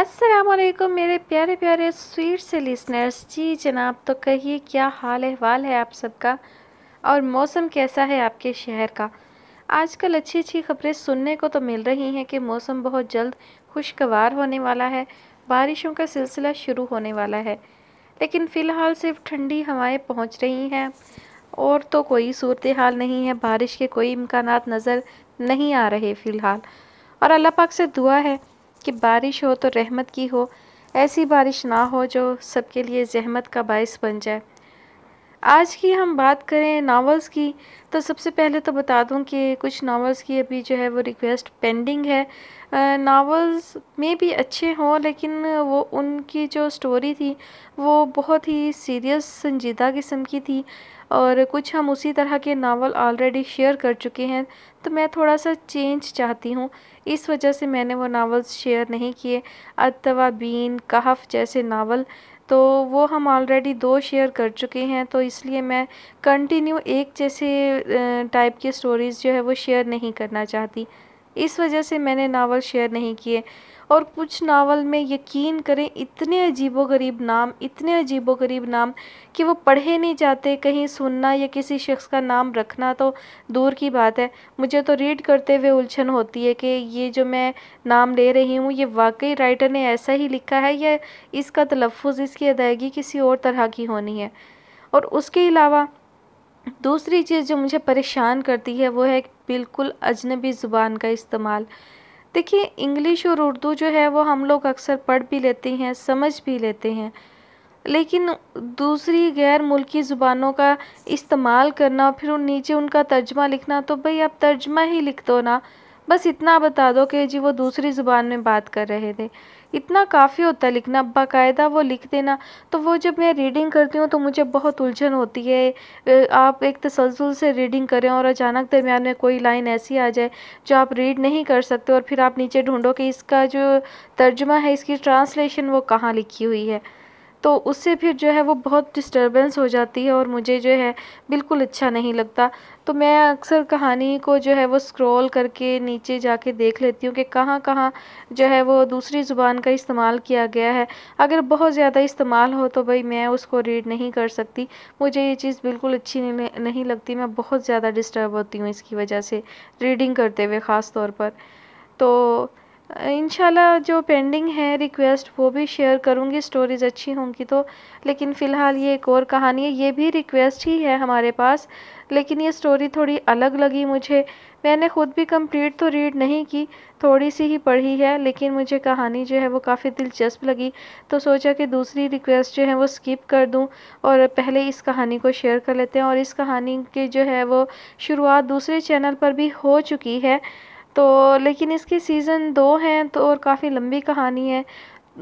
असलकुम मेरे प्यारे प्यारे स्वीट से लिसनर्स जी जनाब तो कहिए क्या हाल अहवाल है आप सबका और मौसम कैसा है आपके शहर का आजकल अच्छी अच्छी खबरें सुनने को तो मिल रही हैं कि मौसम बहुत जल्द खुशगवार होने वाला है बारिशों का सिलसिला शुरू होने वाला है लेकिन फ़िलहाल सिर्फ ठंडी हवाएं पहुंच रही हैं और तो कोई सूरत हाल नहीं है बारिश के कोई इम्कान नज़र नहीं आ रहे फ़िलहाल और अल्लाह पाक से दुआ है कि बारिश हो तो रहमत की हो ऐसी बारिश ना हो जो सबके लिए जहमत का बायस बन जाए आज की हम बात करें नावल्स की तो सबसे पहले तो बता दूं कि कुछ नावल्स की अभी जो है वो रिक्वेस्ट पेंडिंग है नावल्स में भी अच्छे हों लेकिन वो उनकी जो स्टोरी थी वो बहुत ही सीरियस संजीदा किस्म की थी और कुछ हम उसी तरह के नावल ऑलरेडी शेयर कर चुके हैं तो मैं थोड़ा सा चेंज चाहती हूँ इस वजह से मैंने वो नावल्स शेयर नहीं किए अतवा बीन कहफ जैसे नावल तो वो हम ऑलरेडी दो शेयर कर चुके हैं तो इसलिए मैं कंटिन्यू एक जैसे टाइप की स्टोरीज़ जो है वो शेयर नहीं करना चाहती इस वजह से मैंने नावल शेयर नहीं किए और कुछ नावल में यकीन करें इतने अजीबोगरीब नाम इतने अजीबोगरीब नाम कि वो पढ़े नहीं जाते कहीं सुनना या किसी शख्स का नाम रखना तो दूर की बात है मुझे तो रीड करते हुए उलझन होती है कि ये जो मैं नाम ले रही हूँ ये वाकई राइटर ने ऐसा ही लिखा है या इसका तलफ़ इसकी अदायगी किसी और तरह की होनी है और उसके अलावा दूसरी चीज़ जो मुझे परेशान करती है वो है बिल्कुल अजनबी ज़ुबान का इस्तेमाल देखिए इंग्लिश और उर्दू जो है वो हम लोग अक्सर पढ़ भी लेते हैं समझ भी लेते हैं लेकिन दूसरी गैर मुल्की ज़ुबानों का इस्तेमाल करना फिर उन नीचे उनका तर्जमा लिखना तो भाई आप तर्जमा ही लिख दो ना बस इतना बता दो कि जी वो दूसरी ज़ुबान में बात कर रहे थे इतना काफ़ी होता है लिखना बाकायदा वो लिख देना तो वो जब मैं रीडिंग करती हूँ तो मुझे बहुत उलझन होती है आप एक तसलसल से रीडिंग करें और अचानक दरमियान में कोई लाइन ऐसी आ जाए जो आप रीड नहीं कर सकते और फिर आप नीचे ढूँढो कि इसका जो तर्जमा है इसकी ट्रांसलेशन वो कहाँ लिखी हुई है तो उससे फिर जो है वो बहुत डिस्टर्बेंस हो जाती है और मुझे जो है बिल्कुल अच्छा नहीं लगता तो मैं अक्सर कहानी को जो है वो स्क्रॉल करके नीचे जाके देख लेती हूँ कि कहाँ कहाँ जो है वो दूसरी ज़ुबान का इस्तेमाल किया गया है अगर बहुत ज़्यादा इस्तेमाल हो तो भाई मैं उसको रीड नहीं कर सकती मुझे ये चीज़ बिल्कुल अच्छी नहीं लगती मैं बहुत ज़्यादा डिस्टर्ब होती हूँ इसकी वजह से रीडिंग करते हुए ख़ास तौर पर तो इन जो पेंडिंग है रिक्वेस्ट वो भी शेयर करूँगी स्टोरीज़ अच्छी होंगी तो लेकिन फ़िलहाल ये एक और कहानी है ये भी रिक्वेस्ट ही है हमारे पास लेकिन ये स्टोरी थोड़ी अलग लगी मुझे मैंने ख़ुद भी कंप्लीट तो रीड नहीं की थोड़ी सी ही पढ़ी है लेकिन मुझे कहानी जो है वो काफ़ी दिलचस्प लगी तो सोचा कि दूसरी रिक्वेस्ट जो है वो स्किप कर दूँ और पहले इस कहानी को शेयर कर लेते हैं और इस कहानी की जो है वो शुरुआत दूसरे चैनल पर भी हो चुकी है तो लेकिन इसकी सीज़न दो हैं तो और काफ़ी लंबी कहानी है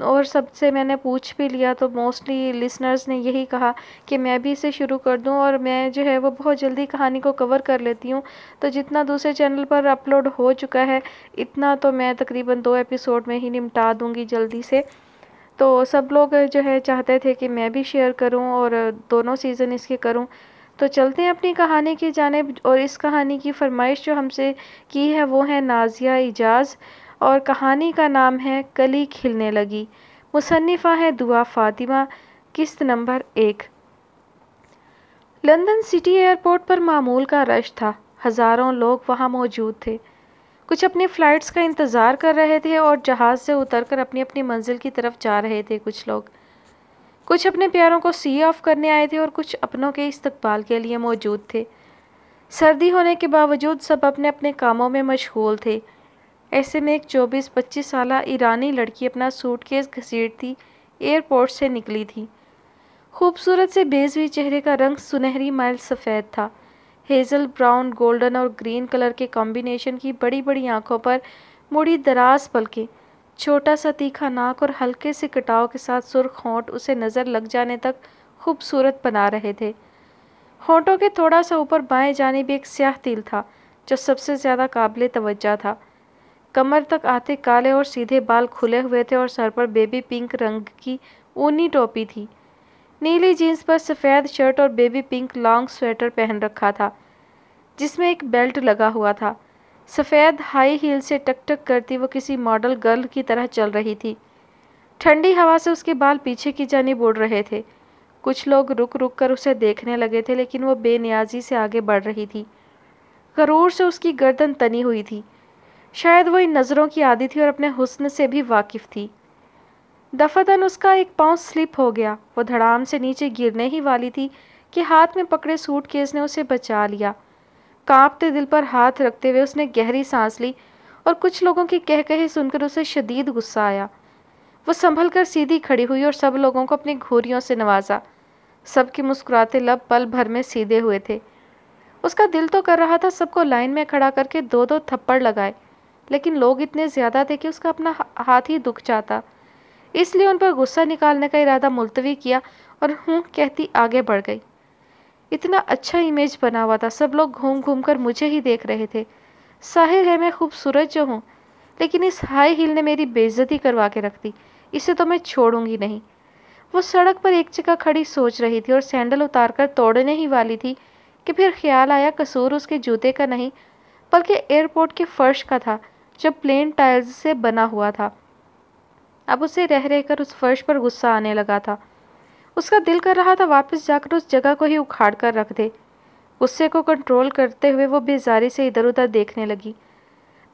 और सबसे मैंने पूछ भी लिया तो मोस्टली लिसनर्स ने यही कहा कि मैं भी इसे शुरू कर दूं और मैं जो है वो बहुत जल्दी कहानी को कवर कर लेती हूं तो जितना दूसरे चैनल पर अपलोड हो चुका है इतना तो मैं तकरीबन दो एपिसोड में ही निपटा दूंगी जल्दी से तो सब लोग जो है चाहते थे कि मैं भी शेयर करूं और दोनों सीज़न इसके करूँ तो चलते हैं अपनी कहानी की जानब और इस कहानी की फरमाइश जो हमसे की है वो है नाजिया एजाज और कहानी का नाम है कली खिलने लगी मुसनफ़ा है दुआ फ़ातिमा किस्त नंबर एक लंदन सिटी एयरपोर्ट पर मामूल का रश था हज़ारों लोग वहाँ मौजूद थे कुछ अपनी फ़्लाइट्स का इंतज़ार कर रहे थे और जहाज़ से उतरकर अपनी अपनी मंजिल की तरफ जा रहे थे कुछ लोग कुछ अपने प्यारों को सी ऑफ करने आए थे और कुछ अपनों के इस्तकबाल के लिए मौजूद थे सर्दी होने के बावजूद सब अपने अपने कामों में मशगूल थे ऐसे में एक चौबीस पच्चीस साल ईरानी लड़की अपना सूटकेस घसीटती एयरपोर्ट से निकली थी खूबसूरत से बेजवी चेहरे का रंग सुनहरी माइल सफ़ेद था हेज़ल ब्राउन गोल्डन और ग्रीन कलर के कॉम्बिनेशन की बड़ी बड़ी आंखों पर मुड़ी दराज पलकें छोटा सा तीखा नाक और हल्के से कटाव के साथ सुर्ख होंठ उसे नज़र लग जाने तक खूबसूरत बना रहे थे होंठों के थोड़ा सा ऊपर बाएं जाने भी एक स्याह तिल था जो सबसे ज़्यादा काबिल तवज्जा था कमर तक आते काले और सीधे बाल खुले हुए थे और सर पर बेबी पिंक रंग की ऊनी टोपी थी नीली जीन्स पर सफ़ेद शर्ट और बेबी पिंक लॉन्ग स्वेटर पहन रखा था जिसमें एक बेल्ट लगा हुआ था सफ़ेद हाई हील से टकटक करती वो किसी मॉडल गर्ल की तरह चल रही थी ठंडी हवा से उसके बाल पीछे की जानी उड़ रहे थे कुछ लोग रुक रुक कर उसे देखने लगे थे लेकिन वो बेनियाजी से आगे बढ़ रही थी करूर से उसकी गर्दन तनी हुई थी शायद वो इन नज़रों की आदि थी और अपने हुस्न से भी वाकिफ थी दफ़तन उसका एक पाँव स्लिप हो गया वो धड़ाम से नीचे गिरने ही वाली थी कि हाथ में पकड़े सूटकेस ने उसे बचा लिया कांपते दिल पर हाथ रखते हुए उसने गहरी सांस ली और कुछ लोगों की कह कहे सुनकर उसे शदीद गुस्सा आया वो संभल कर सीधी खड़ी हुई और सब लोगों को अपनी घोरियों से नवाजा सबके मुस्कुराते लब पल भर में सीधे हुए थे उसका दिल तो कर रहा था सबको लाइन में खड़ा करके दो दो थप्पड़ लगाए लेकिन लोग इतने ज़्यादा थे कि उसका अपना हाथ ही दुख जाता इसलिए उन पर गुस्सा निकालने का इरादा मुलतवी किया और हूँ कहती आगे बढ़ गई इतना अच्छा इमेज बना हुआ था सब लोग घूम घूम कर मुझे ही देख रहे थे साहिर है मैं खूबसूरत जो हूँ लेकिन इस हाई हील ने मेरी बेइज्जती करवा के रख दी इसे तो मैं छोड़ूंगी नहीं वो सड़क पर एक जगह खड़ी सोच रही थी और सैंडल उतार कर तोड़ने ही वाली थी कि फिर ख्याल आया कसूर उसके जूते का नहीं बल्कि एयरपोर्ट के फर्श का था जो प्लेन टायर्स से बना हुआ था अब उसे रह रहकर उस फर्श पर गुस्सा आने लगा था उसका दिल कर रहा था वापस जाकर उस जगह को ही उखाड़ कर रख दे गुस्से को कंट्रोल करते हुए वो बेजारी से इधर उधर देखने लगी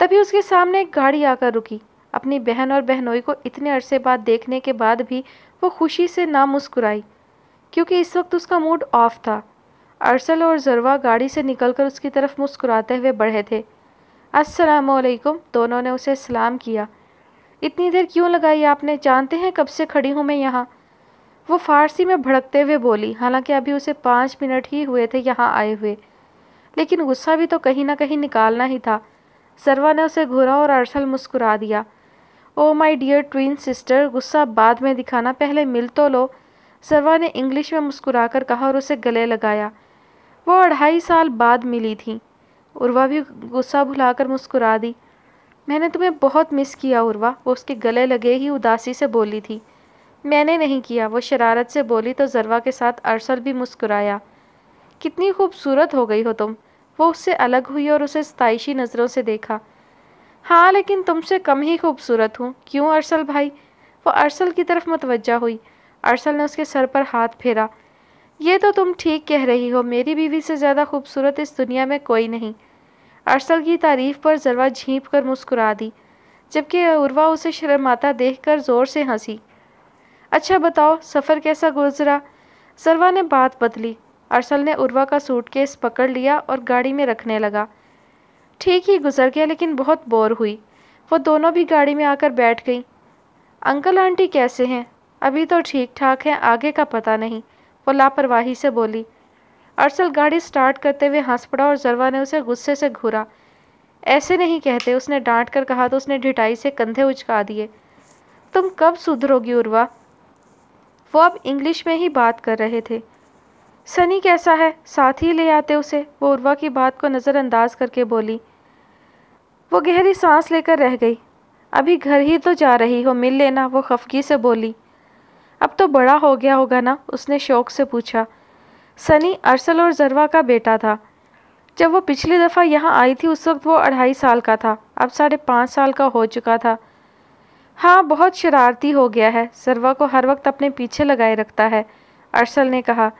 तभी उसके सामने एक गाड़ी आकर रुकी अपनी बहन और बहनोई को इतने अरसे बाद देखने के बाद भी वो खुशी से ना मुस्कुराई क्योंकि इस वक्त उसका मूड ऑफ था अरसल और जरवा गाड़ी से निकलकर उसकी तरफ मुस्कुराते हुए बढ़े थे असलकुम दोनों ने उसे सलाम किया इतनी देर क्यों लगाई आपने जानते हैं कब से खड़ी हूँ मैं यहाँ वो फारसी में भड़कते हुए बोली हालांकि अभी उसे पाँच मिनट ही हुए थे यहाँ आए हुए लेकिन गुस्सा भी तो कहीं ना कहीं निकालना ही था सरवा ने उसे घूरा और अरसल मुस्कुरा दिया oh my dear twin sister गुस्सा बाद में दिखाना पहले मिल तो लो सरवा ने इंग्लिश में मुस्कुरा कर कहा और उसे गले लगाया वो अढ़ाई साल बाद मिली थी उर्वा भी गुस्सा भुलाकर मुस्कुरा दी मैंने तुम्हें बहुत मिस किया उर्वा वो उसके गले लगे ही उदासी से बोली थी मैंने नहीं किया वो शरारत से बोली तो जरवा के साथ अरसल भी मुस्कुराया कितनी खूबसूरत हो गई हो तुम वो उससे अलग हुई और उसे स्थाइशी नज़रों से देखा हाँ लेकिन तुमसे कम ही खूबसूरत हूँ क्यों अरसल भाई वो अरसल की तरफ मतवजा हुई अरसल ने उसके सर पर हाथ फेरा ये तो तुम ठीक कह रही हो मेरी बीवी से ज़्यादा खूबसूरत इस दुनिया में कोई नहीं अरसल की तारीफ पर जरवा झीप कर मुस्कुरा दी जबकि उर्वा उसे शर्माता देखकर ज़ोर से हंसी अच्छा बताओ सफ़र कैसा गुजरा सरवा ने बात बदली अरसल ने उर्वा का सूटकेस पकड़ लिया और गाड़ी में रखने लगा ठीक ही गुजर गया लेकिन बहुत बोर हुई वो दोनों भी गाड़ी में आकर बैठ गई अंकल आंटी कैसे हैं अभी तो ठीक ठाक हैं आगे का पता नहीं वो लापरवाही से बोली अरसल गाड़ी स्टार्ट करते हुए हंस पड़ा और जरवा ने उसे गुस्से से घूरा ऐसे नहीं कहते उसने डांट कर कहा तो उसने ढिटाई से कंधे उचका दिए तुम कब सुधरोगी उर्वा वो अब इंग्लिश में ही बात कर रहे थे सनी कैसा है साथ ही ले आते उसे वो उर्वा की बात को नज़रअंदाज करके बोली वो गहरी सांस लेकर रह गई अभी घर ही तो जा रही हो मिल लेना वो खफगी से बोली अब तो बड़ा हो गया होगा ना उसने शौक से पूछा सनी अरसल और जरवा का बेटा था जब वो पिछली दफ़ा यहाँ आई थी उस वक्त वो अढ़ाई साल का था अब साढ़े पाँच साल का हो चुका था हाँ बहुत शरारती हो गया है सरवा को हर वक्त अपने पीछे लगाए रखता है अरसल ने कहा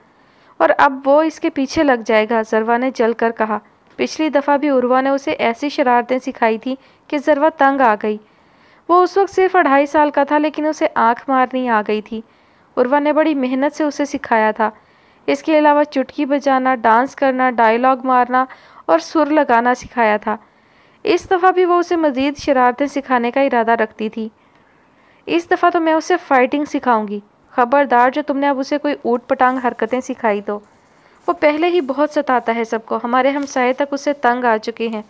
और अब वो इसके पीछे लग जाएगा जरवा ने जलकर कहा पिछली दफ़ा भी उर्वा ने उसे ऐसी शरारतें सिखाई थी कि जरवा तंग आ गई वो उस वक्त सिर्फ अढ़ाई साल का था लेकिन उसे आँख मारनी आ गई थी उर्वा ने बड़ी मेहनत से उसे सिखाया था इसके अलावा चुटकी बजाना डांस करना डायलॉग मारना और सुर लगाना सिखाया था इस दफ़ा भी वो उसे मज़ीद शरारतें सिखाने का इरादा रखती थी इस दफ़ा तो मैं उसे फ़ाइटिंग सिखाऊंगी ख़बरदार जो तुमने अब उसे कोई ऊट पटांग हरकतें सिखाई तो वो पहले ही बहुत सताता है सबको हमारे हमसाये तक उसे तंग आ चुके हैं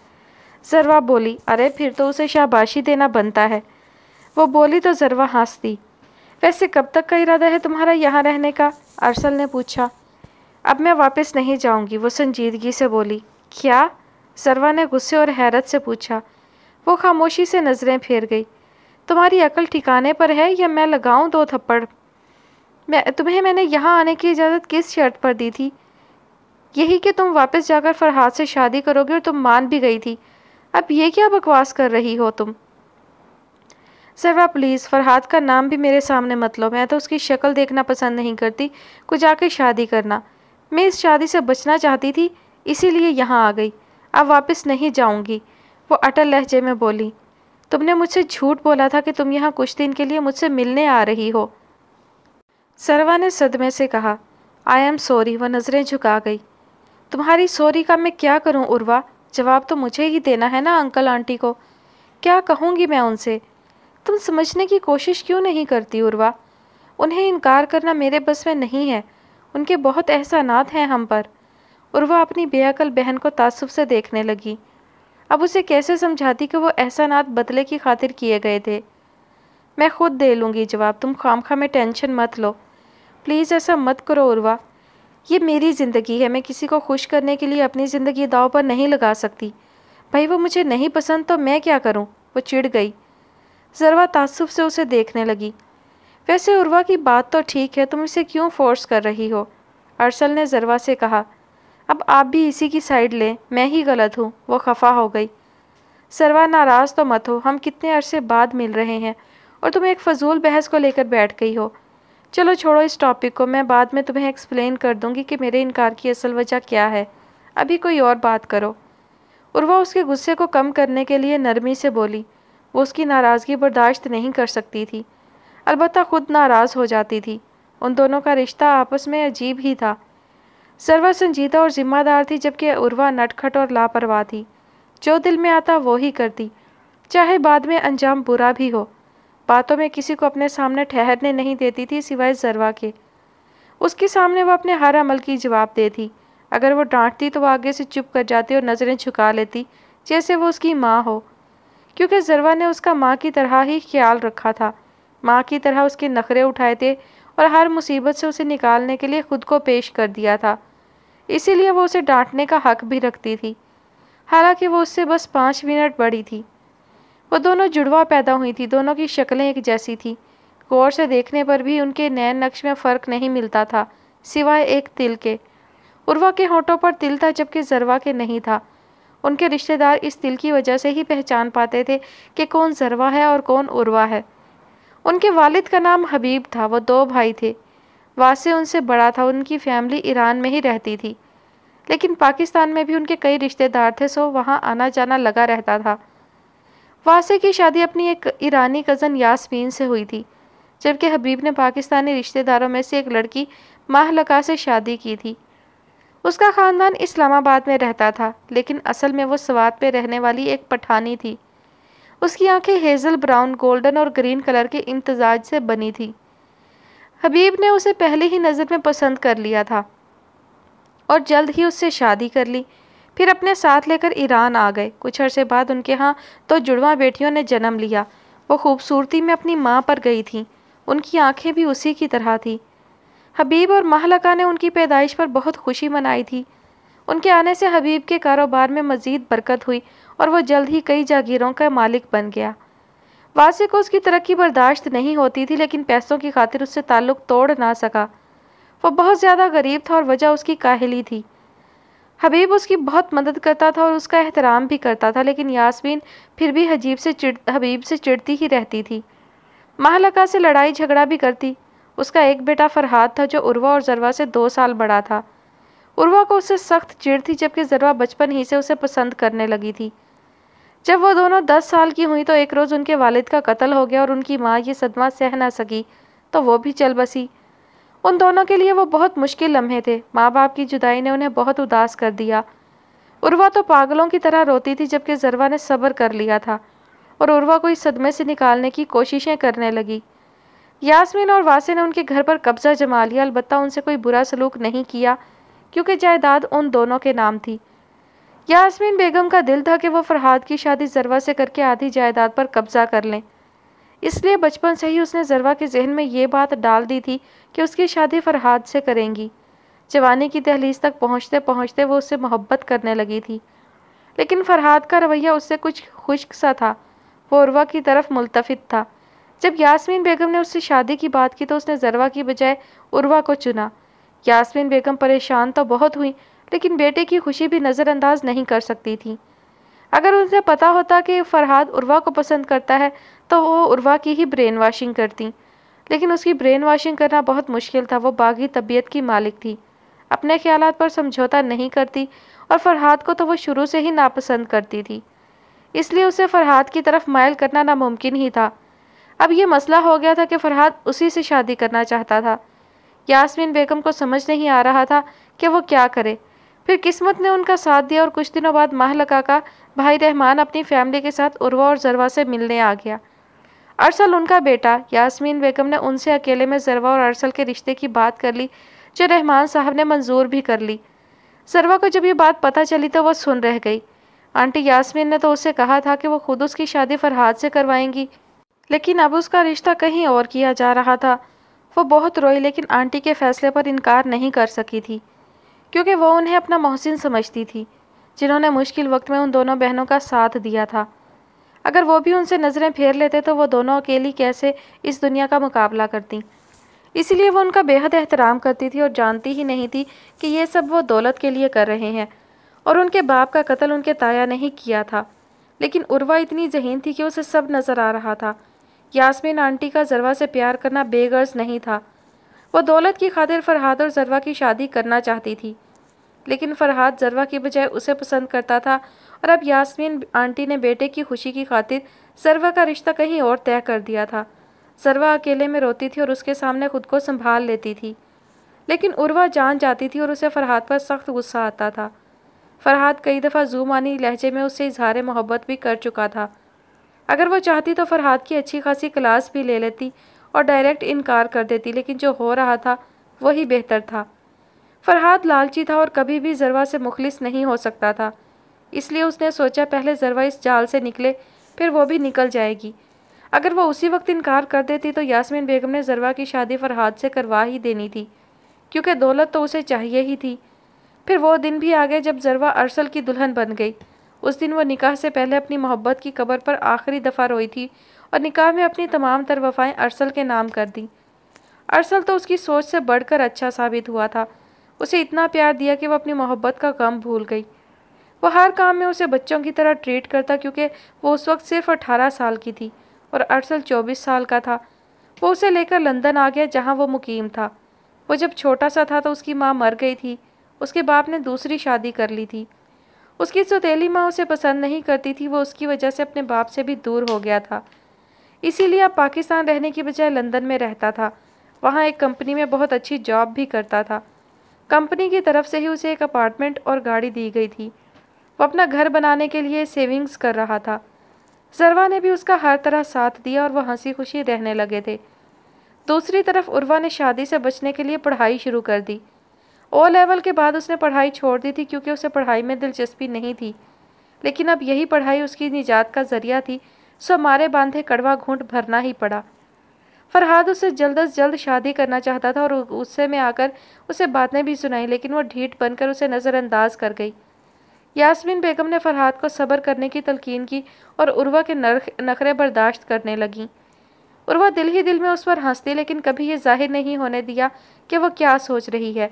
जरवा बोली अरे फिर तो उसे शाबाशी देना बनता है वो बोली तो जरवा हंसती वैसे कब तक का इरादा है तुम्हारा यहाँ रहने का अरसल ने पूछा अब मैं वापस नहीं जाऊँगी वो संजीदगी से बोली क्या सरवा ने गुस्से और हैरत से पूछा वो खामोशी से नज़रें फेर गई तुम्हारी अकल ठिकाने पर है या मैं लगाऊं दो थप्पड़ मैं तुम्हें मैंने यहाँ आने की इजाज़त किस शर्त पर दी थी यही कि तुम वापस जाकर फरहाद से शादी करोगे और तुम मान भी गई थी अब ये क्या बकवास कर रही हो तुम सरवा प्लीज़ फरहाद का नाम भी मेरे सामने मत लो मैं तो उसकी शक्ल देखना पसंद नहीं करती कुछ जाके शादी करना मैं इस शादी से बचना चाहती थी इसीलिए यहाँ आ गई अब वापस नहीं जाऊँगी वो अटल लहजे में बोली तुमने मुझसे झूठ बोला था कि तुम यहाँ कुछ दिन के लिए मुझसे मिलने आ रही हो सरवा ने सदमे से कहा आई एम सॉरी वह नज़रें झुका गई तुम्हारी सॉरी का मैं क्या करूँ उर्वा जवाब तो मुझे ही देना है ना अंकल आंटी को क्या कहूँगी मैं उनसे तुम समझने की कोशिश क्यों नहीं करती उर्वा उन्हें इनकार करना मेरे बस में नहीं है उनके बहुत एहसानात हैं हम पर उर्वा अपनी बेअकल बहन को तासुब से देखने लगी अब उसे कैसे समझाती कि वो एहसानात बदले की खातिर किए गए थे मैं खुद दे लूँगी जवाब तुम खाम खा में टेंशन मत लो प्लीज़ ऐसा मत करो उर्वा ये मेरी ज़िंदगी है मैं किसी को खुश करने के लिए अपनी ज़िंदगी दाव पर नहीं लगा सकती भाई वो मुझे नहीं पसंद तो मैं क्या करूँ वो चिढ़ गई जरवा तासुब से उसे देखने लगी वैसे उर्वा की बात तो ठीक है तुम इसे क्यों फोर्स कर रही हो अरसल ने जरवा से कहा अब आप भी इसी की साइड लें मैं ही गलत हूँ वो खफा हो गई सरवा नाराज़ तो मत हो हम कितने अरसे बाद मिल रहे हैं और तुम एक फजूल बहस को लेकर बैठ गई हो चलो छोड़ो इस टॉपिक को मैं बाद में तुम्हें एक्सप्लेन कर दूंगी कि मेरे इनकार की असल वजह क्या है अभी कोई और बात करो और वह उसके गुस्से को कम करने के लिए नरमी से बोली वो उसकी नाराज़गी बर्दाश्त नहीं कर सकती थी अलबत्त ख़ुद नाराज़ हो जाती थी उन दोनों का रिश्ता आपस में अजीब ही था सरवा संजीदा और जिम्मेदार थी जबकि उर्वा नटखट और लापरवाह थी जो दिल में आता वो ही करती चाहे बाद में अंजाम बुरा भी हो बातों में किसी को अपने सामने ठहरने नहीं देती थी सिवाय जरवा के उसके सामने वह अपने हर अमल की जवाब देती अगर वो डांटती तो वह आगे से चुप कर जाती और नज़रें झुका लेती जैसे वो उसकी माँ हो क्योंकि जरवा ने उसका माँ की तरह ही ख्याल रखा था माँ की तरह उसके नखरे उठाए थे और हर मुसीबत से उसे निकालने के लिए खुद को पेश कर दिया था इसीलिए वो उसे डांटने का हक भी रखती थी हालांकि वो उससे बस पाँच मिनट बड़ी थी वो दोनों जुड़वा पैदा हुई थी दोनों की शक्लें एक जैसी थी गौर से देखने पर भी उनके नैन नक्श में फ़र्क नहीं मिलता था सिवाय एक तिल के उर्वा के होठों पर तिल था जबकि जरवा के नहीं था उनके रिश्तेदार इस तिल की वजह से ही पहचान पाते थे कि कौन जरवा है और कौन उर्वा है उनके वालिद का नाम हबीब था वो दो भाई थे वासे उनसे बड़ा था उनकी फैमिली ईरान में ही रहती थी लेकिन पाकिस्तान में भी उनके कई रिश्तेदार थे सो वहाँ आना जाना लगा रहता था वासे की शादी अपनी एक ईरानी कज़न यासमीन से हुई थी जबकि हबीब ने पाकिस्तानी रिश्तेदारों में से एक लड़की माहलका से शादी की थी उसका ख़ानदान इस्लामाबाद में रहता था लेकिन असल में वो सवात पर रहने वाली एक पठानी थी उसकी आंखें हेज़ल ब्राउन गोल्डन और ग्रीन कलर के इम्तजाज से बनी थी हबीब ने उसे पहले ही नज़र में पसंद कर लिया था और जल्द ही उससे शादी कर ली फिर अपने साथ लेकर ईरान आ गए कुछ अरसे बाद उनके यहाँ तो जुड़वा बेटियों ने जन्म लिया वो खूबसूरती में अपनी माँ पर गई थी उनकी आंखें भी उसी की तरह थी हबीब और महलका ने उनकी पैदाइश पर बहुत खुशी मनाई थी उनके आने से हबीब के कारोबार में मज़ीद बरकत हुई और वह जल्द ही कई जागीरों का मालिक बन गया वासी को उसकी तरक्की बर्दाश्त नहीं होती थी लेकिन पैसों की खातिर उससे ताल्लुक तोड़ ना सका वह बहुत ज़्यादा गरीब था और वजह उसकी काहली थी हबीब उसकी बहुत मदद करता था और उसका एहतराम भी करता था लेकिन यासमीन फिर भी हजीब से चिड़ हबीब से चिड़ती ही रहती थी महलका से लड़ाई झगड़ा भी करती उसका एक बेटा फरहाद था जो उर्वा और जरवा से दो साल बड़ा था उर्वा को उससे सख्त चिड़ थी जबकि जरवा बचपन ही से उसे पसंद करने लगी थी जब वो दोनों दस साल की हुई तो एक रोज़ उनके वालिद का कत्ल हो गया और उनकी माँ ये सदमा सह ना सकी तो वो भी चल बसी उन दोनों के लिए वो बहुत मुश्किल लम्हे थे माँ बाप की जुदाई ने उन्हें बहुत उदास कर दिया उर्वा तो पागलों की तरह रोती थी जबकि जरवा ने सब्र कर लिया था और उर्वा को इस सदमे से निकालने की कोशिशें करने लगी यासमीन और वासे ने उनके घर पर कब्ज़ा जमा लिया अलबत्ता उनसे कोई बुरा सलूक नहीं किया क्योंकि जायदाद उन दोनों के नाम थी यासमीन बेगम का दिल था कि वो फरहाद की शादी जरवा से करके आधी जायदाद पर कब्जा कर लें इसलिए बचपन से ही उसने जरवा के जहन में ये बात डाल दी थी कि उसकी शादी फरहाद से करेंगी जवानी की दहलीज तक पहुँचते पहुँचते वो उससे मोहब्बत करने लगी थी लेकिन फरहाद का रवैया उससे कुछ खुश्क सा था वो उर्वा की तरफ मुलतफित था जब यासमीन बेगम ने उससे शादी की बात की तो उसने जरवा की बजाय उर्वा को चुना यासमीन बेगम परेशान तो बहुत हुई लेकिन बेटे की खुशी भी नज़रअंदाज नहीं कर सकती थी अगर उनसे पता होता कि फरहाद उर्वा को पसंद करता है तो वो उर्वा की ही ब्रेन वाशिंग करती लेकिन उसकी ब्रेन वाशिंग करना बहुत मुश्किल था वो बागी तबीयत की मालिक थी अपने ख्याल पर समझौता नहीं करती और फरहाद को तो वो शुरू से ही नापसंद करती थी इसलिए उसे फरहाद की तरफ मायल करना नामुमकिन ही था अब यह मसला हो गया था कि फरहाद उसी से शादी करना चाहता था यास्मीन बेगम को समझ नहीं आ रहा था कि वो क्या करे फिर किस्मत ने उनका साथ दिया और कुछ दिनों बाद महलका का भाई रहमान अपनी फैमिली के साथ उर्वा और जरवा से मिलने आ गया अरसल उनका बेटा यास्मीन बेगम ने उनसे अकेले में जरवा और अरसल के रिश्ते की बात कर ली जो रहमान साहब ने मंजूर भी कर ली जरवा को जब ये बात पता चली तो वह सुन रह गई आंटी यास्मीन ने तो उससे कहा था कि वह खुद उसकी शादी फरहाद से करवाएंगी लेकिन अब उसका रिश्ता कहीं और किया जा रहा था वो बहुत रोई लेकिन आंटी के फैसले पर इनकार नहीं कर सकी थी क्योंकि वो उन्हें अपना मोहसिन समझती थी जिन्होंने मुश्किल वक्त में उन दोनों बहनों का साथ दिया था अगर वो भी उनसे नज़रें फेर लेते तो वो दोनों अकेली कैसे इस दुनिया का मुकाबला करती इसीलिए वो उनका बेहद एहतराम करती थी और जानती ही नहीं थी कि ये सब वो दौलत के लिए कर रहे हैं और उनके बाप का कत्ल उनके ताया ने ही किया था लेकिन उर्वा इतनी जहीन थी कि उसे सब नज़र आ रहा था यास्मिन आंटी का जरवा से प्यार करना बेगर्ज नहीं था वह दौलत की खातिर फरहाद और जरवा की शादी करना चाहती थी लेकिन फरहाद जरवा की बजाय उसे पसंद करता था और अब यास्मीन आंटी ने बेटे की खुशी की खातिर सरवा का रिश्ता कहीं और तय कर दिया था सरवा अकेले में रोती थी और उसके सामने खुद को संभाल लेती थी लेकिन उर्वा जान जाती थी और उसे फरहाद पर सख्त गुस्सा आता था फरहाद कई दफ़ा जूमानी लहजे में उससे इजहार मोहब्बत भी कर चुका था अगर वो चाहती तो फरहाद की अच्छी खासी क्लास भी ले लेती ले और डायरेक्ट इनकार कर देती लेकिन जो हो रहा था वही बेहतर था फरहाद लालची था और कभी भी जरवा से मुखलिस नहीं हो सकता था इसलिए उसने सोचा पहले जरवा इस जाल से निकले फिर वो भी निकल जाएगी अगर वो उसी वक्त इनकार कर देती तो यासमीन बेगम ने जरवा की शादी फरहाद से करवा ही देनी थी क्योंकि दौलत तो उसे चाहिए ही थी फिर वो दिन भी आ गए जब जरवा अरसल की दुल्हन बन गई उस दिन वो निकाह से पहले अपनी मोहब्बत की कबर पर आखिरी दफ़ा रोई थी और निकाह में अपनी तमाम तर वफ़ाएँ अरसल के नाम कर दी अरसल तो उसकी सोच से बढ़कर अच्छा साबित हुआ था उसे इतना प्यार दिया कि वह अपनी मोहब्बत का गम भूल गई वह हर काम में उसे बच्चों की तरह ट्रीट करता क्योंकि वो उस वक्त सिर्फ अठारह साल की थी और अरसल चौबीस साल का था वो उसे लेकर लंदन आ गया जहाँ वो मुकीम था वो जब छोटा सा था तो उसकी माँ मर गई थी उसके बाप ने दूसरी शादी कर ली थी उसकी सौतीली माँ उसे पसंद नहीं करती थी वो उसकी वजह से अपने बाप से भी दूर हो गया था इसीलिए अब पाकिस्तान रहने की बजाय लंदन में रहता था वहाँ एक कंपनी में बहुत अच्छी जॉब भी करता था कंपनी की तरफ से ही उसे एक अपार्टमेंट और गाड़ी दी गई थी वो अपना घर बनाने के लिए सेविंग्स कर रहा था जरवा ने भी उसका हर तरह साथ दिया और वह हंसी खुशी रहने लगे थे दूसरी तरफ उर्वा ने शादी से बचने के लिए पढ़ाई शुरू कर दी ओ लेवल के बाद उसने पढ़ाई छोड़ दी थी क्योंकि उसे पढ़ाई में दिलचस्पी नहीं थी लेकिन अब यही पढ़ाई उसकी निजात का ज़रिया थी सो मारे बांधे कड़वा घूंट भरना ही पड़ा फरहाद उसे जल्द अज जल्द शादी करना चाहता था और गुस्से में आकर उसे बातें भी सुनाई लेकिन वो ढीठ बनकर उसे नज़रअंदाज कर गई यासमीन बेगम ने फरहाद को सब्र करने की तलकीन की और उर्वा के नरख नखरे बर्दाश्त करने लगीं उर्वा दिल ही दिल में उस पर हंसती लेकिन कभी ये जाहिर नहीं होने दिया कि वह क्या सोच रही है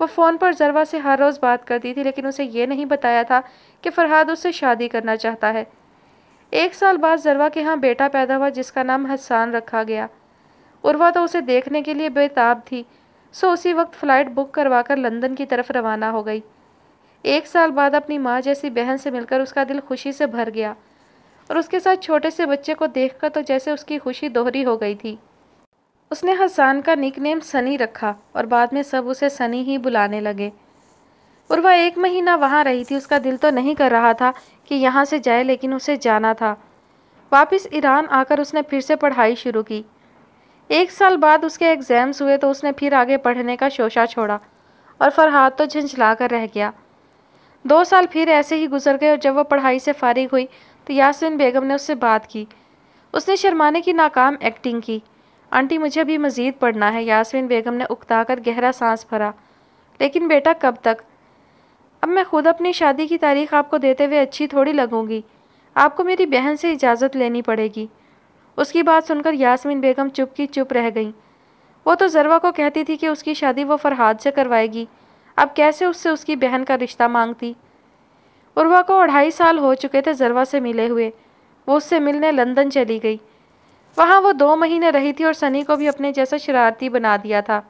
वो फ़ोन पर जरवा से हर रोज़ बात करती थी लेकिन उसे ये नहीं बताया था कि फरहाद उससे शादी करना चाहता है एक साल बाद जरवा के यहाँ बेटा पैदा हुआ जिसका नाम हसान रखा गया उर्वा तो उसे देखने के लिए बेताब थी सो उसी वक्त फ़्लाइट बुक करवा कर लंदन की तरफ रवाना हो गई एक साल बाद अपनी माँ जैसी बहन से मिलकर उसका दिल खुशी से भर गया और उसके साथ छोटे से बच्चे को देखकर तो जैसे उसकी खुशी दोहरी हो गई थी उसने हसान का निकनेम सनी रखा और बाद में सब उसे सनी ही बुलाने लगे और वह एक महीना वहाँ रही थी उसका दिल तो नहीं कर रहा था कि यहाँ से जाए लेकिन उसे जाना था वापस ईरान आकर उसने फिर से पढ़ाई शुरू की एक साल बाद उसके एग्ज़ाम्स हुए तो उसने फिर आगे पढ़ने का शोशा छोड़ा और फरहाद तो झंझला कर रह गया दो साल फिर ऐसे ही गुजर गए और जब वह पढ़ाई से फारिग हुई तो यासिन बेगम ने उससे बात की उसने शर्माने की नाकाम एक्टिंग की आंटी मुझे भी मज़ीद पढ़ना है यासिन बेगम ने उकता कर गहरा सांस भरा लेकिन बेटा कब तक अब मैं खुद अपनी शादी की तारीख आपको देते हुए अच्छी थोड़ी लगूंगी आपको मेरी बहन से इजाज़त लेनी पड़ेगी उसकी बात सुनकर यासमीन बेगम चुप की चुप रह गई वो तो जरवा को कहती थी कि उसकी शादी वो फरहाद से करवाएगी अब कैसे उससे उसकी बहन का रिश्ता मांगती उर्वा को अढ़ाई साल हो चुके थे जरवा से मिले हुए वो उससे मिलने लंदन चली गई वहाँ वो दो महीने रही थी और सनी को भी अपने जैसा शरारती बना दिया था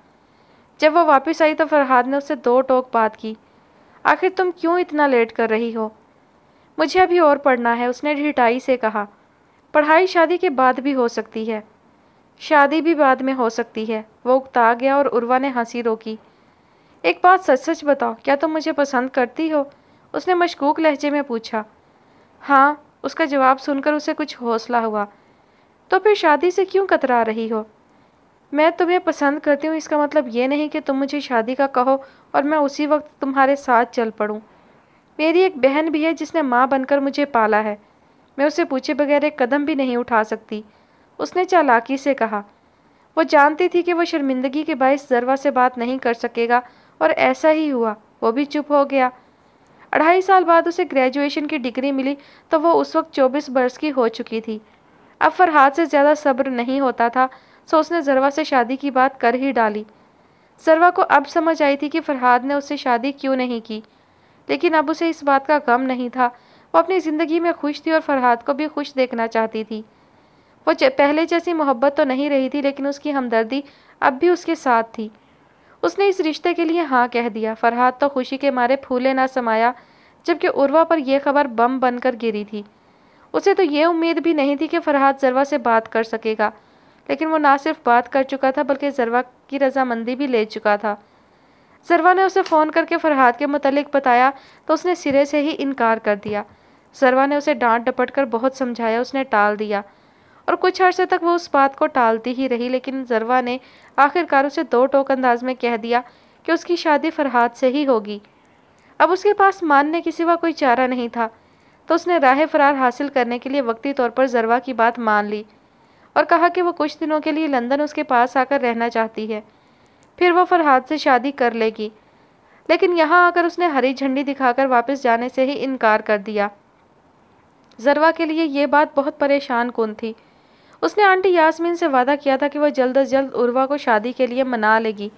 जब वो वापस आई तो फरहाद ने उससे दो टोक बात की आखिर तुम क्यों इतना लेट कर रही हो मुझे अभी और पढ़ना है उसने ढिठाई से कहा पढ़ाई शादी के बाद भी हो सकती है शादी भी बाद में हो सकती है वो उकता गया और उर्वा ने हंसी रोकी एक बात सच सच बताओ क्या तुम मुझे पसंद करती हो उसने मशकूक लहजे में पूछा हाँ उसका जवाब सुनकर उसे कुछ हौसला हुआ तो फिर शादी से क्यों कतरा रही हो मैं तुम्हें पसंद करती हूँ इसका मतलब ये नहीं कि तुम मुझे शादी का कहो और मैं उसी वक्त तुम्हारे साथ चल पड़ूँ मेरी एक बहन भी है जिसने माँ बनकर मुझे पाला है मैं उसे पूछे बगैर एक कदम भी नहीं उठा सकती उसने चालाकी से कहा वो जानती थी कि वो शर्मिंदगी के बायस जरवा से बात नहीं कर सकेगा और ऐसा ही हुआ वो भी चुप हो गया अढ़ाई साल बाद उसे ग्रेजुएशन की डिग्री मिली तो वो उस वक्त चौबीस बरस की हो चुकी थी अब फरहाद से ज़्यादा सब्र नहीं होता था सो तो उसने जरवा से शादी की बात कर ही डाली जरवा को अब समझ आई थी कि फरहाद ने उससे शादी क्यों नहीं की लेकिन अब उसे इस बात का गम नहीं था वो अपनी ज़िंदगी में खुश थी और फरहाद को भी खुश देखना चाहती थी वो पहले जैसी मोहब्बत तो नहीं रही थी लेकिन उसकी हमदर्दी अब भी उसके साथ थी उसने इस रिश्ते के लिए हाँ कह दिया फरहाद तो खुशी के मारे फूले ना समाया जबकि उर्वा पर यह खबर बम बनकर गिरी थी उसे तो ये उम्मीद भी नहीं थी कि फरहाद जरवा से बात कर सकेगा लेकिन वो ना सिर्फ बात कर चुका था बल्कि जरवा की रजामंदी भी ले चुका था जरवा ने उसे फ़ोन करके फरहाद के मतलब बताया तो उसने सिरे से ही इनकार कर दिया जरवा ने उसे डांट डपट कर बहुत समझाया उसने टाल दिया और कुछ अर्से तक वो उस बात को टालती ही रही लेकिन जरवा ने आखिरकार उसे दो टोक अंदाज में कह दिया कि उसकी शादी फरहाद से ही होगी अब उसके पास मानने के सिवा कोई चारा नहीं था तो उसने राह फरार हासिल करने के लिए वक्ती तौर पर जरवा की बात मान ली और कहा कि वो कुछ दिनों के लिए लंदन उसके पास आकर रहना चाहती है फिर वह फरहाद से शादी कर लेगी लेकिन यहाँ आकर उसने हरी झंडी दिखाकर वापस जाने से ही इनकार कर दिया जरवा के लिए ये बात बहुत परेशान कौन थी उसने आंटी यास्मीन से वादा किया था कि वह जल्द अज जल्द उर्वा को शादी के लिए मना लेगी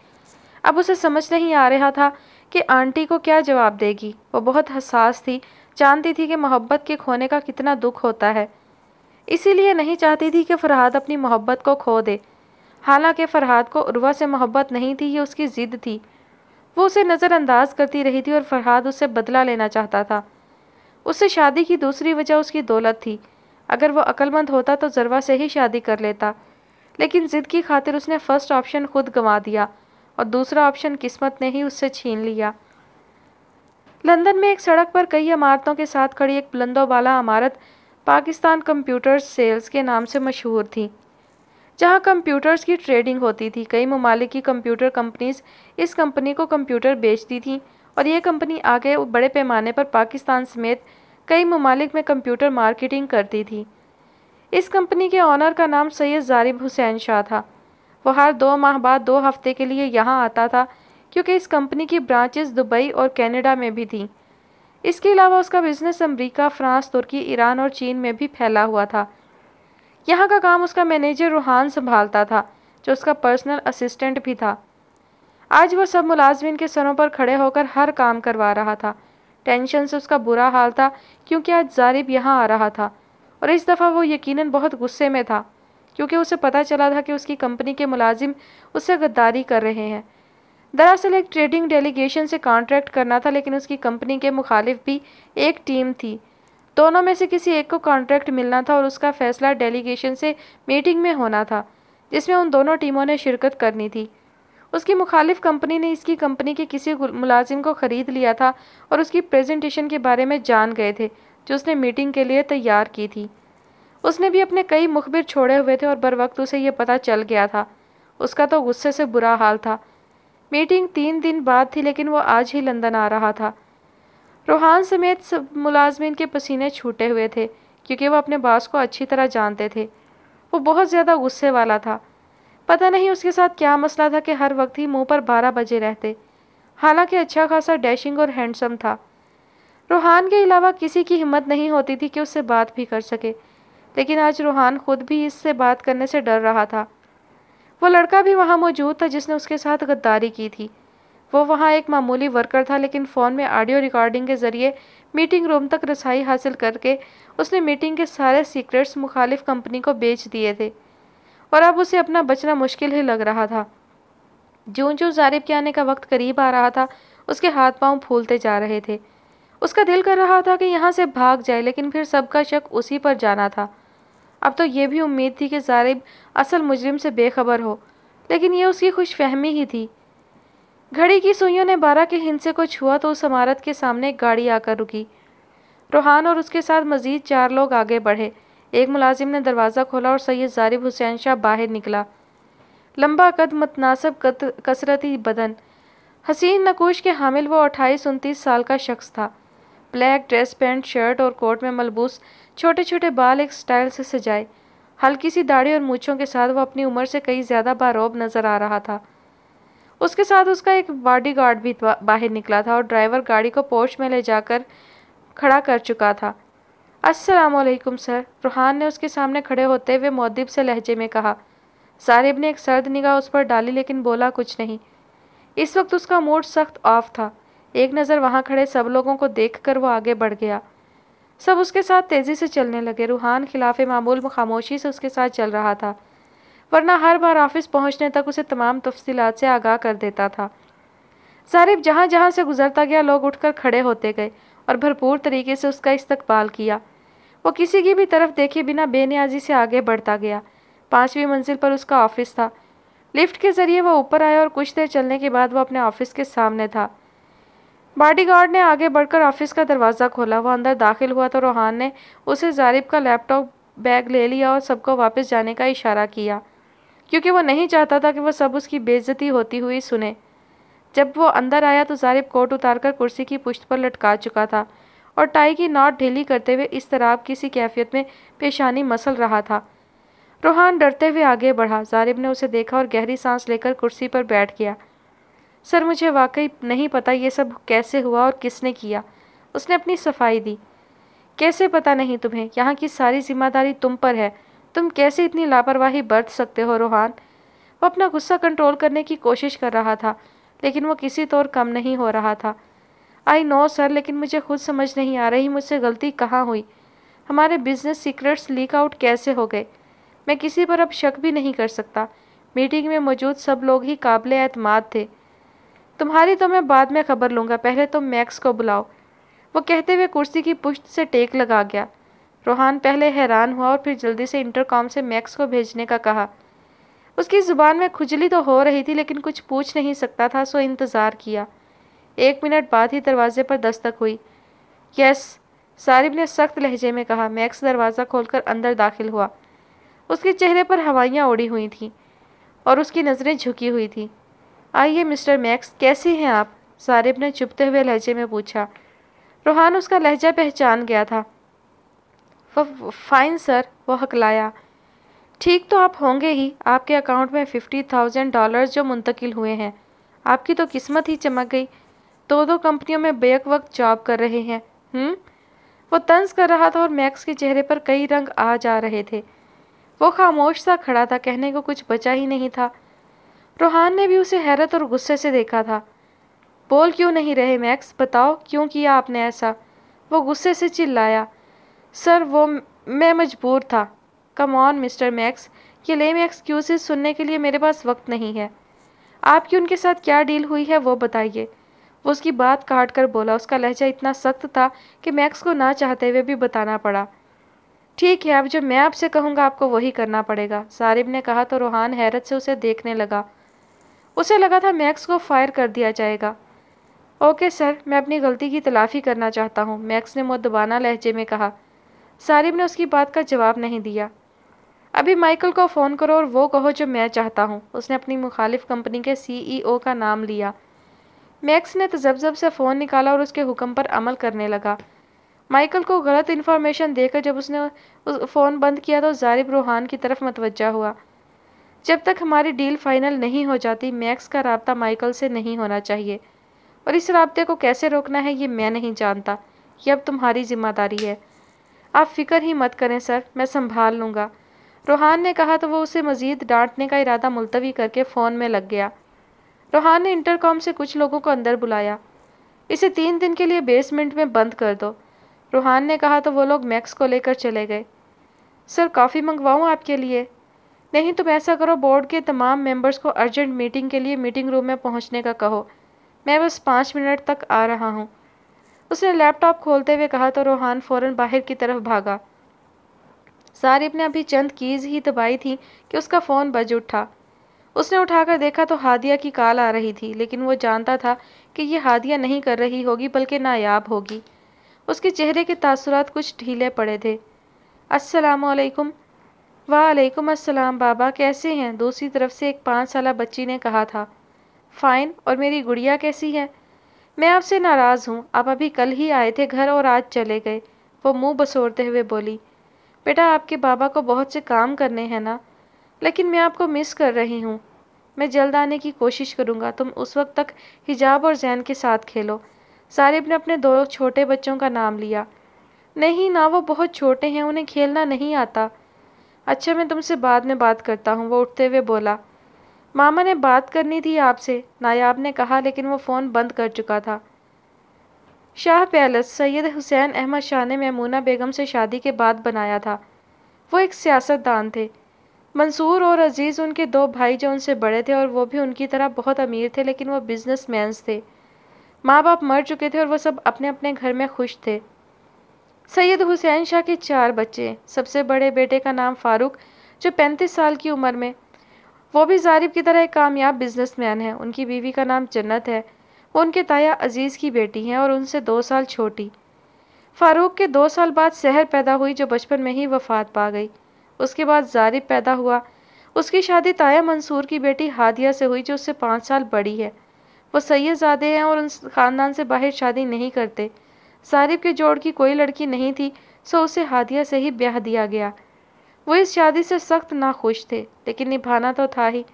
अब उसे समझ नहीं आ रहा था कि आंटी को क्या जवाब देगी वो बहुत हसास थी जानती थी कि मोहब्बत के खोने का कितना दुख होता है इसीलिए नहीं चाहती थी कि फरहाद अपनी मोहब्बत को खो दे हालांकि फरहाद को उर्वा से मोहब्बत नहीं थी ये उसकी ज़िद थी वो उसे नज़रअंदाज करती रही थी और फरहाद उससे बदला लेना चाहता था उससे शादी की दूसरी वजह उसकी दौलत थी अगर वो अक्लमंद होता तो जरवा से ही शादी कर लेता लेकिन ज़िद की खातिर उसने फ़र्स्ट ऑप्शन खुद गंवा दिया और दूसरा ऑप्शन किस्मत ने ही उससे छीन लिया लंदन में एक सड़क पर कई इमारतों के साथ खड़ी एक बुलंदों वाला इमारत पाकिस्तान कंप्यूटर सेल्स के नाम से मशहूर थी जहां कंप्यूटर्स की ट्रेडिंग होती थी कई ममालिक की कंप्यूटर कंपनीज इस कंपनी को कंप्यूटर बेचती थीं और ये कंपनी आगे बड़े पैमाने पर पाकिस्तान समेत कई ममालिक में कंप्यूटर मार्केटिंग करती थी इस कंपनी के ऑनर का नाम सैयद जारिब हुसैन शाह था वह हर दो माह बाद दो हफ्ते के लिए यहाँ आता था क्योंकि इस कंपनी की ब्रांचेस दुबई और कनाडा में भी थीं इसके अलावा उसका बिजनेस अमेरिका, फ्रांस तुर्की ईरान और चीन में भी फैला हुआ था यहाँ का काम उसका मैनेजर रूहान संभालता था जो उसका पर्सनल असिस्टेंट भी था आज वो सब मुलाजमिन के सरों पर खड़े होकर हर काम करवा रहा था टेंशन से उसका बुरा हाल था क्योंकि आज जारिब यहाँ आ रहा था और इस दफ़ा वो यकीनन बहुत गुस्से में था क्योंकि उसे पता चला था कि उसकी कंपनी के मुलाजिम उससे गद्दारी कर रहे हैं दरअसल एक ट्रेडिंग डेलीगेशन से कॉन्ट्रैक्ट करना था लेकिन उसकी कंपनी के मुखालिफ भी एक टीम थी दोनों में से किसी एक को कॉन्ट्रैक्ट मिलना था और उसका फैसला डेलीगेशन से मीटिंग में होना था जिसमें उन दोनों टीमों ने शिरकत करनी थी उसकी मुखालिफ कंपनी ने इसकी कंपनी के किसी मुलाजिम को ख़रीद लिया था और उसकी प्रेजेंटेशन के बारे में जान गए थे जो उसने मीटिंग के लिए तैयार की थी उसने भी अपने कई मुखबिर छोड़े हुए थे और बर वक्त उसे यह पता चल गया था उसका तो गुस्से से बुरा हाल था मीटिंग तीन दिन बाद थी लेकिन वो आज ही लंदन आ रहा था रोहान समेत सब मुलाजमिन के पसीने छूटे हुए थे क्योंकि वो अपने बास को अच्छी तरह जानते थे वो बहुत ज़्यादा गुस्से वाला था पता नहीं उसके साथ क्या मसला था कि हर वक्त ही मुंह पर बारह बजे रहते हालांकि अच्छा खासा डैशिंग और हैंडसम था रूहान के अलावा किसी की हिम्मत नहीं होती थी कि उससे बात भी कर सके लेकिन आज रूहान खुद भी इससे बात करने से डर रहा था वो लड़का भी वहाँ मौजूद था जिसने उसके साथ गद्दारी की थी वो वहाँ एक मामूली वर्कर था लेकिन फ़ोन में ऑडियो रिकॉर्डिंग के ज़रिए मीटिंग रूम तक रसाई हासिल करके उसने मीटिंग के सारे सीक्रेट्स मुखालिफ कंपनी को बेच दिए थे और अब उसे अपना बचना मुश्किल ही लग रहा था जूं जूं जारिब के आने का वक्त करीब आ रहा था उसके हाथ पांव फूलते जा रहे थे उसका दिल कर रहा था कि यहाँ से भाग जाए लेकिन फिर सबका शक उसी पर जाना था अब तो ये भी उम्मीद थी कि जारिब असल मुजरिम से बेखबर हो लेकिन यह उसकी खुश फहमी ही थी घड़ी की सुइयों ने बारह के हिंसे को छुआ तो उस इमारत के सामने एक गाड़ी आकर रुकी रोहान और उसके साथ मजीद चार लोग आगे बढ़े एक मुलाजिम ने दरवाज़ा खोला और सैयद जारिब हुसैन शाह बाहर निकला लंबा कद मतनासब कसरती बदन हसीन नकोश के हामिल वो अट्ठाईस उनतीस साल का शख्स था ब्लैक ड्रेस पैंट शर्ट और कोट में मलबूस छोटे छोटे बाल एक स्टाइल से सजाए हल्की सी दाढ़ी और मूछों के साथ वो अपनी उम्र से कई ज़्यादा बारोब नज़र आ रहा था उसके साथ उसका एक बॉडी गार्ड भी बाहर निकला था और ड्राइवर गाड़ी को पोर्च में ले जाकर खड़ा कर चुका था असलकुम सर रूहान ने उसके सामने खड़े होते हुए मौदीब से लहजे में कहा साहिब ने एक सर्द निगाह उस पर डाली लेकिन बोला कुछ नहीं इस वक्त उसका मूड सख्त ऑफ था एक नज़र वहाँ खड़े सब लोगों को कर वो आगे बढ़ गया सब उसके साथ तेज़ी से चलने लगे रूहान खिलाफ मामूल खामोशी से उसके साथ चल रहा था वरना हर बार ऑफिस पहुंचने तक उसे तमाम तफसीलात से आगाह कर देता था सारिफ़ जहाँ जहाँ से गुजरता गया लोग उठकर खड़े होते गए और भरपूर तरीके से उसका इस्तकबाल किया वो किसी की भी तरफ देखे बिना बेनियाजी से आगे बढ़ता गया पाँचवीं मंजिल पर उसका ऑफिस था लिफ्ट के ज़रिए वह ऊपर आया और कुछ देर चलने के बाद वह अपने ऑफिस के सामने था बॉडीगार्ड ने आगे बढ़कर ऑफिस का दरवाज़ा खोला वह अंदर दाखिल हुआ तो रोहान ने उसे जारिब का लैपटॉप बैग ले लिया और सबको वापस जाने का इशारा किया क्योंकि वो नहीं चाहता था कि वह सब उसकी बेइज्जती होती हुई सुने जब वो अंदर आया तो जारिब कोट उतारकर कुर्सी की पुश्त पर लटका चुका था और टाई की नॉट ढीली करते हुए इस तरह किसी कैफियत में पेशानी मसल रहा था रोहान डरते हुए आगे बढ़ा जारिब ने उसे देखा और गहरी सांस लेकर कुर्सी पर बैठ गया सर मुझे वाकई नहीं पता ये सब कैसे हुआ और किसने किया उसने अपनी सफाई दी कैसे पता नहीं तुम्हें यहाँ की सारी जिम्मेदारी तुम पर है तुम कैसे इतनी लापरवाही बरत सकते हो रोहान वो अपना गुस्सा कंट्रोल करने की कोशिश कर रहा था लेकिन वो किसी तौर कम नहीं हो रहा था आई नो सर लेकिन मुझे खुद समझ नहीं आ रही मुझसे गलती कहाँ हुई हमारे बिजनेस सीक्रेट्स लीक आउट कैसे हो गए मैं किसी पर अब शक भी नहीं कर सकता मीटिंग में मौजूद सब लोग ही काबिल अतमाद थे तुम्हारी तो मैं बाद में खबर लूँगा पहले तुम तो मैक्स को बुलाओ वो कहते हुए कुर्सी की पुश्त से टेक लगा गया रोहान पहले हैरान हुआ और फिर जल्दी से इंटरकॉम से मैक्स को भेजने का कहा उसकी ज़ुबान में खुजली तो हो रही थी लेकिन कुछ पूछ नहीं सकता था सो इंतज़ार किया एक मिनट बाद ही दरवाजे पर दस्तक हुई यस सारिब ने सख्त लहजे में कहा मैक्स दरवाज़ा खोलकर अंदर दाखिल हुआ उसके चेहरे पर हवाइयाँ ओढ़ी हुई थीं और उसकी नज़रें झुकी हुई थी आइए मिस्टर मैक्स कैसे हैं आप सारिब ने चुपते हुए लहजे में पूछा रूहान उसका लहजा पहचान गया था फाइन सर वो हकलाया ठीक तो आप होंगे ही आपके अकाउंट में फ़िफ्टी थाउजेंड डॉलर जो मुंतकिल हुए हैं आपकी तो किस्मत ही चमक गई दो दो कंपनियों में बेक वक्त जॉब कर रहे हैं हम्म वो तंज कर रहा था और मैक्स के चेहरे पर कई रंग आ जा रहे थे वो खामोश सा खड़ा था कहने को कुछ बचा ही नहीं था रोहान ने भी उसे हैरत और गुस्से से देखा था बोल क्यों नहीं रहे मैक्स बताओ क्यों किया आपने ऐसा वो गुस्से से चिल्लाया सर वो मैं मजबूर था कम ऑन मिस्टर मैक्स ये लेम एक्सक्यूज़ सुनने के लिए मेरे पास वक्त नहीं है आपकी उनके साथ क्या डील हुई है वो बताइए वो उसकी बात काट कर बोला उसका लहजा इतना सख्त था कि मैक्स को ना चाहते हुए भी बताना पड़ा ठीक है अब जो मैं आपसे कहूँगा आपको वही करना पड़ेगा सारिब ने कहा तो रूहान हैरत से उसे देखने लगा उसे लगा था मैक्स को फायर कर दिया जाएगा ओके सर मैं अपनी गलती की तलाफ़ी करना चाहता हूँ मैक्स ने मुद्दबाना लहजे में कहा सारिब ने उसकी बात का जवाब नहीं दिया अभी माइकल को फ़ोन करो और वो कहो जो मैं चाहता हूँ उसने अपनी मुखालिफ कंपनी के सीईओ का नाम लिया मैक्स ने तजबजब से फ़ोन निकाला और उसके हुक्म पर अमल करने लगा माइकल को गलत इन्फॉर्मेशन देकर जब उसने उस फ़ोन बंद किया तो जारिब रूहान की तरफ मतवजा हुआ जब तक हमारी डील फाइनल नहीं हो जाती मैक्स का रबता माइकल से नहीं होना चाहिए और इस रबते को कैसे रोकना है ये मैं नहीं जानता यह अब तुम्हारी जिम्मेदारी है आप फिक्र ही मत करें सर मैं संभाल लूँगा रोहान ने कहा तो वो उसे मज़ीद डांटने का इरादा मुलतवी करके फ़ोन में लग गया रोहान ने इंटरकॉम से कुछ लोगों को अंदर बुलाया इसे तीन दिन के लिए बेसमेंट में बंद कर दो रोहान ने कहा तो वो लोग मैक्स को लेकर चले गए सर कॉफ़ी मंगवाऊँ आपके लिए नहीं तुम ऐसा करो बोर्ड के तमाम मेंबर्स को अर्जेंट मीटिंग के लिए मीटिंग रूम में पहुंचने का कहो मैं बस पाँच मिनट तक आ रहा हूँ उसने लैपटॉप खोलते हुए कहा तो रोहान फौरन बाहर की तरफ भागा सारिब ने अभी चंद कीज ही दबाई थी कि उसका फ़ोन बज उठा उसने उठाकर देखा तो हादिया की कॉल आ रही थी लेकिन वो जानता था कि ये हादिया नहीं कर रही होगी बल्कि नायाब होगी उसके चेहरे के तासुरात कुछ ढीले पड़े थे असलकुम वालेकुम अस्सलाम बाबा कैसे हैं दूसरी तरफ से एक पाँच साल बच्ची ने कहा था फ़ाइन और मेरी गुड़िया कैसी है मैं आपसे नाराज़ हूँ आप अभी कल ही आए थे घर और आज चले गए वो मुंह बसोरते हुए बोली बेटा आपके बाबा को बहुत से काम करने हैं ना लेकिन मैं आपको मिस कर रही हूँ मैं जल्द आने की कोशिश करूँगा तुम उस वक्त तक हिजाब और जैन के साथ खेलो सारिब ने अपने दो छोटे बच्चों का नाम लिया नहीं ना वो बहुत छोटे हैं उन्हें खेलना नहीं आता अच्छा मैं तुमसे बाद में बात करता हूँ वो उठते हुए बोला मामा ने बात करनी थी आपसे नायाब ने कहा लेकिन वो फ़ोन बंद कर चुका था शाह पैलेस सैयद हुसैन अहमद शाह ने ममूना बेगम से शादी के बाद बनाया था वो एक सियासतदान थे मंसूर और अजीज़ उनके दो भाई जो उनसे बड़े थे और वो भी उनकी तरह बहुत अमीर थे लेकिन वो बिजनेस थे माँ बाप मर चुके थे और वो सब अपने अपने घर में खुश थे सैयद हुसैन शाह के चार बच्चे सबसे बड़े बेटे का नाम फ़ारूक जो पैंतीस साल की उम्र में वो भी जारिब की तरह एक कामयाब बिजनेसमैन है उनकी बीवी का नाम जन्नत है वो उनके ताया अजीज़ की बेटी हैं और उनसे दो साल छोटी फ़ारूक के दो साल बाद शहर पैदा हुई जो बचपन में ही वफात पा गई उसके बाद जारिब पैदा हुआ उसकी शादी ताया मंसूर की बेटी हादिया से हुई जो उससे पाँच साल बड़ी है वो ज़्यादे हैं और उन ख़ानदान से बाहर शादी नहीं करते सारिब के जोड़ की कोई लड़की नहीं थी सो उसे हादिया से ही ब्याह दिया गया वो इस शादी से सख्त नाखुश थे लेकिन निभाना तो था ही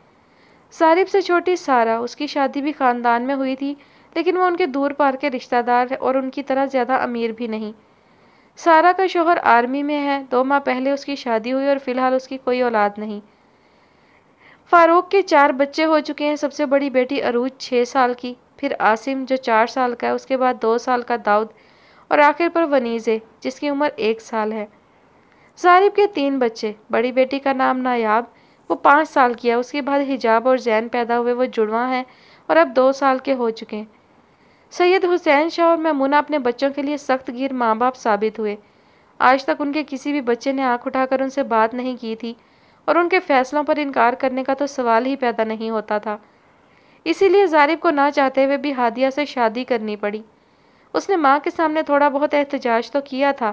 सारिब से छोटी सारा उसकी शादी भी ख़ानदान में हुई थी लेकिन वो उनके दूर पार के रिश्तेदार है और उनकी तरह ज़्यादा अमीर भी नहीं सारा का शोहर आर्मी में है दो माह पहले उसकी शादी हुई और फ़िलहाल उसकी कोई औलाद नहीं फ़ारूक के चार बच्चे हो चुके हैं सबसे बड़ी बेटी अरूज छः साल की फिर आसिम जो चार साल का है उसके बाद दो साल का दाऊद और आखिर पर वनीज़ है जिसकी उम्र एक साल है जारिब के तीन बच्चे बड़ी बेटी का नाम नायाब वो पाँच साल की है उसके बाद हिजाब और जैन पैदा हुए वो जुड़वा हैं और अब दो साल के हो चुके हैं सैयद हुसैन शाह और ममुना अपने बच्चों के लिए सख्त गिर माँ बाप साबित हुए आज तक उनके किसी भी बच्चे ने आँख उठाकर उनसे बात नहीं की थी और उनके फैसलों पर इनकार करने का तो सवाल ही पैदा नहीं होता था इसीलिए जारिब को ना चाहते हुए भी हादिया से शादी करनी पड़ी उसने माँ के सामने थोड़ा बहुत एहतजाज तो किया था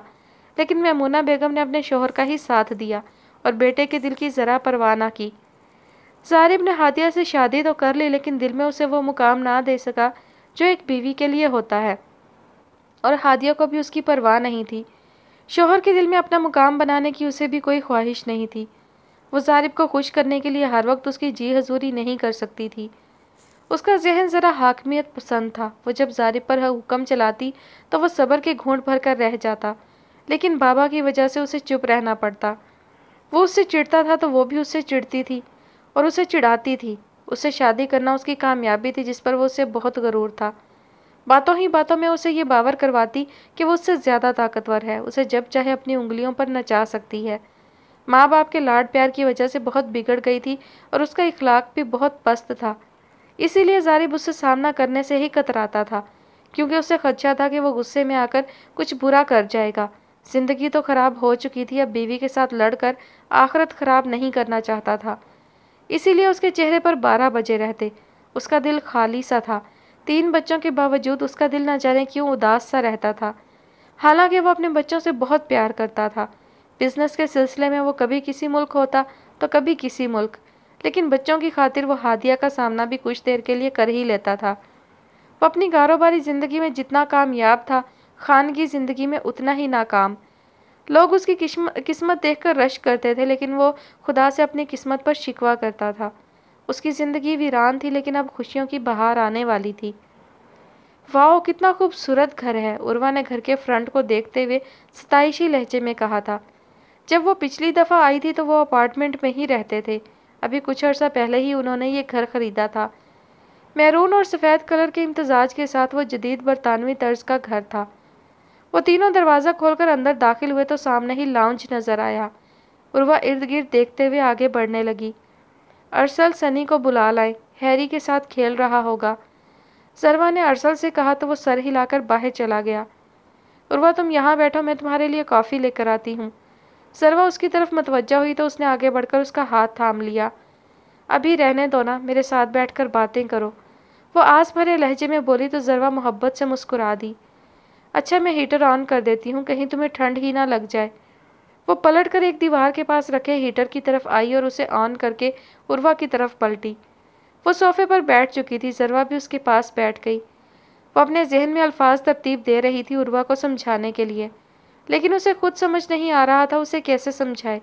लेकिन मैमूना बेगम ने अपने शोहर का ही साथ दिया और बेटे के दिल की ज़रा परवाह ना की जारिब ने हादिया से शादी तो कर ली लेकिन दिल में उसे वो मुकाम ना दे सका जो एक बीवी के लिए होता है और हादिया को भी उसकी परवाह नहीं थी शोहर के दिल में अपना मुकाम बनाने की उसे भी कोई ख्वाहिश नहीं थी वो जारिब को खुश करने के लिए हर वक्त उसकी जी हजूरी नहीं कर सकती थी उसका जहन ज़रा हाकमियत पसंद था वह जब जारी पर हुक्म चलाती तो वह सबर के घूट भर कर रह जाता लेकिन बाबा की वजह से उसे चुप रहना पड़ता वो उससे चिढ़ता था तो वो भी उससे चिढ़ती थी और उसे चिढ़ाती थी उससे शादी करना उसकी कामयाबी थी जिस पर वो उसे बहुत गरूर था बातों ही बातों में उसे ये बावर करवाती कि वो उससे ज़्यादा ताकतवर है उसे जब चाहे अपनी उंगलियों पर नचा सकती है माँ बाप के लाड प्यार की वजह से बहुत बिगड़ गई थी और उसका इखलाक भी बहुत पस्त था इसीलिए जारिब उससे सामना करने से ही कतराता था क्योंकि उसे खदशा था कि वो गुस्से में आकर कुछ बुरा कर जाएगा जिंदगी तो खराब हो चुकी थी अब बीवी के साथ लड़कर आखरत खराब नहीं करना चाहता था इसीलिए उसके चेहरे पर बारह बजे रहते उसका दिल खाली सा था तीन बच्चों के बावजूद उसका दिल ना जाने क्यों उदास सा रहता था हालांकि वो अपने बच्चों से बहुत प्यार करता था बिजनेस के सिलसिले में वो कभी किसी मुल्क होता तो कभी किसी मुल्क लेकिन बच्चों की खातिर वो हादिया का सामना भी कुछ देर के लिए कर ही लेता था वो अपनी कारोबारी ज़िंदगी में जितना कामयाब था खान की ज़िंदगी में उतना ही नाकाम लोग उसकी किस्म किस्मत देख कर रश करते थे लेकिन वो खुदा से अपनी किस्मत पर शिकवा करता था उसकी ज़िंदगी वीरान थी लेकिन अब खुशियों की बहार आने वाली थी वाह कितना खूबसूरत घर है उर्वा ने घर के फ्रंट को देखते हुए सताइशी लहजे में कहा था जब वो पिछली दफ़ा आई थी तो वो अपार्टमेंट में ही रहते थे अभी कुछ अर्सा पहले ही उन्होंने ये घर ख़रीदा था मैरून और सफ़ेद कलर के इम्तजाज के साथ वो जदीद बरतानवी तर्ज का घर था वो तीनों दरवाज़ा खोलकर अंदर दाखिल हुए तो सामने ही लाउंज नज़र आया और वह इर्द गिर्द देखते हुए आगे बढ़ने लगी अरसल सनी को बुला लाए हैरी के साथ खेल रहा होगा सरवा ने अरसल से कहा तो वो सर हिलाकर बाहर चला गया उर्वा तुम यहाँ बैठो मैं तुम्हारे लिए कॉफ़ी लेकर आती हूँ सरवा उसकी तरफ मतवजा हुई तो उसने आगे बढ़कर उसका हाथ थाम लिया अभी रहने दो ना मेरे साथ बैठकर बातें करो वो आस भरे लहजे में बोली तो जरवा मोहब्बत से मुस्कुरा दी अच्छा मैं हीटर ऑन कर देती हूँ कहीं तुम्हें ठंड ही ना लग जाए वो पलट कर एक दीवार के पास रखे हीटर की तरफ आई और उसे ऑन करके उर्वा की तरफ पलटी वो सोफे पर बैठ चुकी थी जरवा भी उसके पास बैठ गई वो अपने जहन में अल्फाज तरतीब दे रही थी उर्वा को समझाने के लिए लेकिन उसे खुद समझ नहीं आ रहा था उसे कैसे समझाए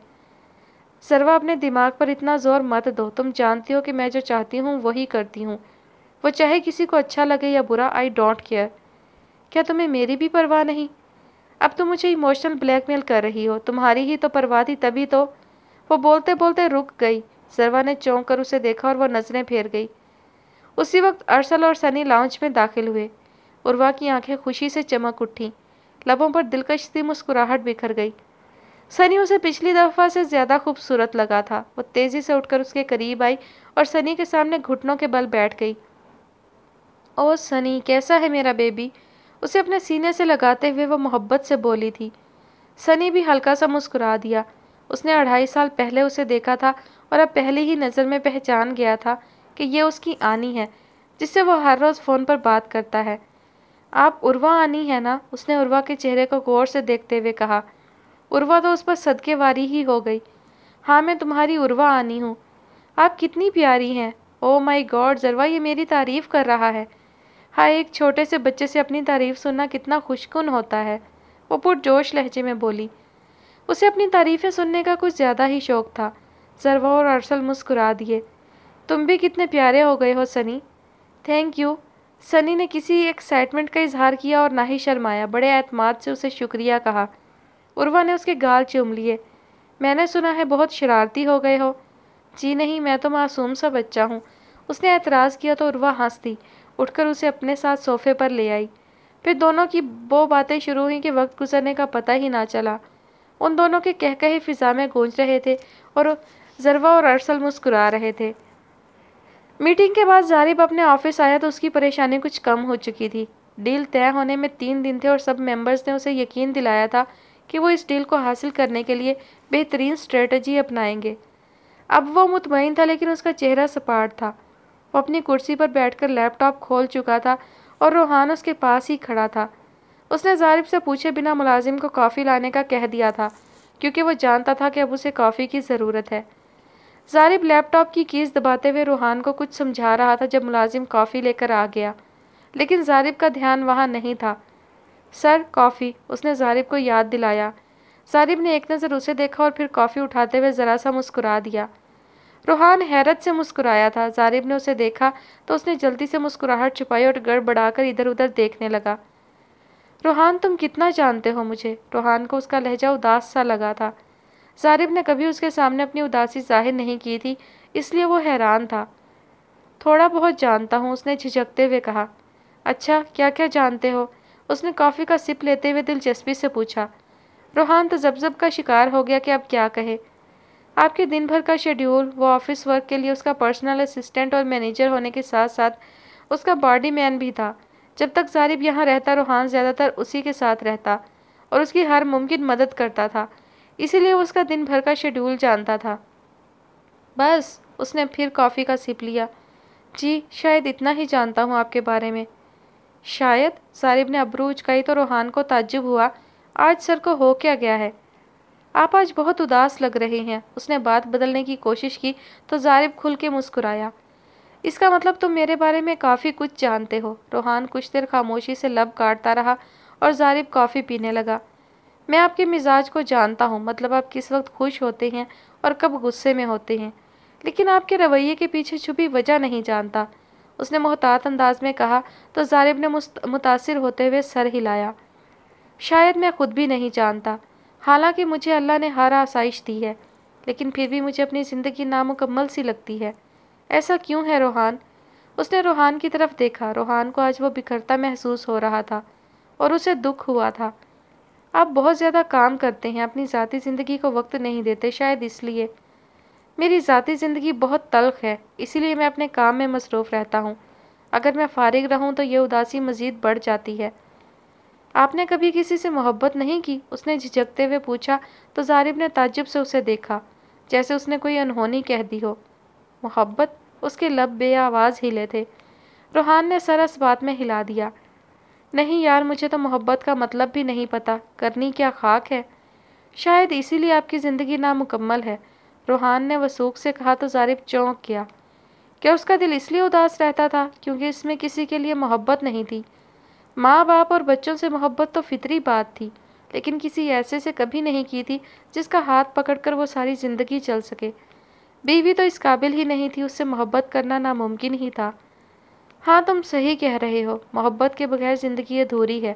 सरवा अपने दिमाग पर इतना जोर मत दो तुम जानती हो कि मैं जो चाहती हूँ वही करती हूँ वो चाहे किसी को अच्छा लगे या बुरा आई डोंट केयर क्या तुम्हें मेरी भी परवाह नहीं अब तुम मुझे इमोशनल ब्लैकमेल कर रही हो तुम्हारी ही तो परवाह थी तभी तो वो बोलते बोलते रुक गई सरवा ने चौंक कर उसे देखा और वह नजरें फेर गई उसी वक्त अरसल और सनी लाउंज में दाखिल हुए उर्वा की आंखें खुशी से चमक उठी लबों पर दिलकश सी मुस्कुराहट बिखर गई सनी उसे पिछली दफ़ा से ज़्यादा खूबसूरत लगा था वो तेज़ी से उठकर उसके करीब आई और सनी के सामने घुटनों के बल बैठ गई ओ सनी कैसा है मेरा बेबी उसे अपने सीने से लगाते हुए वो मोहब्बत से बोली थी सनी भी हल्का सा मुस्कुरा दिया उसने अढ़ाई साल पहले उसे देखा था और अब पहले ही नज़र में पहचान गया था कि यह उसकी आनी है जिससे वो हर रोज़ फ़ोन पर बात करता है आप उर्वा आनी है ना उसने उर्वा के चेहरे को गौर से देखते हुए कहा उर्वा तो उस पर सदके वारी ही हो गई हाँ मैं तुम्हारी उर्वा आनी हूँ आप कितनी प्यारी हैं ओ माई गॉड जरवा ये मेरी तारीफ़ कर रहा है हाँ एक छोटे से बच्चे से अपनी तारीफ़ सुनना कितना खुशकुन होता है वो पुरजोश लहजे में बोली उसे अपनी तारीफ़ें सुनने का कुछ ज़्यादा ही शौक़ था जरवा और अरसल मुस्कुरा दिए तुम भी कितने प्यारे हो गए हो सनी थैंक यू सनी ने किसी एक्साइटमेंट का इजहार किया और ना ही शर्माया बड़े अतमाद से उसे शुक्रिया कहा उर्वा ने उसके गाल चूम लिए मैंने सुना है बहुत शरारती हो गए हो जी नहीं मैं तो मासूम सा बच्चा हूँ उसने एतराज़ किया तो उर्वा हंस दी उठकर उसे अपने साथ सोफे पर ले आई फिर दोनों की वो बातें शुरू हुई कि वक्त गुजरने का पता ही ना चला उन दोनों के कह कहे फिजा में गूंज रहे थे और जरवा और अरसल मुस्कुरा रहे थे मीटिंग के बाद जारिब अपने ऑफिस आया तो उसकी परेशानी कुछ कम हो चुकी थी डील तय होने में तीन दिन थे और सब मेंबर्स ने उसे यकीन दिलाया था कि वो इस डील को हासिल करने के लिए बेहतरीन स्ट्रेटजी अपनाएंगे अब वो मुतमिन था लेकिन उसका चेहरा सपाट था वो अपनी कुर्सी पर बैठकर लैपटॉप खोल चुका था और रूहान उसके पास ही खड़ा था उसने जारिब से पूछे बिना मुलाजिम को कॉफ़ी लाने का कह दिया था क्योंकि वो जानता था कि अब उसे कॉफ़ी की ज़रूरत है जारिब लैपटॉप की कीज़ दबाते हुए रूहान को कुछ समझा रहा था जब मुलाजिम कॉफ़ी लेकर आ गया लेकिन जारिब का ध्यान वहाँ नहीं था सर कॉफ़ी उसने जारिब को याद दिलाया जारिब ने एक नज़र उसे देखा और फिर कॉफ़ी उठाते हुए ज़रा सा मुस्कुरा दिया रूहान हैरत से मुस्कुराया था जारिब ने उसे देखा तो उसने जल्दी से मुस्कुराहट छुपाई और गड़बड़ाकर इधर उधर देखने लगा रूहान तुम कितना जानते हो मुझे रूहान को उसका लहजा उदास सा लगा था जारिब ने कभी उसके सामने अपनी उदासी जाहिर नहीं की थी इसलिए वो हैरान था थोड़ा बहुत जानता हूँ उसने झिझकते हुए कहा अच्छा क्या क्या जानते हो उसने कॉफ़ी का सिप लेते हुए दिलचस्पी से पूछा रोहान तो जबजब का शिकार हो गया कि अब क्या कहे आपके दिन भर का शेड्यूल वो ऑफिस वर्क के लिए उसका पर्सनल असिस्टेंट और मैनेजर होने के साथ साथ उसका बॉडी मैन भी था जब तक जारिब यहाँ रहता रोहान ज़्यादातर उसी के साथ रहता और उसकी हर मुमकिन मदद करता था इसीलिए उसका दिन भर का शेड्यूल जानता था बस उसने फिर कॉफ़ी का सिप लिया जी शायद इतना ही जानता हूँ आपके बारे में शायद सारिब ने अबरूज उचकाई तो रूहान को ताज्जुब हुआ आज सर को हो क्या गया है आप आज बहुत उदास लग रहे हैं उसने बात बदलने की कोशिश की तो जारिब खुल के मुस्कुराया इसका मतलब तुम मेरे बारे में काफ़ी कुछ जानते हो रूहान कुछ देर खामोशी से लब काटता रहा और जारिब कॉफ़ी पीने लगा मैं आपके मिजाज को जानता हूँ मतलब आप किस वक्त खुश होते हैं और कब गुस्से में होते हैं लेकिन आपके रवैये के पीछे छुपी वजह नहीं जानता उसने मोहतात अंदाज में कहा तो जारिब ने मुतासर होते हुए सर हिलाया शायद मैं खुद भी नहीं जानता हालांकि मुझे अल्लाह ने हर आसाइश दी है लेकिन फिर भी मुझे अपनी ज़िंदगी नामुकम्मल सी लगती है ऐसा क्यों है रोहान उसने रोहान की तरफ देखा रोहान को आज वो बिखरता महसूस हो रहा था और उसे दुख हुआ था आप बहुत ज़्यादा काम करते हैं अपनी ज़ाती ज़िंदगी को वक्त नहीं देते शायद इसलिए मेरी ज़ाती ज़िंदगी बहुत तलख है इसीलिए मैं अपने काम में मसरूफ़ रहता हूँ अगर मैं फारिग रहूँ तो यह उदासी मज़ीद बढ़ जाती है आपने कभी किसी से मोहब्बत नहीं की उसने झिझकते हुए पूछा तो जारिब ने ताजुब से उसे देखा जैसे उसने कोई अनहोनी कह दी हो मोहब्बत उसके लब बे आवाज़ हिले थे रूहान ने सरस बात में हिला दिया नहीं यार मुझे तो मोहब्बत का मतलब भी नहीं पता करनी क्या खाक है शायद इसीलिए आपकी ज़िंदगी नामुकम्मल है रूहान ने वसूख से कहा तो जारिब चौंक गया क्या उसका दिल इसलिए उदास रहता था क्योंकि इसमें किसी के लिए मोहब्बत नहीं थी माँ बाप और बच्चों से मोहब्बत तो फितरी बात थी लेकिन किसी ऐसे से कभी नहीं की थी जिसका हाथ पकड़कर वो सारी ज़िंदगी चल सके बीवी तो इस काबिल ही नहीं थी उससे मोहब्बत करना नामुमकिन ही था हाँ तुम सही कह रहे हो मोहब्बत के बगैर ज़िंदगी अधूरी है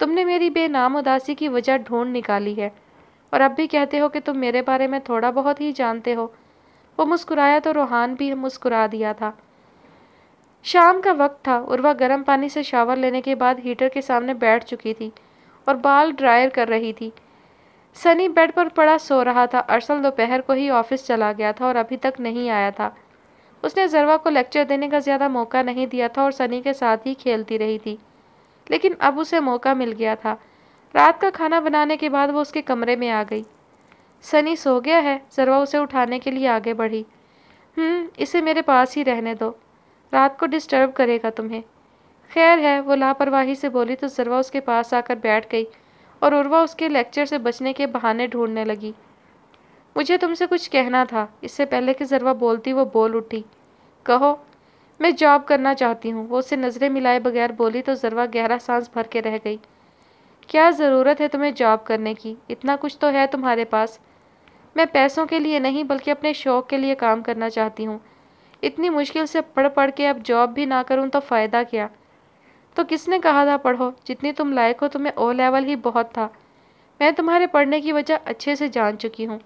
तुमने मेरी बेनाम उदासी की वजह ढूंढ निकाली है और अब भी कहते हो कि तुम मेरे बारे में थोड़ा बहुत ही जानते हो वो मुस्कुराया तो रूहान भी मुस्कुरा दिया था शाम का वक्त था उर्वा गर्म पानी से शावर लेने के बाद हीटर के सामने बैठ चुकी थी और बाल ड्रायर कर रही थी सनी बेड पर पड़ा सो रहा था अरसल दोपहर को ही ऑफिस चला गया था और अभी तक नहीं आया था उसने जरवा को लेक्चर देने का ज़्यादा मौका नहीं दिया था और सनी के साथ ही खेलती रही थी लेकिन अब उसे मौका मिल गया था रात का खाना बनाने के बाद वो उसके कमरे में आ गई सनी सो गया है जरवा उसे उठाने के लिए आगे बढ़ी हम्म, इसे मेरे पास ही रहने दो रात को डिस्टर्ब करेगा तुम्हें खैर है वो लापरवाही से बोली तो जरवा उसके पास आकर बैठ गई और उर्वा उसके लेक्चर से बचने के बहाने ढूंढने लगी मुझे तुमसे कुछ कहना था इससे पहले कि जरवा बोलती वो बोल उठी कहो मैं जॉब करना चाहती हूँ वो उसे नज़रें मिलाए बगैर बोली तो जरवा गहरा सांस भर के रह गई क्या ज़रूरत है तुम्हें जॉब करने की इतना कुछ तो है तुम्हारे पास मैं पैसों के लिए नहीं बल्कि अपने शौक़ के लिए काम करना चाहती हूँ इतनी मुश्किल से पढ़ पढ़ के अब जॉब भी ना करूँ तो फ़ायदा क्या तो किसने कहा था पढ़ो जितनी तुम लायक हो तुम्हें ओ लेवल ही बहुत था मैं तुम्हारे पढ़ने की वजह अच्छे से जान चुकी हूँ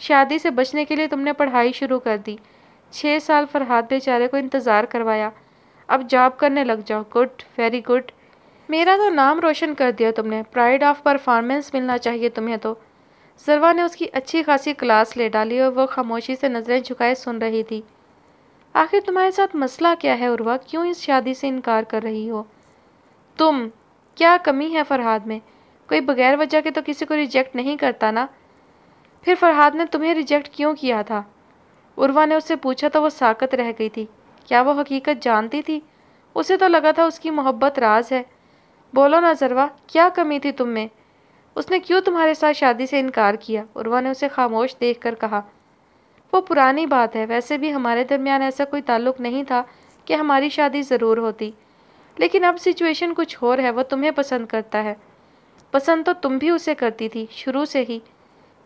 शादी से बचने के लिए तुमने पढ़ाई शुरू कर दी छः साल फरहाद बेचारे को इंतज़ार करवाया अब जॉब करने लग जाओ गुड वेरी गुड मेरा तो नाम रोशन कर दिया तुमने प्राइड ऑफ परफॉर्मेंस मिलना चाहिए तुम्हें तो जरवा ने उसकी अच्छी खासी क्लास ले डाली और वह खामोशी से नज़रें झुकाए सुन रही थी आखिर तुम्हारे साथ मसला क्या है उर्वा क्यों इस शादी से इनकार कर रही हो तुम क्या कमी है फरहाद में कोई बगैर वजह के तो किसी को रिजेक्ट नहीं करता ना फिर फरहाद ने तुम्हें रिजेक्ट क्यों किया था उर्वा ने उससे पूछा तो वो साकत रह गई थी क्या वो हकीकत जानती थी उसे तो लगा था उसकी मोहब्बत राज है बोलो ना जरवा क्या कमी थी तुम में उसने क्यों तुम्हारे साथ शादी से इनकार किया उर्वा ने उसे खामोश देख कर कहा वो पुरानी बात है वैसे भी हमारे दरमियान ऐसा कोई ताल्लुक नहीं था कि हमारी शादी ज़रूर होती लेकिन अब सिचुएशन कुछ और है वो तुम्हें पसंद करता है पसंद तो तुम भी उसे करती थी शुरू से ही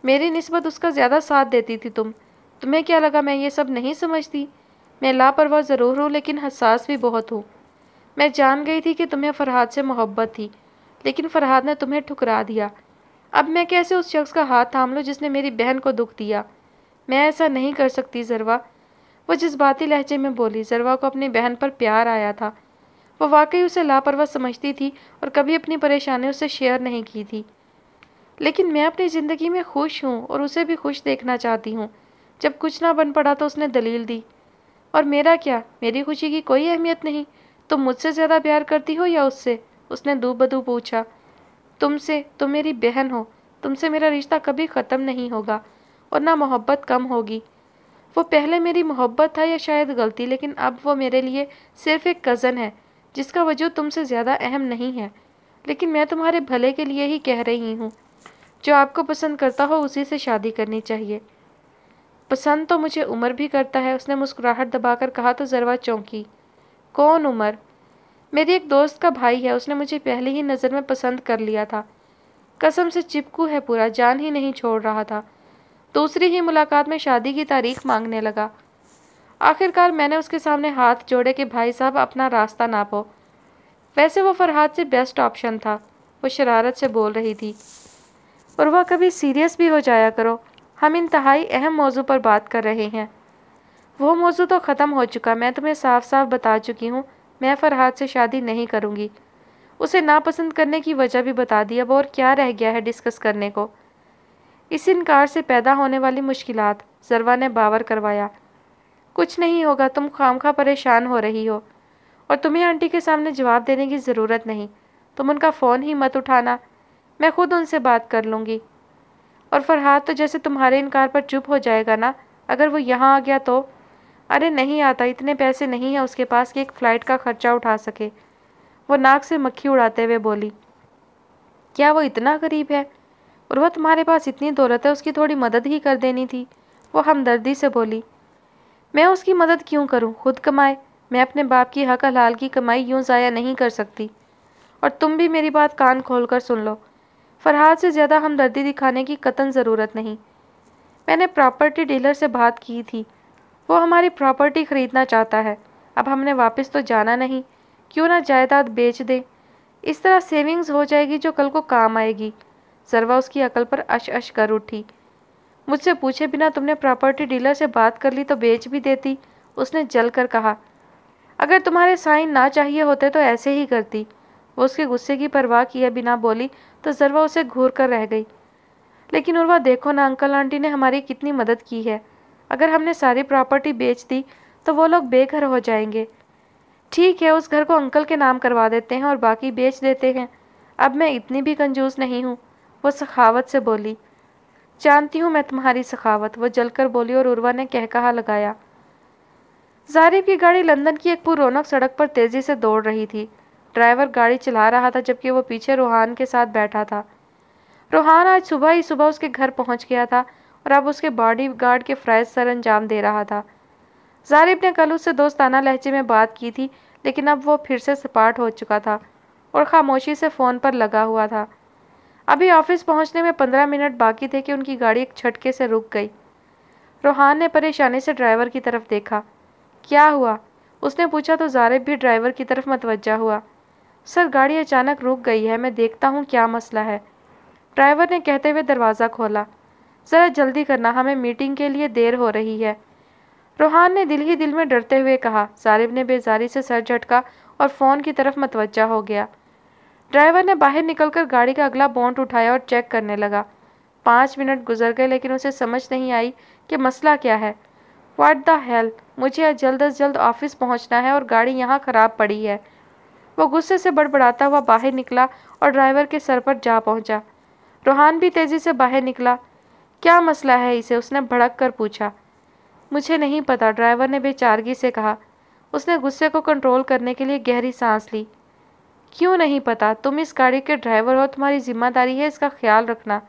मेरी नस्बत उसका ज़्यादा साथ देती थी तुम तुम्हें क्या लगा मैं ये सब नहीं समझती मैं लापरवाह ज़रूर हूँ लेकिन हसास भी बहुत हूँ मैं जान गई थी कि तुम्हें फरहाद से मोहब्बत थी लेकिन फरहाद ने तुम्हें ठुकरा दिया अब मैं कैसे उस शख्स का हाथ थाम लूँ जिसने मेरी बहन को दुख दिया मैं ऐसा नहीं कर सकती जरवा वो जज्बाती लहजे में बोली जरवा को अपनी बहन पर प्यार आया था वो वाकई उसे लापरवाह समझती थी और कभी अपनी परेशानी उसे शेयर नहीं की थी लेकिन मैं अपनी ज़िंदगी में खुश हूँ और उसे भी खुश देखना चाहती हूँ जब कुछ ना बन पड़ा तो उसने दलील दी और मेरा क्या मेरी खुशी की कोई अहमियत नहीं तुम मुझसे ज़्यादा प्यार करती हो या उससे उसने दू बदू पूछा तुमसे तुम तो मेरी बहन हो तुमसे मेरा रिश्ता कभी ख़त्म नहीं होगा और ना मोहब्बत कम होगी वो पहले मेरी मोहब्बत था या शायद गलती लेकिन अब वो मेरे लिए सिर्फ एक कज़न है जिसका वजूद तुमसे ज़्यादा अहम नहीं है लेकिन मैं तुम्हारे भले के लिए ही कह रही हूँ जो आपको पसंद करता हो उसी से शादी करनी चाहिए पसंद तो मुझे उमर भी करता है उसने मुस्कुराहट दबाकर कहा तो जरवा चौंकी कौन उमर मेरी एक दोस्त का भाई है उसने मुझे पहले ही नज़र में पसंद कर लिया था कसम से चिपकू है पूरा जान ही नहीं छोड़ रहा था दूसरी ही मुलाकात में शादी की तारीख मांगने लगा आखिरकार मैंने उसके सामने हाथ जोड़े कि भाई साहब अपना रास्ता नापो वैसे वो फरहाद से बेस्ट ऑप्शन था वो शरारत से बोल रही थी और वह कभी सीरियस भी हो जाया करो हम इंतहाई अहम मौजू पर बात कर रहे हैं वो मौजू तो ख़त्म हो चुका मैं तुम्हें साफ साफ बता चुकी हूँ मैं फरहाद से शादी नहीं करूँगी उसे नापसंद करने की वजह भी बता दी अब और क्या रह गया है डिस्कस करने को इस इनकार से पैदा होने वाली मुश्किल जरवा ने बावर करवाया कुछ नहीं होगा तुम खामखा परेशान हो रही हो और तुम्हें आंटी के सामने जवाब देने की ज़रूरत नहीं तुम उनका फ़ोन ही मत उठाना मैं खुद उनसे बात कर लूँगी और फरहाद तो जैसे तुम्हारे इनकार पर चुप हो जाएगा ना अगर वो यहाँ आ गया तो अरे नहीं आता इतने पैसे नहीं हैं उसके पास कि एक फ़्लाइट का खर्चा उठा सके वो नाक से मक्खी उड़ाते हुए बोली क्या वो इतना गरीब है और वह तुम्हारे पास इतनी दौलत है उसकी थोड़ी मदद ही कर देनी थी वो हमदर्दी से बोली मैं उसकी मदद क्यों करूं खुद कमाए मैं अपने बाप की हक हलाल की कमाई यूं ज़ाया नहीं कर सकती और तुम भी मेरी बात कान खोल कर सुन लो फरहाद से ज़्यादा हमदर्दी दिखाने की कतन ज़रूरत नहीं मैंने प्रॉपर्टी डीलर से बात की थी वो हमारी प्रॉपर्टी ख़रीदना चाहता है अब हमने वापस तो जाना नहीं क्यों ना जायदाद बेच दे इस तरह सेविंग्स हो जाएगी जो कल को काम आएगी सरवा उसकी अकल पर अश अश कर उठी मुझसे पूछे बिना तुमने प्रॉपर्टी डीलर से बात कर ली तो बेच भी देती उसने जल कर कहा अगर तुम्हारे साइन ना चाहिए होते तो ऐसे ही करती वो उसके गुस्से की परवाह किए बिना बोली तो जरवा उसे घूर कर रह गई लेकिन उर्वा देखो ना अंकल आंटी ने हमारी कितनी मदद की है अगर हमने सारी प्रॉपर्टी बेच दी तो वो लोग बेघर हो जाएंगे ठीक है उस घर को अंकल के नाम करवा देते हैं और बाकी बेच देते हैं अब मैं इतनी भी कंजूस नहीं हूँ वो सखावत से बोली जानती हूँ मैं तुम्हारी सखावत वो जलकर बोली और उर्वा ने कह कहा लगाया जारिब की गाड़ी लंदन की एक पुरौनक सड़क पर तेज़ी से दौड़ रही थी ड्राइवर गाड़ी चला रहा था जबकि वो पीछे रूहान के साथ बैठा था रूहान आज सुबह ही सुबह उसके घर पहुंच गया था और अब उसके बॉडी गार्ड के फ्राइज सर अंजाम दे रहा था जारिब ने कल उससे दोस्ताना लहजे में बात की थी लेकिन अब वो फिर से सपाट हो चुका था और खामोशी से फ़ोन पर लगा हुआ था अभी ऑफिस पहुंचने में पंद्रह मिनट बाकी थे कि उनकी गाड़ी एक झटके से रुक गई रूहान ने परेशानी से ड्राइवर की तरफ देखा क्या हुआ उसने पूछा तो जारिब भी ड्राइवर की तरफ मतवजा हुआ सर गाड़ी अचानक रुक गई है मैं देखता हूँ क्या मसला है ड्राइवर ने कहते हुए दरवाज़ा खोला ज़रा जल्दी करना हमें मीटिंग के लिए देर हो रही है रोहान ने दिल ही दिल में डरते हुए कहा सारिब ने बेजारी से सर झटका और फ़ोन की तरफ मतवजा हो गया ड्राइवर ने बाहर निकलकर गाड़ी का अगला बॉन्ट उठाया और चेक करने लगा पाँच मिनट गुजर गए लेकिन उसे समझ नहीं आई कि मसला क्या है वाट द हेल मुझे जल्द अज जल्द ऑफिस पहुँचना है और गाड़ी यहाँ ख़राब पड़ी है वो गुस्से से बड़बड़ाता हुआ बाहर निकला और ड्राइवर के सर पर जा पहुंचा रोहान भी तेज़ी से बाहर निकला क्या मसला है इसे उसने भड़क कर पूछा मुझे नहीं पता ड्राइवर ने बेचारगी से कहा उसने गुस्से को कंट्रोल करने के लिए गहरी सांस ली क्यों नहीं पता तुम इस गाड़ी के ड्राइवर हो तुम्हारी जिम्मेदारी है इसका ख्याल रखना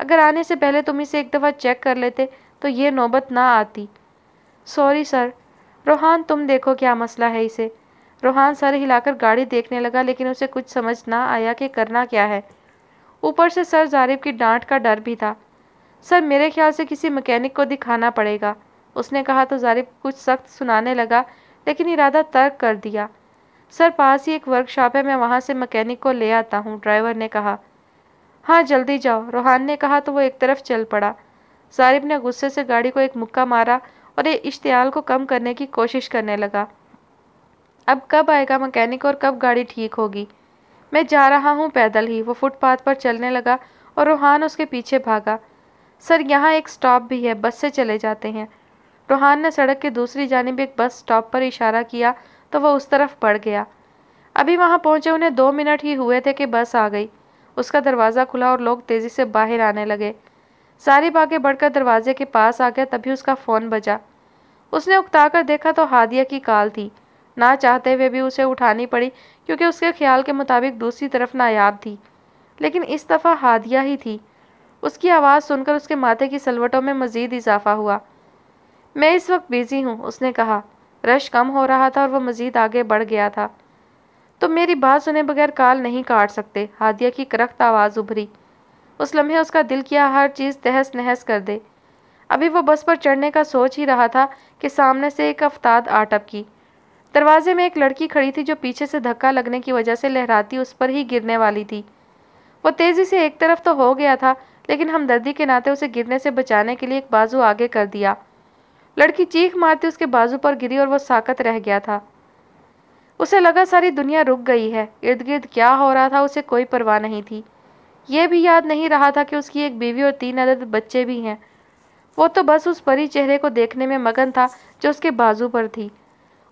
अगर आने से पहले तुम इसे एक दफ़ा चेक कर लेते तो ये नौबत ना आती सॉरी सर रोहान तुम देखो क्या मसला है इसे रोहान सर हिलाकर गाड़ी देखने लगा लेकिन उसे कुछ समझ ना आया कि करना क्या है ऊपर से सर जारिब की डांट का डर भी था सर मेरे ख्याल से किसी मकैनिक को दिखाना पड़ेगा उसने कहा तो जारिब कुछ सख्त सुनाने लगा लेकिन इरादा तर्क कर दिया सर पास ही एक वर्कशॉप है मैं वहाँ से मकैनिक को ले आता हूँ ड्राइवर ने कहा हाँ जल्दी जाओ रोहान ने कहा तो वो एक तरफ चल पड़ा जारिब ने गुस्से से गाड़ी को एक मुक्का मारा और इश्तियाल को कम करने की कोशिश करने लगा अब कब आएगा मकैनिक और कब गाड़ी ठीक होगी मैं जा रहा हूँ पैदल ही वो फुटपाथ पर चलने लगा और रूहान उसके पीछे भागा सर यहाँ एक स्टॉप भी है बस से चले जाते हैं रूहान ने सड़क के दूसरी जानब एक बस स्टॉप पर इशारा किया तो वह उस तरफ बढ़ गया अभी वहाँ पहुँचे उन्हें दो मिनट ही हुए थे कि बस आ गई उसका दरवाज़ा खुला और लोग तेज़ी से बाहर आने लगे सारी बागें बढ़कर दरवाजे के पास आ गया तभी उसका फ़ोन बजा उसने उकता कर देखा तो हादिया की काल थी ना चाहते हुए भी उसे उठानी पड़ी क्योंकि उसके ख्याल के मुताबिक दूसरी तरफ नायाब थी लेकिन इस दफ़ा हादिया ही थी उसकी आवाज़ सुनकर उसके माथे की सलवटों में मज़ीद इजाफा हुआ मैं इस वक्त बिज़ी हूँ उसने कहा रश कम हो रहा था और वह मज़ीद आगे बढ़ गया था तुम तो मेरी बात सुने बगैर काल नहीं काट सकते हादिया की करख्त आवाज़ उभरी उस लम्हे उसका दिल किया हर चीज़ तहस नहस कर दे अभी वो बस पर चढ़ने का सोच ही रहा था कि सामने से एक अफताद आटप की दरवाजे में एक लड़की खड़ी थी जो पीछे से धक्का लगने की वजह से लहराती उस पर ही गिरने वाली थी वो तेज़ी से एक तरफ तो हो गया था लेकिन हमदर्दी के नाते उसे गिरने से बचाने के लिए एक बाजू आगे कर दिया लड़की चीख मारती उसके बाजू पर गिरी और वह साकत रह गया था उसे लगा सारी दुनिया रुक गई है इर्द गिर्द क्या हो रहा था उसे कोई परवाह नहीं थी ये भी याद नहीं रहा था कि उसकी एक बीवी और तीन अदद बच्चे भी हैं वो तो बस उस परी चेहरे को देखने में मगन था जो उसके बाजू पर थी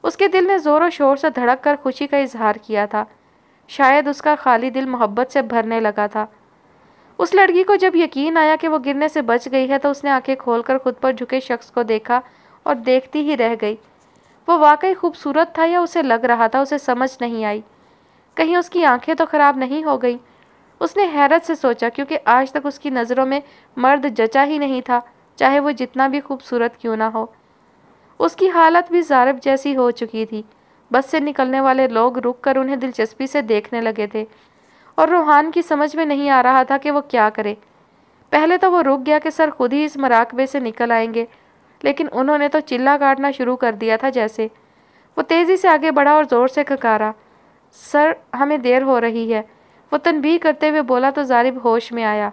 उसके दिल ने ज़ोरों शोर से धड़क कर खुशी का इजहार किया था शायद उसका खाली दिल मोहब्बत से भरने लगा था उस लड़की को जब यकीन आया कि वो गिरने से बच गई है तो उसने आंखें खोलकर खुद पर झुके शख्स को देखा और देखती ही रह गई वो वाकई खूबसूरत था या उसे लग रहा था उसे समझ नहीं आई कहीं उसकी आंखें तो ख़राब नहीं हो गई उसने हैरत से सोचा क्योंकि आज तक उसकी नज़रों में मर्द जचा ही नहीं था चाहे वो जितना भी खूबसूरत क्यों ना हो उसकी हालत भी जारब जैसी हो चुकी थी बस से निकलने वाले लोग रुक कर उन्हें दिलचस्पी से देखने लगे थे और रूहान की समझ में नहीं आ रहा था कि वो क्या करे पहले तो वो रुक गया कि सर खुद ही इस मराकबे से निकल आएंगे लेकिन उन्होंने तो चिल्ला काटना शुरू कर दिया था जैसे वो तेज़ी से आगे बढ़ा और ज़ोर से ककारा सर हमें देर हो रही है वो तनबीह करते हुए बोला तो जारिब होश में आया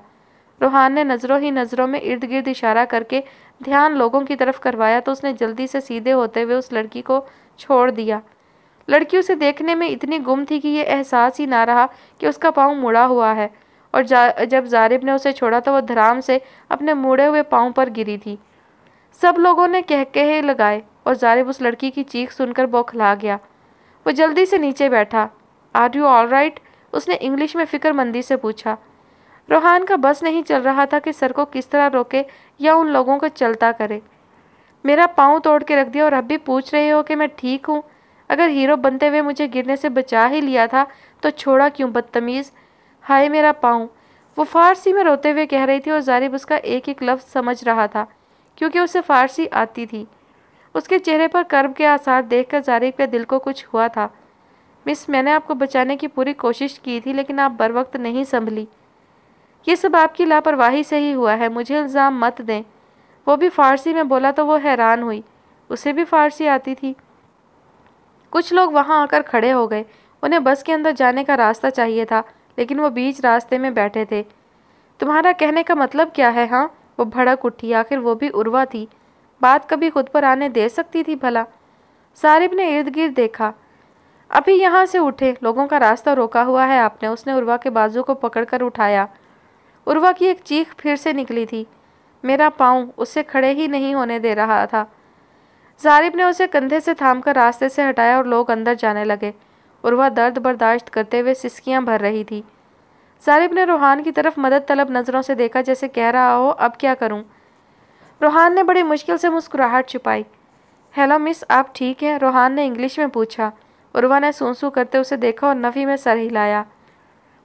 रूहान ने नज़रों ही नज़रों में इर्द गिर्द इशारा करके ध्यान लोगों की तरफ करवाया तो उसने जल्दी से सीधे होते हुए उस लड़की को छोड़ दिया लड़की उसे देखने में इतनी गुम थी कि यह एहसास ही ना रहा कि उसका पाँव मुड़ा हुआ है और जा, जब जारिब ने उसे छोड़ा तो वह धराम से अपने मुड़े हुए पाँव पर गिरी थी सब लोगों ने कह कहकहे लगाए और जारिब उस लड़की की चीख सुनकर बौखला गया वो जल्दी से नीचे बैठा आर यू ऑल राइट उसने इंग्लिश में फ़िक्रमंदी से पूछा रोहान का बस नहीं चल रहा था कि सर को किस तरह रोके या उन लोगों को चलता करे मेरा पाँव तोड़ के रख दिया और अब भी पूछ रहे हो कि मैं ठीक हूँ अगर हीरो बनते हुए मुझे गिरने से बचा ही लिया था तो छोड़ा क्यों बदतमीज़ हाय मेरा पाँव वो फारसी में रोते हुए कह रही थी और जारिब उसका एक एक लफ्ज़ समझ रहा था क्योंकि उसे फारसी आती थी उसके चेहरे पर कर्ब के आसार देखकर जारिब के दिल को कुछ हुआ था मिस मैंने आपको बचाने की पूरी कोशिश की थी लेकिन आप बर वक्त नहीं संभली ये सब आपकी लापरवाही से ही हुआ है मुझे इल्ज़ाम मत दें वो भी फ़ारसी में बोला तो वो हैरान हुई उसे भी फ़ारसी आती थी कुछ लोग वहाँ आकर खड़े हो गए उन्हें बस के अंदर जाने का रास्ता चाहिए था लेकिन वो बीच रास्ते में बैठे थे तुम्हारा कहने का मतलब क्या है हाँ वो भड़क उठी आखिर वो भी उर्वा थी बात कभी खुद पर आने दे सकती थी भला सारिब ने इर्द गिर्द देखा अभी यहाँ से उठे लोगों का रास्ता रोका हुआ है आपने उसने उर्वा के बाजू को पकड़कर उठाया उर्वा की एक चीख फिर से निकली थी मेरा पाँव उससे खड़े ही नहीं होने दे रहा था जारिब ने उसे कंधे से थामकर रास्ते से हटाया और लोग अंदर जाने लगे उर्वा दर्द बर्दाश्त करते हुए सिस्कियाँ भर रही थी जारिब ने रूहान की तरफ मदद तलब नज़रों से देखा जैसे कह रहा हो अब क्या करूं? रूहान ने बड़ी मुश्किल से मुस्कुराहट छुपाई हेलो मिस आप ठीक हैं रूहान ने इंग्लिश में पूछा उर्वा ने सूंसू करते उसे देखा और नफ़ी में सर हिलाया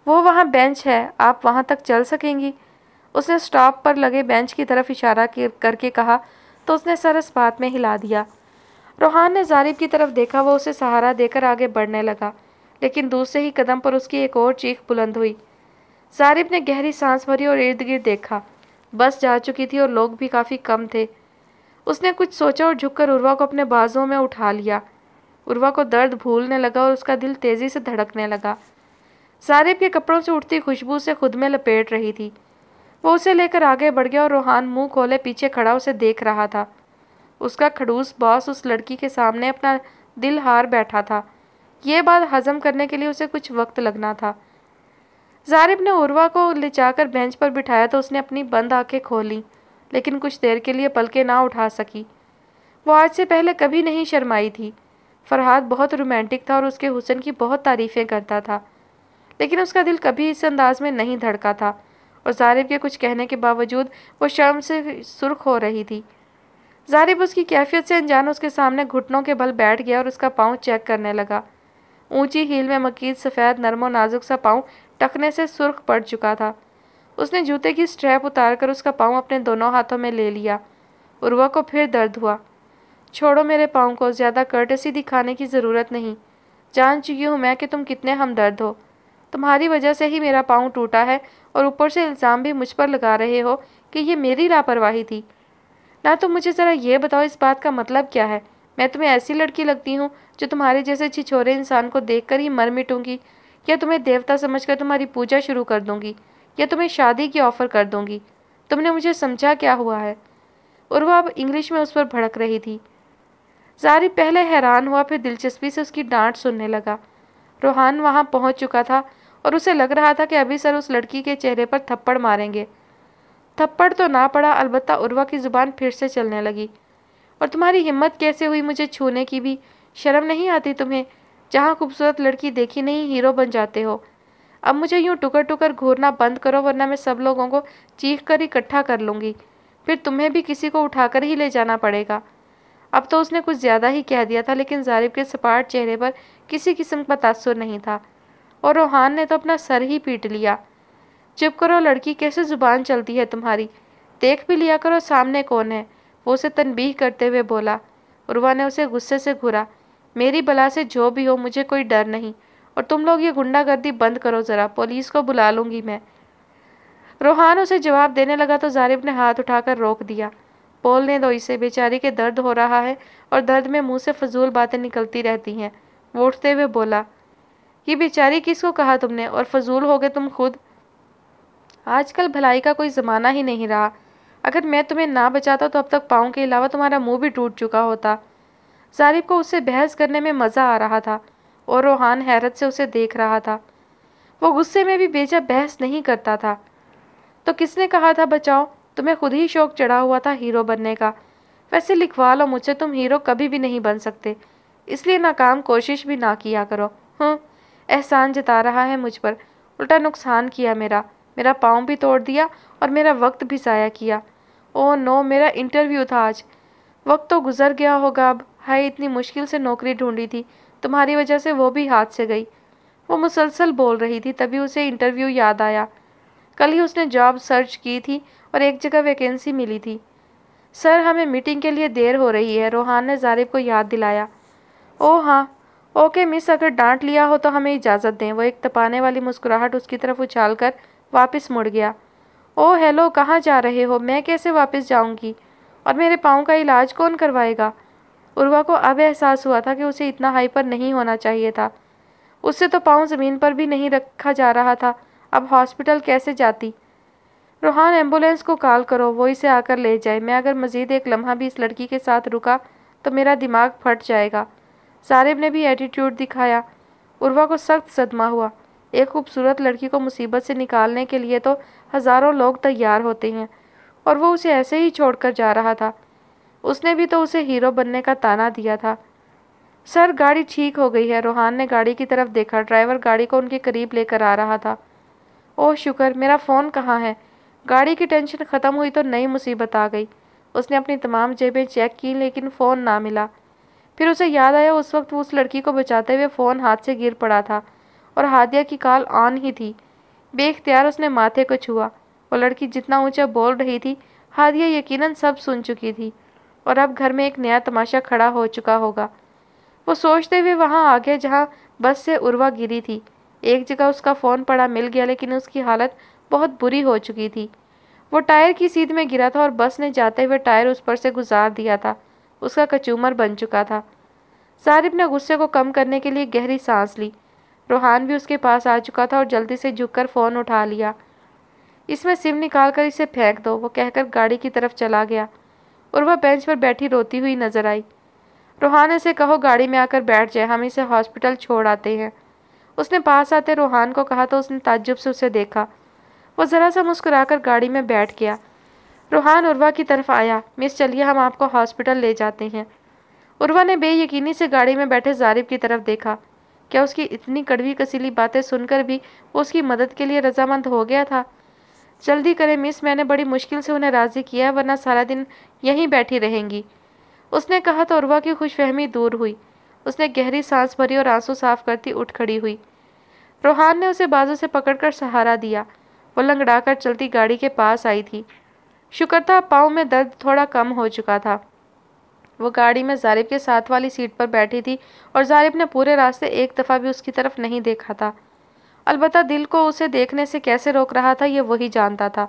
वो वहाँ बेंच है आप वहाँ तक चल सकेंगी उसने स्टॉप पर लगे बेंच की तरफ इशारा करके कहा तो उसने सरस बात में हिला दिया रोहान ने जारिब की तरफ देखा वो उसे सहारा देकर आगे बढ़ने लगा लेकिन दूसरे ही कदम पर उसकी एक और चीख बुलंद हुई जारिब ने गहरी सांस भरी और इर्द गिर्द देखा बस जा चुकी थी और लोग भी काफ़ी कम थे उसने कुछ सोचा और झुककर उर्वा को अपने बाजुओं में उठा लिया उर्वा को दर्द भूलने लगा और उसका दिल तेज़ी से धड़कने लगा जारिब के कपड़ों से उठती खुशबू से खुद में लपेट रही थी वो उसे लेकर आगे बढ़ गया और रूहान मुंह खोले पीछे खड़ा उसे देख रहा था उसका खड़ूस बॉस उस लड़की के सामने अपना दिल हार बैठा था ये बात हजम करने के लिए उसे कुछ वक्त लगना था जारिब ने उर्वा को ले जाकर बेंच पर बिठाया तो उसने अपनी बंद आँखें खोली लेकिन कुछ देर के लिए पलके ना उठा सकी वो आज से पहले कभी नहीं शर्माई थी फरहाद बहुत रोमांटिक था और उसके हुसन की बहुत तारीफ़ें करता था लेकिन उसका दिल कभी इस अंदाज में नहीं धड़का था और जारिब के कुछ कहने के बावजूद वो शर्म से सुर्ख हो रही थी जारिब उसकी कैफियत से अनजान उसके सामने घुटनों के बल बैठ गया और उसका पाँव चेक करने लगा ऊंची हील में मकीद सफ़ेद नरम नाजुक सा पाँव टकने से सुर्ख पड़ चुका था उसने जूते की स्ट्रैप उतारकर उसका पाँव अपने दोनों हाथों में ले लिया उर्वा को फिर दर्द हुआ छोड़ो मेरे पाँव को ज़्यादा कर्टसी दिखाने की ज़रूरत नहीं जान चुकी हूँ मैं कि तुम कितने हमदर्द हो तुम्हारी वजह से ही मेरा पाँव टूटा है और ऊपर से इल्ज़ाम भी मुझ पर लगा रहे हो कि ये मेरी लापरवाही थी ना तो मुझे ज़रा ये बताओ इस बात का मतलब क्या है मैं तुम्हें ऐसी लड़की लगती हूँ जो तुम्हारे जैसे छिछोरे इंसान को देखकर ही मर मिटूंगी या तुम्हें देवता समझकर तुम्हारी पूजा शुरू कर दूंगी या तुम्हें शादी की ऑफ़र कर दूंगी तुमने मुझे समझा क्या हुआ है और वह अब इंग्लिश में उस पर भड़क रही थी जारी पहले हैरान हुआ फिर दिलचस्पी से उसकी डांट सुनने लगा रोहान वहाँ पहुँच चुका था और उसे लग रहा था कि अभी सर उस लड़की के चेहरे पर थप्पड़ मारेंगे थप्पड़ तो ना पड़ा अलबत्ता उर्वा की ज़ुबान फिर से चलने लगी और तुम्हारी हिम्मत कैसे हुई मुझे छूने की भी शर्म नहीं आती तुम्हें जहाँ खूबसूरत लड़की देखी नहीं हीरो बन जाते हो अब मुझे यूँ टुकर टुकर घूरना बंद करो वरना मैं सब लोगों को चीख कर इकट्ठा कर लूँगी फिर तुम्हें भी किसी को उठाकर ही ले जाना पड़ेगा अब तो उसने कुछ ज़्यादा ही कह दिया था लेकिन जारिब के सपाट चेहरे पर किसी किस्म का तासुर नहीं था और रोहान ने तो अपना सर ही पीट लिया चुप करो लड़की कैसे जुबान चलती है तुम्हारी देख भी लिया करो सामने कौन है वो उसे तनबीह करते हुए बोला उर्वा ने उसे गुस्से से घुरा मेरी बला से जो भी हो मुझे कोई डर नहीं और तुम लोग ये गुंडागर्दी बंद करो ज़रा पुलिस को बुला लूँगी मैं रोहान उसे जवाब देने लगा तो जारिब ने हाथ उठाकर रोक दिया बोलने दो इसे बेचारी के दर्द हो रहा है और दर्द में मुंह से फजूल बातें निकलती रहती हैं वो उठते हुए बोला ये बेचारी किसको कहा तुमने और फजूल हो गए तुम खुद आजकल भलाई का कोई ज़माना ही नहीं रहा अगर मैं तुम्हें ना बचाता तो अब तक पाँव के अलावा तुम्हारा मुंह भी टूट चुका होता जारिब को उससे बहस करने में मज़ा आ रहा था और रोहान हैरत से उसे देख रहा था वो गुस्से में भी बेचा बहस नहीं करता था तो किसने कहा था बचाओ तुम्हें खुद ही शौक चढ़ा हुआ था हीरो बनने का वैसे लिखवा लो मुझे तुम हीरो कभी भी नहीं बन सकते इसलिए नाकाम कोशिश भी ना किया करो हूँ हम्म। एहसान जता रहा है मुझ पर उल्टा नुकसान किया मेरा मेरा पाँव भी तोड़ दिया और मेरा वक्त भी ज़ाया किया ओ नो मेरा इंटरव्यू था आज वक्त तो गुजर गया होगा अब हाय इतनी मुश्किल से नौकरी ढूंढी थी तुम्हारी वजह से वो भी हाथ से गई वो मुसलसल बोल रही थी तभी उसे इंटरव्यू याद आया कल ही उसने जॉब सर्च की थी और एक जगह वैकेंसी मिली थी सर हमें मीटिंग के लिए देर हो रही है रोहान ने जारिब को याद दिलाया ओ हाँ ओके मिस अगर डांट लिया हो तो हमें इजाज़त दें वो एक तपाने वाली मुस्कुराहट उसकी तरफ उछाल कर वापस मुड़ गया ओ हेलो कहाँ जा रहे हो मैं कैसे वापस जाऊँगी और मेरे पाँव का इलाज कौन करवाएगा उर्वा को अब एहसास हुआ था कि उसे इतना हाई पर नहीं होना चाहिए था उससे तो पाँव ज़मीन पर भी नहीं रखा जा रहा था अब हॉस्पिटल कैसे जाती रूहान एम्बुलेंस को कॉल करो वो इसे आकर ले जाए मैं अगर मज़ीद एक लम्हा भी इस लड़की के साथ रुका तो मेरा दिमाग फट जाएगा सारिब ने भी एटीट्यूड दिखाया उर्वा को सख्त सदमा हुआ एक खूबसूरत लड़की को मुसीबत से निकालने के लिए तो हज़ारों लोग तैयार होते हैं और वो उसे ऐसे ही छोड़कर जा रहा था उसने भी तो उसे हीरो बनने का ताना दिया था सर गाड़ी ठीक हो गई है रोहान ने गाड़ी की तरफ देखा ड्राइवर गाड़ी को उनके करीब लेकर आ रहा था ओह शुक्र मेरा फ़ोन कहाँ है गाड़ी की टेंशन ख़त्म हुई तो नई मुसीबत आ गई उसने अपनी तमाम जेबें चेक की लेकिन फ़ोन ना मिला फिर उसे याद आया उस वक्त वो उस लड़की को बचाते हुए फ़ोन हाथ से गिर पड़ा था और हादिया की कॉल ऑन ही थी बेख्तियार उसने माथे को छुआ वो लड़की जितना ऊंचा बोल रही थी हादिया यकीनन सब सुन चुकी थी और अब घर में एक नया तमाशा खड़ा हो चुका होगा वो सोचते हुए वहाँ आ गया जहाँ बस से उर्वा गिरी थी एक जगह उसका फ़ोन पड़ा मिल गया लेकिन उसकी हालत बहुत बुरी हो चुकी थी वो टायर की सीध में गिरा था और बस ने जाते हुए टायर उस पर से गुजार दिया था उसका कचूमर बन चुका था सारिब ने गुस्से को कम करने के लिए गहरी सांस ली रोहान भी उसके पास आ चुका था और जल्दी से झुककर फ़ोन उठा लिया इसमें सिम निकाल कर इसे फेंक दो वो कहकर गाड़ी की तरफ चला गया और वह बेंच पर बैठी रोती हुई नजर आई रोहान इसे कहो गाड़ी में आकर बैठ जाए हम इसे हॉस्पिटल छोड़ आते हैं उसने पास आते रोहान को कहा तो उसने ताज्जुब से उसे देखा वो ज़रा सा मुस्कुराकर गाड़ी में बैठ गया रूहान उर्वा की तरफ आया मिस चलिए हम आपको हॉस्पिटल ले जाते हैं उर्वा ने बेयकीनी से गाड़ी में बैठे जारिब की तरफ देखा क्या उसकी इतनी कड़वी कसीली बातें सुनकर भी वो उसकी मदद के लिए रजामंद हो गया था जल्दी करें मिस मैंने बड़ी मुश्किल से उन्हें राज़ी किया वरना सारा दिन यहीं बैठी रहेंगी उसने कहा तो उर्वा की खुशफहमी दूर हुई उसने गहरी सांस भरी और आंसू साफ करती उठ खड़ी हुई रोहान ने उसे बाजू से पकड़कर सहारा दिया वो लंगड़ाकर चलती गाड़ी के पास आई थी शुक्र था पाँव में दर्द थोड़ा कम हो चुका था वो गाड़ी में जारिब के साथ वाली सीट पर बैठी थी और जारिब ने पूरे रास्ते एक दफ़ा भी उसकी तरफ नहीं देखा था अलबत् दिल को उसे देखने से कैसे रोक रहा था ये वही जानता था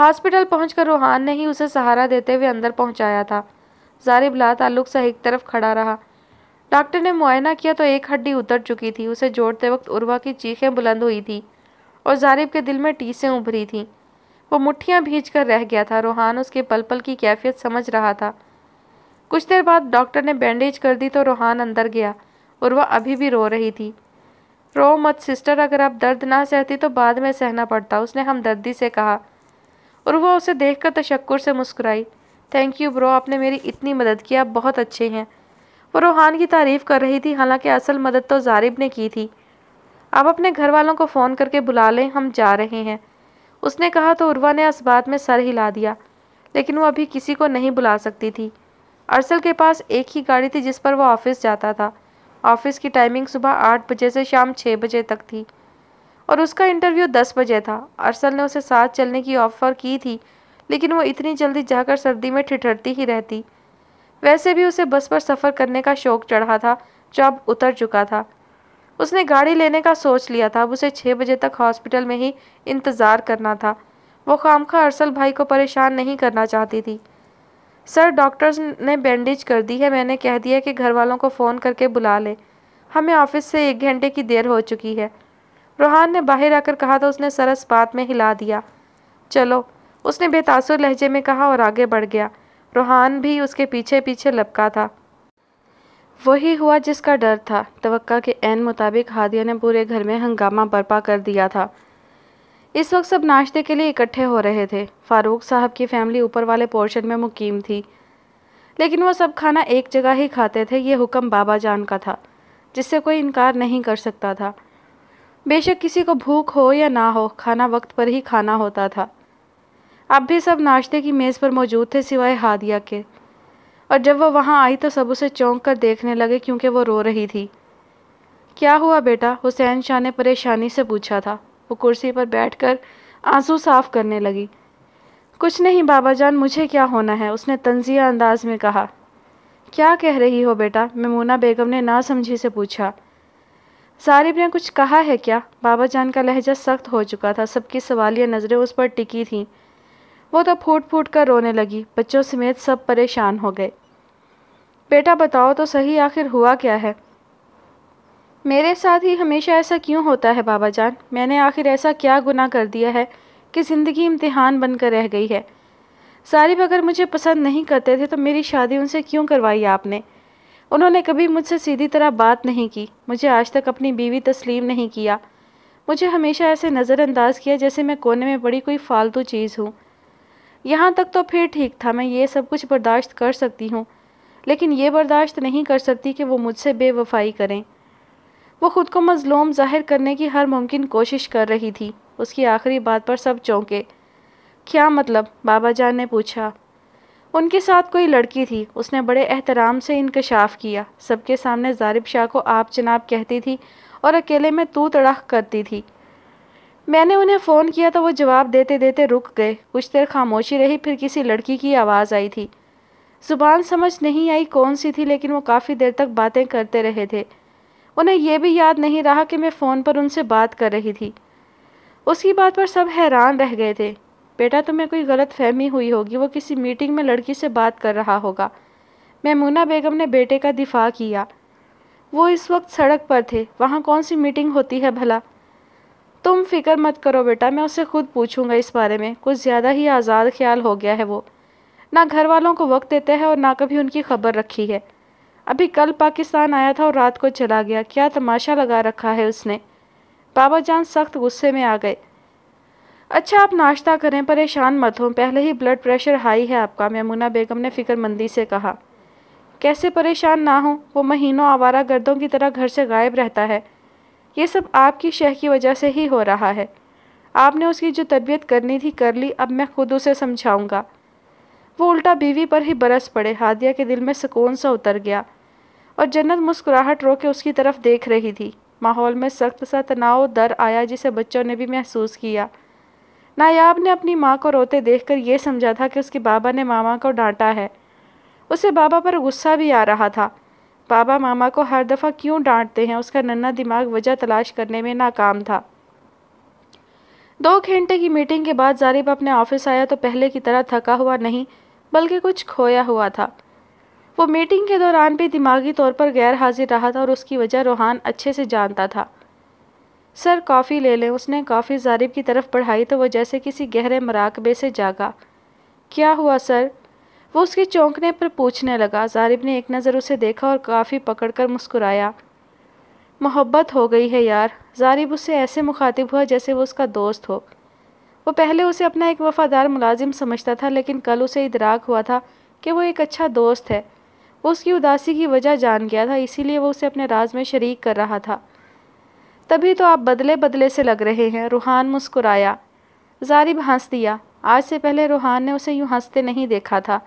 हॉस्पिटल पहुंचकर रूहान ने ही उसे सहारा देते हुए अंदर पहुंचाया था जारिब ला ताल्लुक सा एक तरफ खड़ा रहा डॉक्टर ने मुआयना किया तो एक हड्डी उतर चुकी थी उसे जोड़ते वक्त उर्वा की चीखें बुलंद हुई थी और जारिब के दिल में टीसें उभरी थीं वो मुठ्ठियाँ भीज कर रह गया था रोहान उसके पल पल की कैफियत समझ रहा था कुछ देर बाद डॉक्टर ने बैंडेज कर दी तो रोहान अंदर गया और वह अभी भी रो रही थी रो मत सिस्टर अगर आप दर्द ना सहती तो बाद में सहना पड़ता उसने हमदर्दी से कहा और वह उसे देख कर तशक्र से मुस्कुराई थैंक यू ब्रो आपने मेरी इतनी मदद की आप बहुत अच्छे हैं वो रोहान की तारीफ़ कर रही थी हालांकि असल मदद तो जारिब ने की थी आप अपने घर वालों को फ़ोन करके बुला लें हम जा रहे हैं उसने कहा तो उर्वा ने इस बात में सर हिला दिया लेकिन वो अभी किसी को नहीं बुला सकती थी अरसल के पास एक ही गाड़ी थी जिस पर वो ऑफिस जाता था ऑफिस की टाइमिंग सुबह आठ बजे से शाम छः बजे तक थी और उसका इंटरव्यू दस बजे था अरसल ने उसे साथ चलने की ऑफ़र की थी लेकिन वो इतनी जल्दी जाकर सर्दी में ठिठरती ही रहती वैसे भी उसे बस पर सफ़र करने का शौक चढ़ा था जो अब उतर चुका था उसने गाड़ी लेने का सोच लिया था अब उसे छः बजे तक हॉस्पिटल में ही इंतज़ार करना था वो खामखा अरसल भाई को परेशान नहीं करना चाहती थी सर डॉक्टर्स ने बैंडेज कर दी है मैंने कह दिया कि घर वालों को फ़ोन करके बुला ले हमें ऑफिस से एक घंटे की देर हो चुकी है रोहान ने बाहर आकर कहा तो उसने सरस बात में हिला दिया चलो उसने बेतासुर लहजे में कहा और आगे बढ़ गया रोहान भी उसके पीछे पीछे लपका था वही हुआ जिसका डर था तवक्का के एन मुताबिक हादिया ने पूरे घर में हंगामा बर्पा कर दिया था इस वक्त सब नाश्ते के लिए इकट्ठे हो रहे थे फारूक साहब की फैमिली ऊपर वाले पोर्शन में मुकीम थी लेकिन वह सब खाना एक जगह ही खाते थे ये हुक्म बाबा जान का था जिससे कोई इनकार नहीं कर सकता था बेशक किसी को भूख हो या ना हो खाना वक्त पर ही खाना होता था अब भी सब नाश्ते की मेज़ पर मौजूद थे सिवाय हादिया के और जब वह वहाँ आई तो सब उसे चौंक कर देखने लगे क्योंकि वो रो रही थी क्या हुआ बेटा हुसैन शाह ने परेशानी से पूछा था वो कुर्सी पर बैठकर आंसू साफ करने लगी कुछ नहीं बाबा जान मुझे क्या होना है उसने तंजिया अंदाज में कहा क्या कह रही हो बेटा ममूना बेगम ने ना समझी से पूछा सारिब ने कुछ कहा है क्या बाबा जान का लहजा सख्त हो चुका था सबकी सवालिया नज़रें उस पर टिकी थीं वो तो फूट फूट कर रोने लगी बच्चों समेत सब परेशान हो गए बेटा बताओ तो सही आखिर हुआ क्या है मेरे साथ ही हमेशा ऐसा क्यों होता है बाबा जान मैंने आखिर ऐसा क्या गुनाह कर दिया है कि ज़िंदगी इम्तिहान बनकर रह गई है सारिब अगर मुझे पसंद नहीं करते थे तो मेरी शादी उनसे क्यों करवाई आपने उन्होंने कभी मुझसे सीधी तरह बात नहीं की मुझे आज तक अपनी बीवी तस्लीम नहीं किया मुझे हमेशा ऐसे नज़रअंदाज किया जैसे मैं कोने में बड़ी कोई फालतू चीज़ हूँ यहाँ तक तो फिर ठीक था मैं ये सब कुछ बर्दाश्त कर सकती हूँ लेकिन ये बर्दाश्त नहीं कर सकती कि वो मुझसे बेवफाई करें वो ख़ुद को मज़लूम जाहिर करने की हर मुमकिन कोशिश कर रही थी उसकी आखिरी बात पर सब चौंके क्या मतलब बाबा जान ने पूछा उनके साथ कोई लड़की थी उसने बड़े एहतराम से इनकशाफ किया सबके सामने जारिब शाह को आप जनाब कहती थी और अकेले में तू तड़ाह करती थी मैंने उन्हें फ़ोन किया तो वो जवाब देते देते रुक गए कुछ देर खामोशी रही फिर किसी लड़की की आवाज़ आई थी ज़ुबान समझ नहीं आई कौन सी थी लेकिन वो काफ़ी देर तक बातें करते रहे थे उन्हें यह भी याद नहीं रहा कि मैं फ़ोन पर उनसे बात कर रही थी उसकी बात पर सब हैरान रह गए थे बेटा तुम्हें कोई गलत फहमी हुई होगी वो किसी मीटिंग में लड़की से बात कर रहा होगा मैमूना बेगम ने बेटे का दिफा किया वो इस वक्त सड़क पर थे वहाँ कौन सी मीटिंग होती है भला तुम फिक्र मत करो बेटा मैं उससे खुद पूछूंगा इस बारे में कुछ ज़्यादा ही आज़ाद ख्याल हो गया है वो ना घर वालों को वक्त देता है और ना कभी उनकी खबर रखी है अभी कल पाकिस्तान आया था और रात को चला गया क्या तमाशा लगा रखा है उसने बाबा जान सख्त गुस्से में आ गए अच्छा आप नाश्ता करें परेशान मत हों पहले ही ब्लड प्रेशर हाई है आपका मेमुना बेगम ने फ़िक्रमंदी से कहा कैसे परेशान ना हो वो महीनों आवारा गर्दों की तरह घर से गायब रहता है ये सब आपकी शह की वजह से ही हो रहा है आपने उसकी जो तबीयत करनी थी कर ली अब मैं खुद उसे समझाऊंगा वो उल्टा बीवी पर ही बरस पड़े हादिया के दिल में सुकून सा उतर गया और जन्नत मुस्कुराहट रो के उसकी तरफ देख रही थी माहौल में सख्त सा तनाव दर आया जिसे बच्चों ने भी महसूस किया नायाब ने अपनी माँ को रोते देख यह समझा था कि उसके बाबा ने मामा को डांटा है उसे बाबा पर गुस्सा भी आ रहा था बाबा मामा को हर दफ़ा क्यों डांटते हैं उसका नन्ना दिमाग वजह तलाश करने में नाकाम था दो घंटे की मीटिंग के बाद जारिब अपने ऑफिस आया तो पहले की तरह थका हुआ नहीं बल्कि कुछ खोया हुआ था वो मीटिंग के दौरान भी दिमागी तौर पर गैर हाजिर रहा था और उसकी वजह रूहान अच्छे से जानता था सर कॉफ़ी ले लें उसने कॉफ़ी जारिब की तरफ बढ़ाई तो वह जैसे किसी गहरे मराकबे से जागा क्या हुआ सर वो उसके चौंकने पर पूछने लगा जारिब ने एक नज़र उसे देखा और काफ़ी पकड़कर मुस्कुराया मोहब्बत हो गई है यार जारिब उससे ऐसे मुखातिब हुआ जैसे वो उसका दोस्त हो वो पहले उसे अपना एक वफ़ादार मुलाजिम समझता था लेकिन कल उसे इदराक हुआ था कि वो एक अच्छा दोस्त है वो उसकी उदासी की वजह जान गया था इसीलिए वो उसे अपने राज में शरीक कर रहा था तभी तो आप बदले बदले से लग रहे हैं रूहान मुस्कुराया जारिब हंस दिया आज से पहले रूहान ने उसे यूँ हंसते नहीं देखा था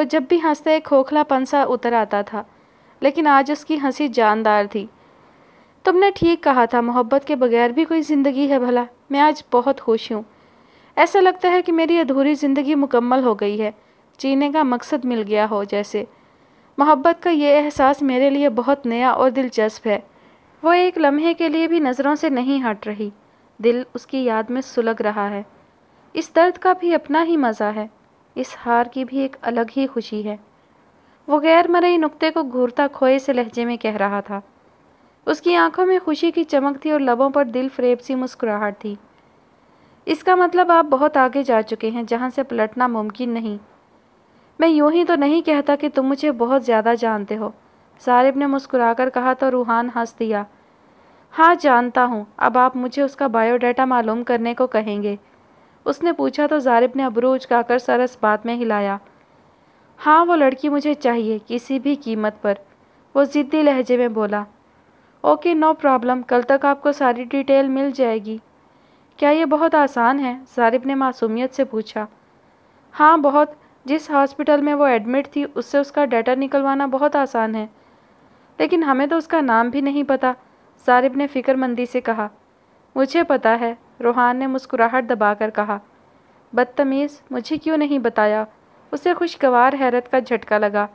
वह जब भी हंसते खोखलापन सा उतर आता था लेकिन आज उसकी हंसी जानदार थी तुमने ठीक कहा था मोहब्बत के बगैर भी कोई ज़िंदगी है भला मैं आज बहुत खुश हूँ ऐसा लगता है कि मेरी अधूरी ज़िंदगी मुकम्मल हो गई है जीने का मकसद मिल गया हो जैसे मोहब्बत का ये एहसास मेरे लिए बहुत नया और दिलचस्प है वो एक लम्हे के लिए भी नज़रों से नहीं हट रही दिल उसकी याद में सुलग रहा है इस दर्द का भी अपना ही मज़ा है इस हार की भी एक अलग ही खुशी है वो गैर मरई नुक्ते को घूरता खोए से लहजे में कह रहा था उसकी आंखों में खुशी की चमक थी और लबों पर दिल फ्रेब सी मुस्कुराहट थी इसका मतलब आप बहुत आगे जा चुके हैं जहाँ से पलटना मुमकिन नहीं मैं यूं ही तो नहीं कहता कि तुम मुझे बहुत ज़्यादा जानते हो सारिब ने मुस्कुराकर कहा तो रूहान हंस दिया हाँ जानता हूँ अब आप मुझे उसका बायोडाटा मालूम करने को कहेंगे उसने पूछा तो जारिब ने अबरू उचकाकर सरस बात में हिलाया हाँ वो लड़की मुझे चाहिए किसी भी कीमत पर वो ज़िद्दी लहजे में बोला ओके नो प्रॉब्लम कल तक आपको सारी डिटेल मिल जाएगी क्या ये बहुत आसान है जारिब ने मासूमियत से पूछा हाँ बहुत जिस हॉस्पिटल में वो एडमिट थी उससे उसका डाटा निकलवाना बहुत आसान है लेकिन हमें तो उसका नाम भी नहीं पता जारिब ने फ़िक्रमंदी से कहा मुझे पता है रोहान ने मुस्कुराहट दबाकर कहा बदतमीज़ मुझे क्यों नहीं बताया उसे खुशगवार हैरत का झटका लगा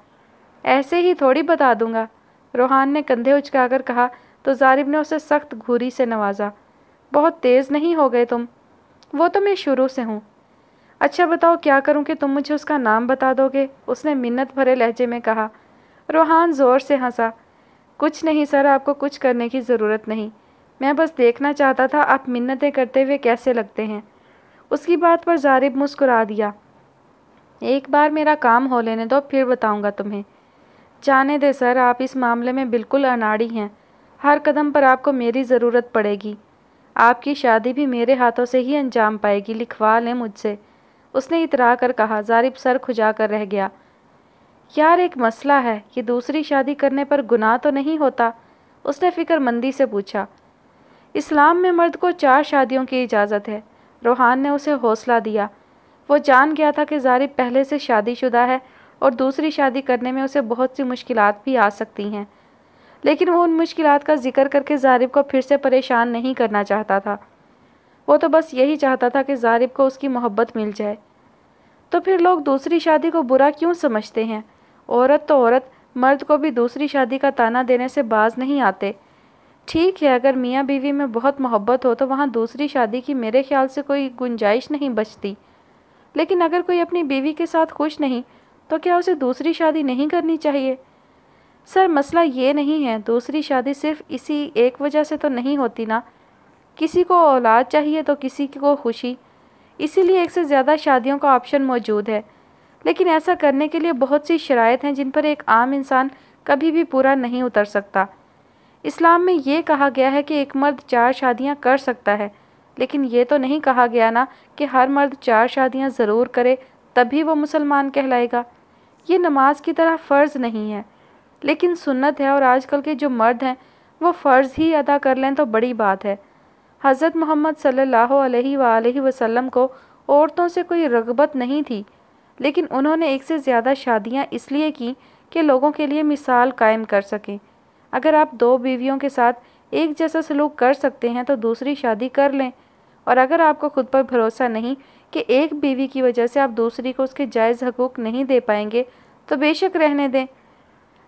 ऐसे ही थोड़ी बता दूंगा रोहान ने कंधे उचकाकर कहा तो जारिब ने उसे सख्त घूरी से नवाजा बहुत तेज़ नहीं हो गए तुम वो तो मैं शुरू से हूँ अच्छा बताओ क्या करूँ कि तुम मुझे उसका नाम बता दोगे उसने मिन्नत भरे लहजे में कहा रोहान ज़ोर से हंसा कुछ नहीं सर आपको कुछ करने की ज़रूरत नहीं मैं बस देखना चाहता था आप मिन्नतें करते हुए कैसे लगते हैं उसकी बात पर जारिब मुस्कुरा दिया एक बार मेरा काम हो लेने दो फिर बताऊंगा तुम्हें जाने दे सर आप इस मामले में बिल्कुल अनाड़ी हैं हर कदम पर आपको मेरी ज़रूरत पड़ेगी आपकी शादी भी मेरे हाथों से ही अंजाम पाएगी लिखवा लें मुझसे उसने इतरा कर कहा जारिब सर खुजा कर रह गया यार एक मसला है कि दूसरी शादी करने पर गुनाह तो नहीं होता उसने फिक्रमंदी से पूछा इस्लाम में मर्द को चार शादियों की इजाज़त है रोहान ने उसे हौसला दिया वो जान गया था कि जारिब पहले से शादीशुदा है और दूसरी शादी करने में उसे बहुत सी मुश्किल भी आ सकती हैं लेकिन वो उन मुश्किल का जिक्र करके जारिब को फिर से परेशान नहीं करना चाहता था वो तो बस यही चाहता था कि जारिब को उसकी मोहब्बत मिल जाए तो फिर लोग दूसरी शादी को बुरा क्यों समझते हैं औरत तो औरत मर्द को भी दूसरी शादी का ताना देने से बाज नहीं आते ठीक है अगर मियाँ बीवी में बहुत मोहब्बत हो तो वहाँ दूसरी शादी की मेरे ख्याल से कोई गुंजाइश नहीं बचती लेकिन अगर कोई अपनी बीवी के साथ खुश नहीं तो क्या उसे दूसरी शादी नहीं करनी चाहिए सर मसला ये नहीं है दूसरी शादी सिर्फ इसी एक वजह से तो नहीं होती ना किसी को औलाद चाहिए तो किसी को खुशी इसीलिए एक से ज़्यादा शादियों का ऑप्शन मौजूद है लेकिन ऐसा करने के लिए बहुत सी शराय हैं जिन पर एक आम इंसान कभी भी पूरा नहीं उतर सकता इस्लाम में ये कहा गया है कि एक मर्द चार शादियाँ कर सकता है लेकिन ये तो नहीं कहा गया ना कि हर मर्द चार शादियाँ ज़रूर करे तभी वो मुसलमान कहलाएगा ये नमाज की तरह फ़र्ज़ नहीं है लेकिन सुन्नत है और आजकल के जो मर्द हैं वो फ़र्ज़ ही अदा कर लें तो बड़ी बात है हज़रत मोहम्मद सल्लल्लाहु अलैहि वसल्लम को औरतों से कोई रगबत नहीं थी लेकिन उन्होंने एक से ज़्यादा शादियाँ इसलिए कि लोगों के लिए मिसाल कायम कर सकें अगर आप दो बीवियों के साथ एक जैसा सलूक कर सकते हैं तो दूसरी शादी कर लें और अगर आपको खुद पर भरोसा नहीं कि एक बीवी की वजह से आप दूसरी को उसके जायज़ हकूक़ नहीं दे पाएंगे तो बेशक रहने दें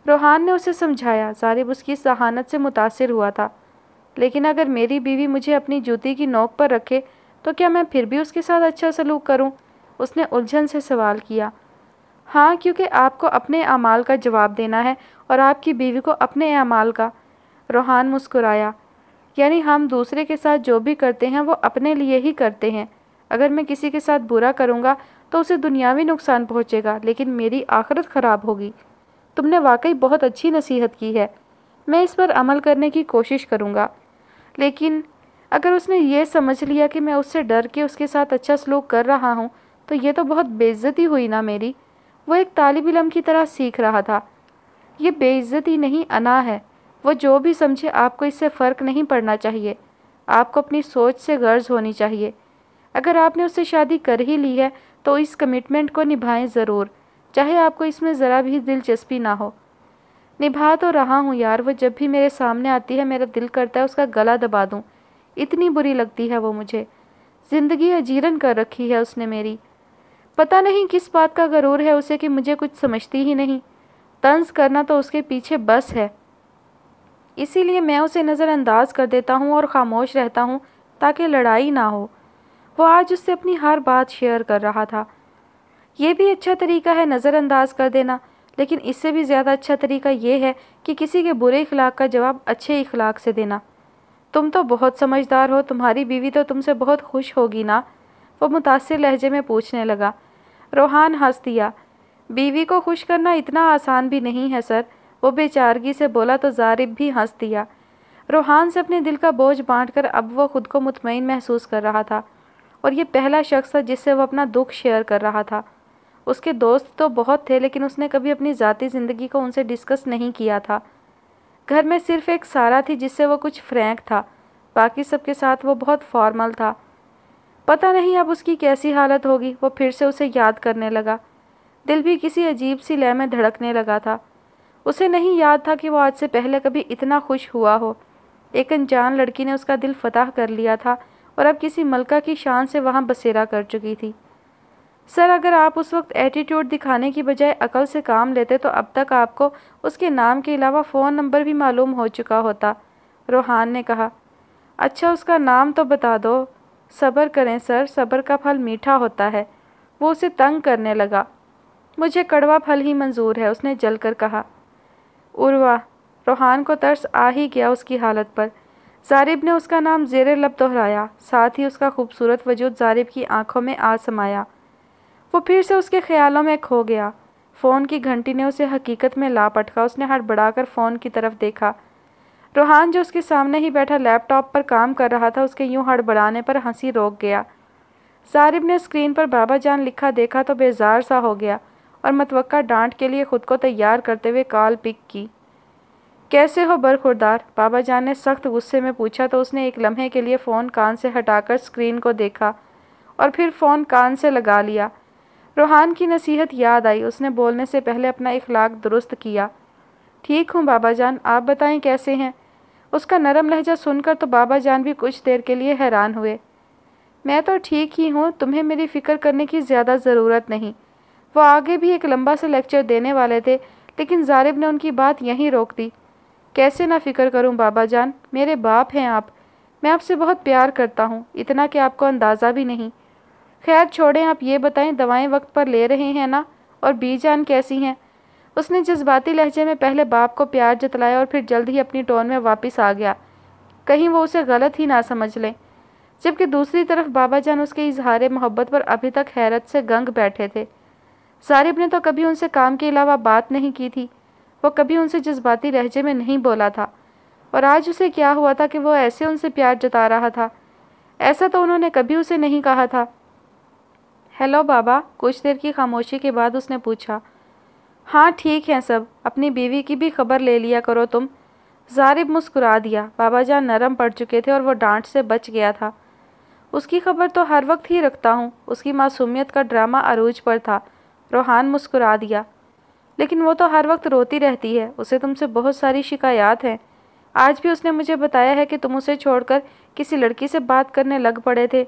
रोहान ने उसे समझाया जारिब उसकी सहानत से मुतासर हुआ था लेकिन अगर मेरी बीवी मुझे अपनी जूती की नोक पर रखे तो क्या मैं फिर भी उसके साथ अच्छा सलूक करूं? उसने उलझन से सवाल किया हाँ क्योंकि आपको अपने अमाल का जवाब देना है और आपकी बीवी को अपने अमाल का रोहान मुस्कुराया यानी हम दूसरे के साथ जो भी करते हैं वो अपने लिए ही करते हैं अगर मैं किसी के साथ बुरा करूँगा तो उसे दुनियावी नुकसान पहुँचेगा लेकिन मेरी आखिरत ख़राब होगी तुमने वाकई बहुत अच्छी नसीहत की है मैं इस पर अमल करने की कोशिश करूँगा लेकिन अगर उसने ये समझ लिया कि मैं उससे डर के उसके साथ अच्छा सलूक कर रहा हूँ तो ये तो बहुत बेजती हुई ना मेरी वो एक तालब इलम की तरह सीख रहा था ये बेइज्जती नहीं अना है वो जो भी समझे आपको इससे फ़र्क नहीं पड़ना चाहिए आपको अपनी सोच से गर्ज होनी चाहिए अगर आपने उससे शादी कर ही ली है तो इस कमिटमेंट को निभाएं ज़रूर चाहे आपको इसमें ज़रा भी दिलचस्पी ना हो निभा तो रहा हूँ यार वो जब भी मेरे सामने आती है मेरा दिल करता है उसका गला दबा दूँ इतनी बुरी लगती है वो मुझे ज़िंदगी अजीरन कर रखी है उसने मेरी पता नहीं किस बात का गरूर है उसे कि मुझे कुछ समझती ही नहीं तंज करना तो उसके पीछे बस है इसीलिए मैं उसे नज़रअंदाज कर देता हूँ और ख़ामोश रहता हूँ ताकि लड़ाई ना हो वो आज उससे अपनी हर बात शेयर कर रहा था ये भी अच्छा तरीका है नज़रअंदाज कर देना लेकिन इससे भी ज़्यादा अच्छा तरीका यह है कि किसी के बुरे इखलाक का जवाब अच्छे इखलाक से देना तुम तो बहुत समझदार हो तुम्हारी बीवी तो तुमसे बहुत खुश होगी ना वो मुतासर लहजे में पूछने लगा रोहान हंस दिया बीवी को खुश करना इतना आसान भी नहीं है सर वो बेचारगी से बोला तो जारिब भी हंस दिया रोहान से अपने दिल का बोझ बांटकर अब वो खुद को मुतमिन महसूस कर रहा था और ये पहला शख्स था जिससे वो अपना दुख शेयर कर रहा था उसके दोस्त तो बहुत थे लेकिन उसने कभी अपनी ज़ाती ज़िंदगी को उनसे डिस्कस नहीं किया था घर में सिर्फ एक सारा थी जिससे वो कुछ फ्रैंक था बाकी सबके साथ वो बहुत फॉर्मल था पता नहीं अब उसकी कैसी हालत होगी वो फिर से उसे याद करने लगा दिल भी किसी अजीब सी लय में धड़कने लगा था उसे नहीं याद था कि वो आज से पहले कभी इतना खुश हुआ हो एक अनजान लड़की ने उसका दिल फतह कर लिया था और अब किसी मलका की शान से वहाँ बसेरा कर चुकी थी सर अगर आप उस वक्त एटीट्यूड दिखाने की बजाय अकल से काम लेते तो अब तक आपको उसके नाम के अलावा फ़ोन नंबर भी मालूम हो चुका होता रोहान ने कहा अच्छा उसका नाम तो बता दो सब्र करें सर सब्र का फल मीठा होता है वो उसे तंग करने लगा मुझे कड़वा फल ही मंजूर है उसने जलकर कहा उर्वा रोहान को तरस आ ही गया उसकी हालत पर जारिब ने उसका नाम जेर लब दोहराया साथ ही उसका खूबसूरत वजूद जारिब की आंखों में आ समाया वो फिर से उसके ख्यालों में खो गया फ़ोन की घंटी ने उसे हकीकत में ला पटका उसने हड़बड़ाकर फ़ोन की तरफ देखा रोहान जो उसके सामने ही बैठा लैपटॉप पर काम कर रहा था उसके यूं हड़बड़ाने पर हंसी रोक गया सारिब ने स्क्रीन पर बाबा जान लिखा देखा तो बेजार सा हो गया और मतवक़ा डांट के लिए ख़ुद को तैयार करते हुए काल पिक की कैसे हो बरखुरदार बाबा जान ने सख्त गुस्से में पूछा तो उसने एक लम्हे के लिए फ़ोन कान से हटाकर स्क्रीन को देखा और फिर फ़ोन कान से लगा लिया रूहान की नसीहत याद आई उसने बोलने से पहले अपना इखलाक दुरुस्त किया ठीक हूँ बाबा जान आप बताएं कैसे हैं उसका नरम लहजा सुनकर तो बाबा जान भी कुछ देर के लिए हैरान हुए मैं तो ठीक ही हूँ तुम्हें मेरी फ़िक्र करने की ज़्यादा ज़रूरत नहीं वह आगे भी एक लंबा सा लेक्चर देने वाले थे लेकिन जारिब ने उनकी बात यहीं रोक दी कैसे ना फिक्र करूं बाबा जान मेरे बाप हैं आप मैं आपसे बहुत प्यार करता हूं इतना कि आपको अंदाज़ा भी नहीं खैर छोड़ें आप ये बताएं दवाएं वक्त पर ले रहे हैं ना और बी जान कैसी हैं उसने जज्बाती लहजे में पहले बाप को प्यार जतलाया और फिर जल्द ही अपनी टोन में वापस आ गया कहीं वो उसे गलत ही ना समझ लें जबकि दूसरी तरफ बाबा जान उसके इजहार मोहब्बत पर अभी तक हैरत से गंग बैठे थे सारिब ने तो कभी उनसे काम के अलावा बात नहीं की थी वो कभी उनसे जज्बाती लहजे में नहीं बोला था और आज उसे क्या हुआ था कि वो ऐसे उनसे प्यार जता रहा था ऐसा तो उन्होंने कभी उसे नहीं कहा था हेलो बाबा कुछ देर की खामोशी के बाद उसने पूछा हाँ ठीक है सब अपनी बीवी की भी खबर ले लिया करो तुम जारिब मुस्कुरा दिया बाबा जान नरम पड़ चुके थे और वो डांट से बच गया था उसकी खबर तो हर वक्त ही रखता हूँ उसकी मासूमियत का ड्रामा अरूज पर था रोहान मुस्कुरा दिया लेकिन वो तो हर वक्त रोती रहती है उसे तुमसे बहुत सारी शिकायत हैं आज भी उसने मुझे बताया है कि तुम उसे छोड़कर किसी लड़की से बात करने लग पड़े थे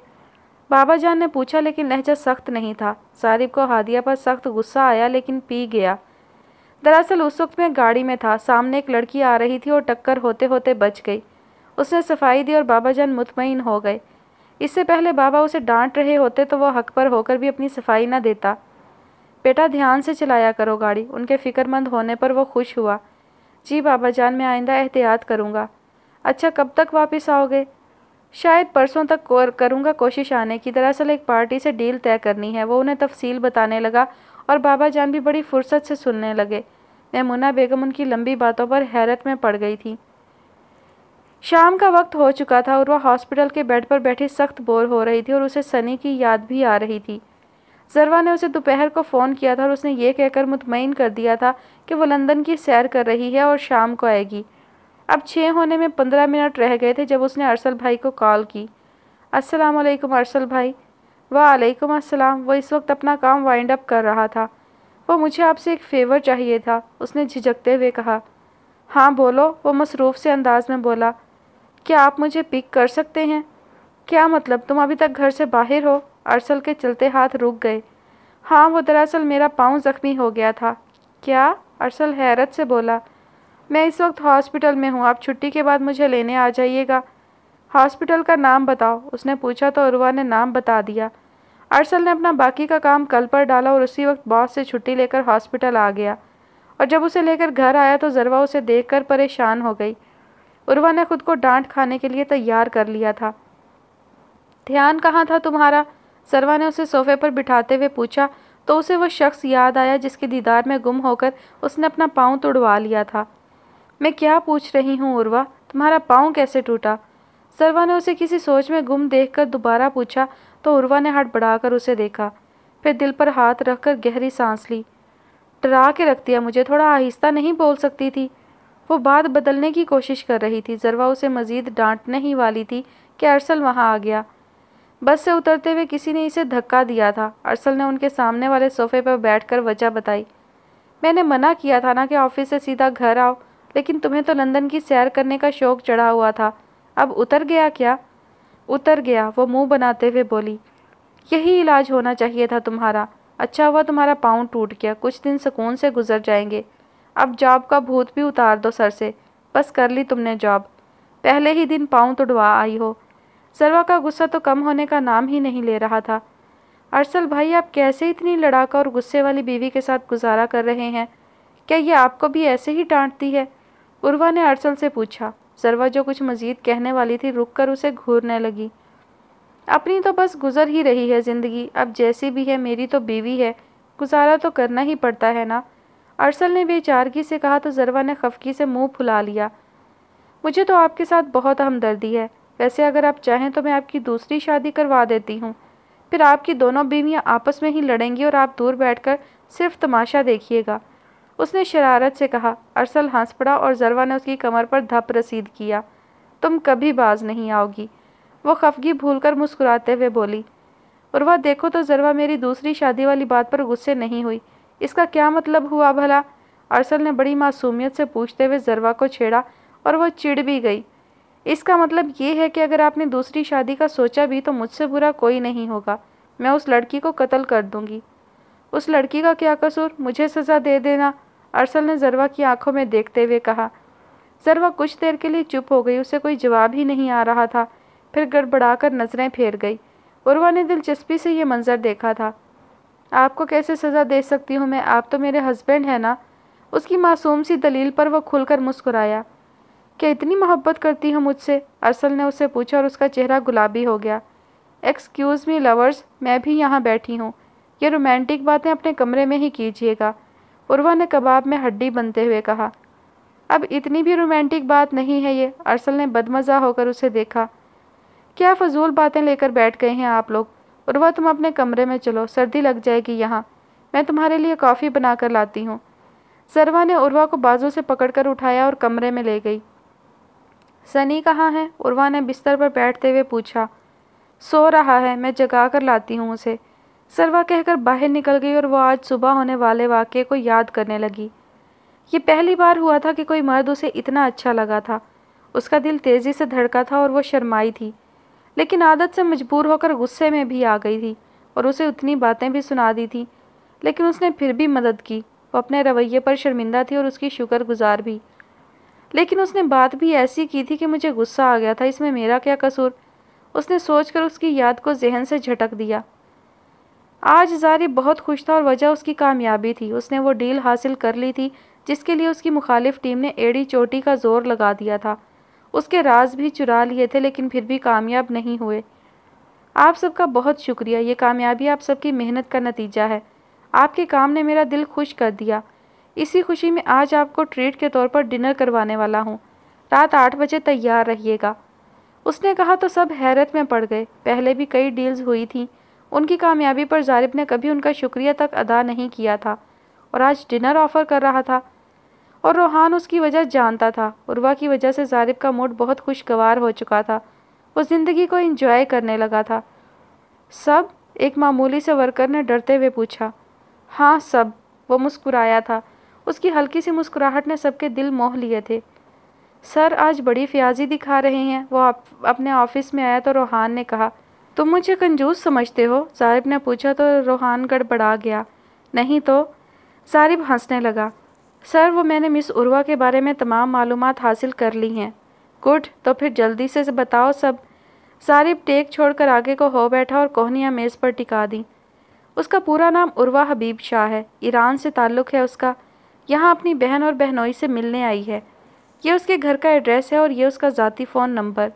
बाबा जान ने पूछा लेकिन लहजा सख्त नहीं था सारिब को हादिया पर सख्त गुस्सा आया लेकिन पी गया दरअसल उस वक्त मैं गाड़ी में था सामने एक लड़की आ रही थी और टक्कर होते होते बच गई उसने सफाई दी और बाबा जान मुतमिन हो गए इससे पहले बाबा उसे डांट रहे होते तो वह हक पर होकर भी अपनी सफाई ना देता बेटा ध्यान से चलाया करो गाड़ी उनके फ़िक्रमंद होने पर वो खुश हुआ जी बाबा जान मैं आइंदा एहतियात करूँगा अच्छा कब तक वापस आओगे शायद परसों तक करूँगा कोशिश आने की दरअसल एक पार्टी से डील तय करनी है वो उन्हें तफसील बताने लगा और बाबा जान भी बड़ी फुर्सत से सुनने लगे मेमुना बेगम उनकी लंबी बातों पर हैरत में पड़ गई थी शाम का वक्त हो चुका था और वह हॉस्पिटल के बेड पर बैठी सख्त बोर हो रही थी और उसे सनी की याद भी आ रही थी जरवा ने उसे दोपहर को फ़ोन किया था और उसने ये कहकर मुतमिन कर दिया था कि वो लंदन की सैर कर रही है और शाम को आएगी अब छः होने में पंद्रह मिनट रह गए थे जब उसने अरसल भाई को कॉल की अस्सलाम वालेकुम अरसल भाई वालेकुम अस्सलाम वो इस वक्त अपना काम वाइंड अप कर रहा था वो मुझे आपसे एक फ़ेवर चाहिए था उसने झिझकते हुए कहा हाँ बोलो वो मसरूफ़ से अंदाज में बोला क्या आप मुझे पिक कर सकते हैं क्या मतलब तुम अभी तक घर से बाहर हो अरसल के चलते हाथ रुक गए हाँ वो दरअसल मेरा पाँव ज़ख्मी हो गया था क्या अरसल हैरत से बोला मैं इस वक्त हॉस्पिटल में हूँ आप छुट्टी के बाद मुझे लेने आ जाइएगा हॉस्पिटल का नाम बताओ उसने पूछा तो अरुआ ने नाम बता दिया अरसल ने अपना बाकी का काम कल पर डाला और उसी वक्त बॉस से छुट्टी लेकर हॉस्पिटल आ गया और जब उसे लेकर घर आया तो जरवा उसे देखकर परेशान हो गई उर्वा ने खुद को डांट खाने के लिए तैयार कर लिया था ध्यान कहाँ था तुम्हारा सरवा ने उसे सोफे पर बिठाते हुए पूछा तो उसे वह शख्स याद आया जिसके दीदार में गुम होकर उसने अपना पाँव तोड़वा लिया था मैं क्या पूछ रही हूँ उर्वा तुम्हारा पाँव कैसे टूटा सरवा ने उसे किसी सोच में गुम देखकर दोबारा पूछा तो उर्वा ने कर उसे देखा फिर दिल पर हाथ रखकर गहरी सांस ली डरा के रख दिया मुझे थोड़ा आहिस्ता नहीं बोल सकती थी वो बात बदलने की कोशिश कर रही थी जरवा उसे मज़ीद डांटने ही वाली थी कि अरसल वहाँ आ गया बस से उतरते हुए किसी ने इसे धक्का दिया था अरसल ने उनके सामने वाले सोफे पर बैठकर वजह बताई मैंने मना किया था ना कि ऑफिस से सीधा घर आओ लेकिन तुम्हें तो लंदन की सैर करने का शौक चढ़ा हुआ था अब उतर गया क्या उतर गया वो मुंह बनाते हुए बोली यही इलाज होना चाहिए था तुम्हारा अच्छा हुआ तुम्हारा पाँव टूट गया कुछ दिन सुकून से गुजर जाएंगे अब जॉब का भूत भी उतार दो सर से बस कर ली तुमने जॉब पहले ही दिन पाँव तुड़वा आई हो सरवा का गुस्सा तो कम होने का नाम ही नहीं ले रहा था अरसल भाई आप कैसे इतनी लड़ाका और गुस्से वाली बीवी के साथ गुजारा कर रहे हैं क्या ये आपको भी ऐसे ही डांटती है उर्वा ने अरसल से पूछा सरवा जो कुछ मजीद कहने वाली थी रुक कर उसे घूरने लगी अपनी तो बस गुजर ही रही है ज़िंदगी अब जैसी भी है मेरी तो बीवी है गुजारा तो करना ही पड़ता है ना अरसल ने बेचारगी से कहा तो जरवा ने खफकी से मुंह फुला लिया मुझे तो आपके साथ बहुत हमदर्दी है वैसे अगर आप चाहें तो मैं आपकी दूसरी शादी करवा देती हूँ फिर आपकी दोनों बीवियाँ आपस में ही लड़ेंगी और आप दूर बैठकर सिर्फ तमाशा देखिएगा उसने शरारत से कहा अरसल हंस पड़ा और जरवा ने उसकी कमर पर धप रसीद किया तुम कभी बाज नहीं आओगी वो खफगी भूलकर मुस्कुराते हुए बोली और वह देखो तो जरवा मेरी दूसरी शादी वाली बात पर गुस्से नहीं हुई इसका क्या मतलब हुआ भला अरसल ने बड़ी मासूमियत से पूछते हुए जरवा को छेड़ा और वह चिड़ भी गई इसका मतलब ये है कि अगर आपने दूसरी शादी का सोचा भी तो मुझसे बुरा कोई नहीं होगा मैं उस लड़की को कत्ल कर दूंगी उस लड़की का क्या कसूर मुझे सज़ा दे देना अरसल ने जरवा की आंखों में देखते हुए कहा जरवा कुछ देर के लिए चुप हो गई उसे कोई जवाब ही नहीं आ रहा था फिर गड़बड़ाकर नज़रें फेर गई उर्वा ने दिलचस्पी से यह मंज़र देखा था आपको कैसे सज़ा दे सकती हूँ मैं आप तो मेरे हस्बैंड हैं ना उसकी मासूम सी दलील पर वह खुलकर मुस्कुराया क्या इतनी मोहब्बत करती हो मुझसे अरसल ने उसे पूछा और उसका चेहरा गुलाबी हो गया एक्सक्यूज़ मी लवर्स मैं भी यहाँ बैठी हूँ ये रोमांटिक बातें अपने कमरे में ही कीजिएगा उर्वा ने कबाब में हड्डी बनते हुए कहा अब इतनी भी रोमांटिक बात नहीं है ये अरसल ने बदमज़ा होकर उसे देखा क्या फजूल बातें लेकर बैठ गए हैं आप लोग उर्वा तुम अपने कमरे में चलो सर्दी लग जाएगी यहाँ मैं तुम्हारे लिए कॉफ़ी बनाकर लाती हूँ सरवा ने उर्वा को बाजू से पकड़कर उठाया और कमरे में ले गई सनी कहाँ है उर्वा ने बिस्तर पर बैठते हुए पूछा सो रहा है मैं जगा कर लाती हूँ उसे सरवा कहकर बाहर निकल गई और वह आज सुबह होने वाले वाक़े को याद करने लगी ये पहली बार हुआ था कि कोई मर्द उसे इतना अच्छा लगा था उसका दिल तेज़ी से धड़का था और वह शर्माई थी लेकिन आदत से मजबूर होकर गुस्से में भी आ गई थी और उसे उतनी बातें भी सुना दी थी लेकिन उसने फिर भी मदद की वो अपने रवैये पर शर्मिंदा थी और उसकी शुक्रगुजार भी लेकिन उसने बात भी ऐसी की थी कि मुझे गुस्सा आ गया था इसमें मेरा क्या कसूर उसने सोचकर उसकी याद को जहन से झटक दिया आज जारी बहुत खुश था और वजह उसकी कामयाबी थी उसने वो डील हासिल कर ली थी जिसके लिए उसकी मुखालिफ टीम ने एड़ी चोटी का जोर लगा दिया था उसके राज भी चुरा लिए थे लेकिन फिर भी कामयाब नहीं हुए आप सबका बहुत शुक्रिया ये कामयाबी आप सबकी मेहनत का नतीजा है आपके काम ने मेरा दिल खुश कर दिया इसी खुशी में आज आपको ट्रीट के तौर पर डिनर करवाने वाला हूँ रात आठ बजे तैयार रहिएगा उसने कहा तो सब हैरत में पड़ गए पहले भी कई डील्स हुई थी उनकी कामयाबी पर जारिब ने कभी उनका शुक्रिया तक अदा नहीं किया था और आज डिनर ऑफ़र कर रहा था और रोहान उसकी वजह जानता था उर्वा की वजह से जारिब का मूड बहुत खुशगवार हो चुका था वो ज़िंदगी को इंजॉय करने लगा था सब एक मामूली से वर्कर ने डरते हुए पूछा हाँ सब वो मुस्कुराया था उसकी हल्की सी मुस्कुराहट ने सबके दिल मोह लिए थे सर आज बड़ी फयाजी दिखा रहे हैं वो आप अपने ऑफिस में आया तो रोहान ने कहा तुम तो मुझे कंजूस समझते हो साहिब ने पूछा तो रोहान गड़बड़ा गया नहीं तो साहिब हंसने लगा सर वो मैंने मिस उर्वा के बारे में तमाम मालूम हासिल कर ली हैं गुड तो फिर जल्दी से बताओ सब साहिब टेक छोड़कर आगे को हो बैठा और कोहनियाँ मेज़ पर टिका दी उसका पूरा नाम उर्वा हबीब शाह है ईरान से ताल्लुक़ है उसका यहाँ अपनी बहन और बहनोई से मिलने आई है यह उसके घर का एड्रेस है और यह उसका ज़ाती फ़ोन नंबर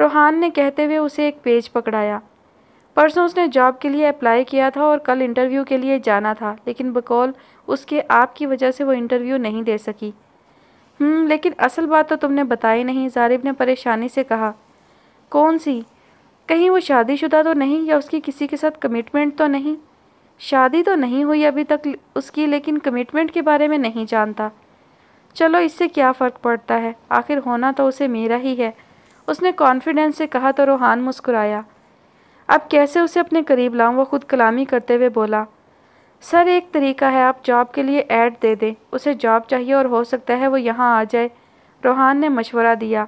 रोहान ने कहते हुए उसे एक पेज पकड़ाया परसों उसने जॉब के लिए अप्लाई किया था और कल इंटरव्यू के लिए जाना था लेकिन बकौल उसके आप की वजह से वो इंटरव्यू नहीं दे सकी हम्म, लेकिन असल बात तो तुमने बताई नहीं जारिब ने परेशानी से कहा कौन सी कहीं वो शादीशुदा तो नहीं या उसकी किसी के साथ कमिटमेंट तो नहीं शादी तो नहीं हुई अभी तक उसकी लेकिन कमिटमेंट के बारे में नहीं जानता चलो इससे क्या फ़र्क पड़ता है आखिर होना तो उसे मेरा ही है उसने कॉन्फिडेंस से कहा तो रूहान मुस्कुराया अब कैसे उसे अपने करीब लाऊं वो खुद कलामी करते हुए बोला सर एक तरीका है आप जॉब के लिए ऐड दे दें उसे जॉब चाहिए और हो सकता है वो यहाँ आ जाए रोहान ने मशवरा दिया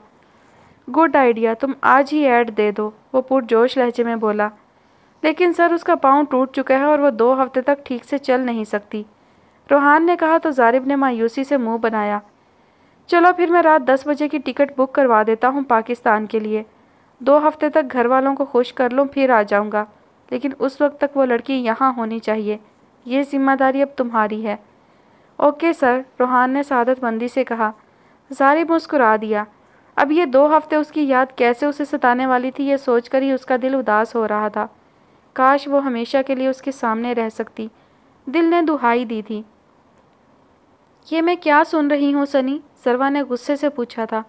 गुड आइडिया तुम आज ही ऐड दे दो वो पुरजोश लहजे में बोला लेकिन सर उसका पाँव टूट चुका है और वह दो हफ्ते तक ठीक से चल नहीं सकती रोहान ने कहा तो जारिब ने मायूसी से मुंह बनाया चलो फिर मैं रात दस बजे की टिकट बुक करवा देता हूँ पाकिस्तान के लिए दो हफ्ते तक घर वालों को खुश कर लूँ फिर आ जाऊँगा लेकिन उस वक्त तक वो लड़की यहाँ होनी चाहिए ये जिम्मेदारी अब तुम्हारी है ओके सर रोहान ने सादत मंदी से कहा जारिब मुस्कुरा दिया अब ये दो हफ्ते उसकी याद कैसे उसे सताने वाली थी ये सोचकर ही उसका दिल उदास हो रहा था काश वो हमेशा के लिए उसके सामने रह सकती दिल ने दुहाई दी थी ये मैं क्या सुन रही हूँ सनी जरवा ने गुस्से से पूछा था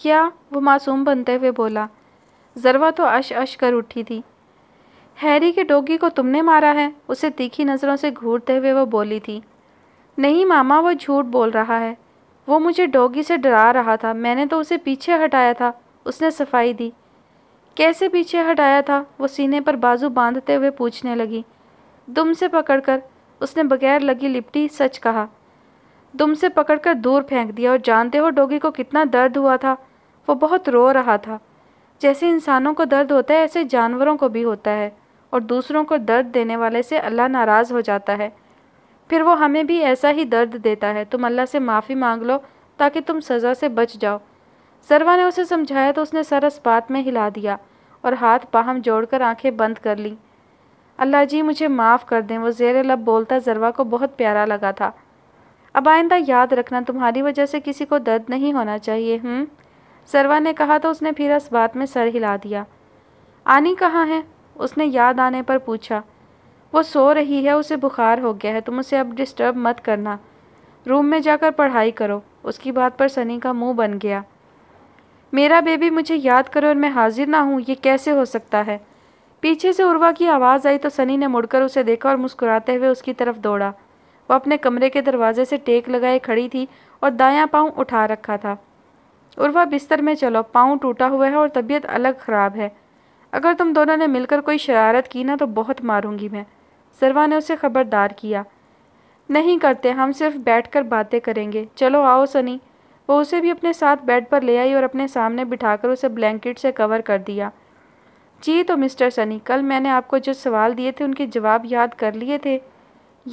क्या वो मासूम बनते हुए बोला जरवा तो अश अश कर उठी थी हैरी के डोगी को तुमने मारा है उसे तीखी नज़रों से घूरते हुए वो बोली थी नहीं मामा वो झूठ बोल रहा है वो मुझे डोगी से डरा रहा था मैंने तो उसे पीछे हटाया था उसने सफाई दी कैसे पीछे हटाया था वो सीने पर बाजू बांधते हुए पूछने लगी दुम से पकड़कर उसने बगैर लगी लिपटी सच कहा दुम से पकड़कर दूर फेंक दिया और जानते हो डोगी को कितना दर्द हुआ था वो बहुत रो रहा था जैसे इंसानों को दर्द होता है ऐसे जानवरों को भी होता है और दूसरों को दर्द देने वाले से अल्लाह नाराज़ हो जाता है फिर वो हमें भी ऐसा ही दर्द देता है तुम अल्लाह से माफ़ी मांग लो ताकि तुम सज़ा से बच जाओ सरवा ने उसे समझाया तो उसने सर बात में हिला दिया और हाथ बाहम जोड़कर आंखें बंद कर लीं अल्लाह जी मुझे माफ़ कर दें वो जेर लब बोलता जरवा को बहुत प्यारा लगा था अब आइंदा याद रखना तुम्हारी वजह से किसी को दर्द नहीं होना चाहिए हम सरवा ने कहा तो उसने फिर इस बात में सर हिला दिया आनी कहाँ है उसने याद आने पर पूछा वो सो रही है उसे बुखार हो गया है तुम उसे अब डिस्टर्ब मत करना रूम में जाकर पढ़ाई करो उसकी बात पर सनी का मुंह बन गया मेरा बेबी मुझे याद करे और मैं हाजिर ना हूँ ये कैसे हो सकता है पीछे से उर्वा की आवाज़ आई तो सनी ने मुड़कर उसे देखा और मुस्कुराते हुए उसकी तरफ दौड़ा वह अपने कमरे के दरवाजे से टेक लगाए खड़ी थी और दायां पाँव उठा रखा था उर्वा बिस्तर में चलो पाँव टूटा हुआ है और तबीयत अलग ख़राब है अगर तुम दोनों ने मिलकर कोई शरारत की ना तो बहुत मारूंगी मैं सरवा ने उसे खबरदार किया नहीं करते हम सिर्फ बैठकर बातें करेंगे चलो आओ सनी वो उसे भी अपने साथ बेड पर ले आई और अपने सामने बिठाकर उसे ब्लैंकेट से कवर कर दिया जी तो मिस्टर सनी कल मैंने आपको जो सवाल दिए थे उनके जवाब याद कर लिए थे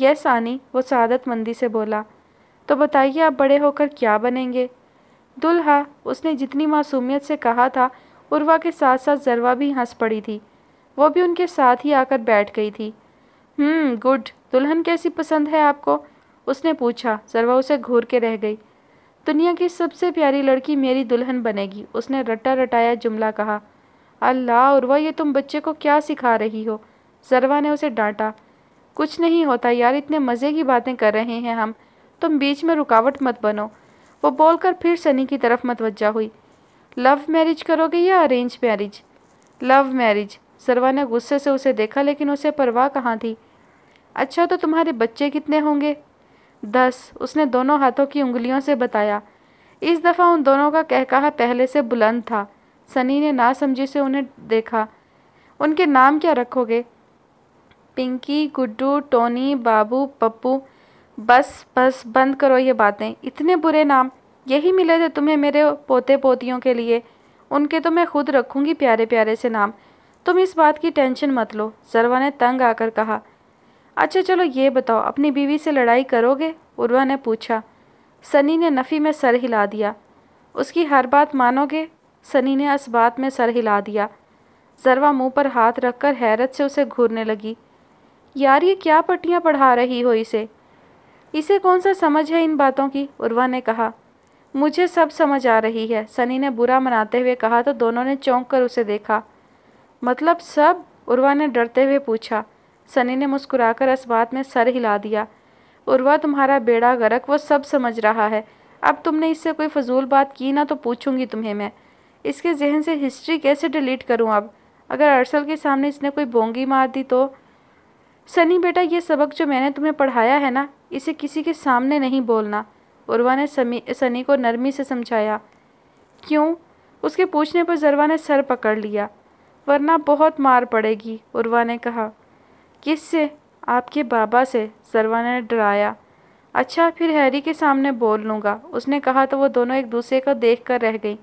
यस आनी वो सदत मंदी से बोला तो बताइए आप बड़े होकर क्या बनेंगे दुल्हा उसने जितनी मासूमियत से कहा था उर्वा के साथ साथ जरवा भी हंस पड़ी थी वो भी उनके साथ ही आकर बैठ गई थी हम्म, गुड दुल्हन कैसी पसंद है आपको उसने पूछा जरवा उसे घूर के रह गई दुनिया की सबसे प्यारी लड़की मेरी दुल्हन बनेगी उसने रटा रटाया जुमला कहा अल्लाह उर्वा ये तुम बच्चे को क्या सिखा रही हो सरवा ने उसे डांटा कुछ नहीं होता यार इतने मज़े की बातें कर रहे हैं हम तुम बीच में रुकावट मत बनो वो बोलकर फिर सनी की तरफ मतवजा हुई लव मैरिज करोगे या अरेंज मैरिज लव मैरिज सरवा ने गुस्से से उसे देखा लेकिन उसे परवाह कहाँ थी अच्छा तो तुम्हारे बच्चे कितने होंगे दस उसने दोनों हाथों की उंगलियों से बताया इस दफ़ा उन दोनों का कहकहा पहले से बुलंद था सनी ने ना समझी से उन्हें देखा उनके नाम क्या रखोगे पिंकी गुड्डू टोनी बाबू पप्पू बस बस बंद करो ये बातें इतने बुरे नाम यही मिले थे तुम्हें मेरे पोते पोतियों के लिए उनके तो मैं खुद रखूँगी प्यारे प्यारे से नाम तुम इस बात की टेंशन मत लो जरवा ने तंग आकर कहा अच्छा चलो ये बताओ अपनी बीवी से लड़ाई करोगे उर्वा ने पूछा सनी ने नफ़ी में सर हिला दिया उसकी हर बात मानोगे सनी ने इस बात में सर हिला दिया जरवा मुंह पर हाथ रखकर हैरत से उसे घूरने लगी यार ये क्या पट्टियाँ पढ़ा रही हो इसे इसे कौन सा समझ है इन बातों की उर्वा ने कहा मुझे सब समझ आ रही है सनी ने बुरा मनाते हुए कहा तो दोनों ने चौंक कर उसे देखा मतलब सब उर्वा ने डरते हुए पूछा सनी ने मुस्कुराकर इस बात में सर हिला दिया उर्वा तुम्हारा बेड़ा गरक वो सब समझ रहा है अब तुमने इससे कोई फजूल बात की ना तो पूछूंगी तुम्हें मैं इसके जहन से हिस्ट्री कैसे डिलीट करूं अब अगर अरसल के सामने इसने कोई बोंगी मार दी तो सनी बेटा ये सबक जो मैंने तुम्हें पढ़ाया है ना इसे किसी के सामने नहीं बोलना उर्वा ने सनी को नरमी से समझाया क्यों उसके पूछने पर जरवा ने सर पकड़ लिया वरना बहुत मार पड़ेगी उर्वा ने कहा किस से आपके बाबा से सरवा ने डराया अच्छा फिर हैरी के सामने बोल लूँगा उसने कहा तो वो दोनों एक दूसरे को देख कर रह गई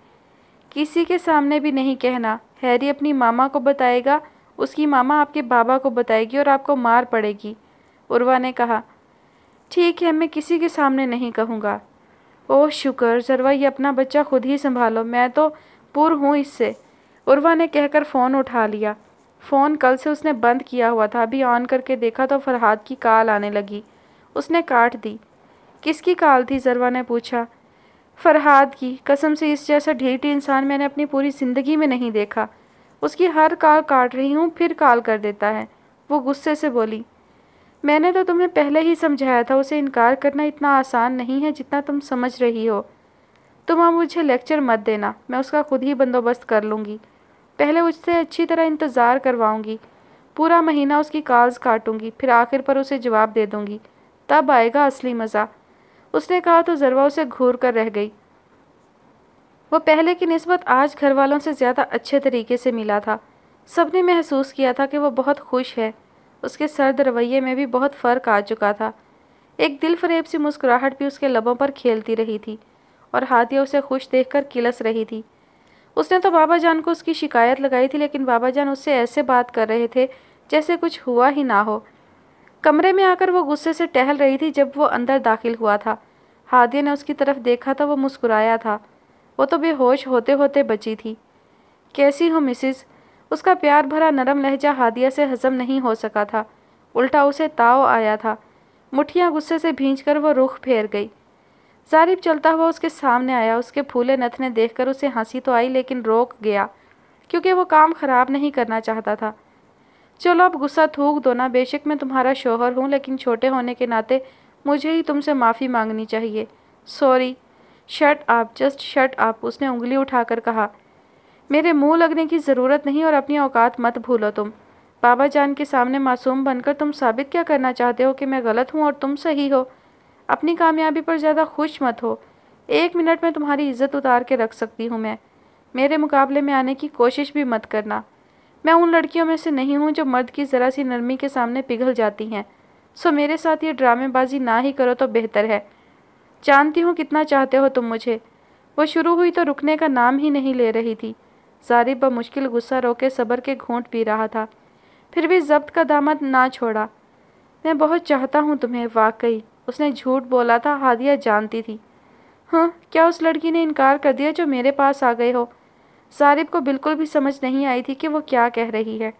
किसी के सामने भी नहीं कहना हैरी अपनी मामा को बताएगा उसकी मामा आपके बाबा को बताएगी और आपको मार पड़ेगी उर्वा ने कहा ठीक है मैं किसी के सामने नहीं कहूँगा ओह शुक्र जरवा ये अपना बच्चा खुद ही संभालो मैं तो पुर हूँ इससे उर्वा ने कहकर फ़ोन उठा लिया फ़ोन कल से उसने बंद किया हुआ था अभी ऑन करके देखा तो फरहाद की कॉल आने लगी उसने काट दी किसकी कॉल थी जरवा ने पूछा फरहाद की कसम से इस जैसा ढीठी इंसान मैंने अपनी पूरी ज़िंदगी में नहीं देखा उसकी हर कॉल काट रही हूँ फिर कॉल कर देता है वो गुस्से से बोली मैंने तो तुम्हें पहले ही समझाया था उसे इनकार करना इतना आसान नहीं है जितना तुम समझ रही हो तुम अब मुझे लेक्चर मत देना मैं उसका खुद ही बंदोबस्त कर लूँगी पहले उससे अच्छी तरह इंतज़ार करवाऊंगी पूरा महीना उसकी कॉल्स काटूंगी फिर आखिर पर उसे जवाब दे दूंगी तब आएगा असली मज़ा उसने कहा तो जरवा उसे घूर कर रह गई वो पहले की नस्बत आज घर वालों से ज़्यादा अच्छे तरीके से मिला था सब ने महसूस किया था कि वो बहुत खुश है उसके सर्द रवैये में भी बहुत फ़र्क आ चुका था एक दिल फरेब सी मुस्कुराहट भी उसके लबों पर खेलती रही थी और हाथिया उसे खुश देखकर किलस रही थी उसने तो बाबा जान को उसकी शिकायत लगाई थी लेकिन बाबा जान उससे ऐसे बात कर रहे थे जैसे कुछ हुआ ही ना हो कमरे में आकर वो गुस्से से टहल रही थी जब वो अंदर दाखिल हुआ था हादिया ने उसकी तरफ देखा था तो वो मुस्कुराया था वो तो बेहोश होते होते बची थी कैसी हो मिसिस उसका प्यार भरा नरम लहजा हादिया से हजम नहीं हो सका था उल्टा उसे ताव आया था मुठियाँ गुस्से से भींच कर वो रुख फेर गई जारिब चलता हुआ उसके सामने आया उसके फूले नथने देख देखकर उसे हंसी तो आई लेकिन रोक गया क्योंकि वो काम ख़राब नहीं करना चाहता था चलो अब गुस्सा थूक दो ना बेशक मैं तुम्हारा शोहर हूँ लेकिन छोटे होने के नाते मुझे ही तुमसे माफ़ी मांगनी चाहिए sorry shut up just shut up उसने उंगली उठाकर कहा मेरे मुंह लगने की ज़रूरत नहीं और अपनी औकात मत भूलो तुम बाबा जान के सामने मासूम बनकर तुम साबित क्या करना चाहते हो कि मैं गलत हूँ और तुम सही हो अपनी कामयाबी पर ज़्यादा खुश मत हो एक मिनट में तुम्हारी इज्जत उतार के रख सकती हूँ मैं मेरे मुकाबले में आने की कोशिश भी मत करना मैं उन लड़कियों में से नहीं हूँ जो मर्द की ज़रा सी नरमी के सामने पिघल जाती हैं सो मेरे साथ ये ड्रामेबाजी ना ही करो तो बेहतर है जानती हूँ कितना चाहते हो तुम मुझे वो शुरू हुई तो रुकने का नाम ही नहीं ले रही थी जारिब मुश्किल गुस्सा रोके सबर के घोंट पी रहा था फिर भी जब्त का दामद ना छोड़ा मैं बहुत चाहता हूँ तुम्हें वाकई उसने झूठ बोला था हादिया जानती थी हाँ क्या उस लड़की ने इनकार कर दिया जो मेरे पास आ गए हो सारिब को बिल्कुल भी समझ नहीं आई थी कि वो क्या कह रही है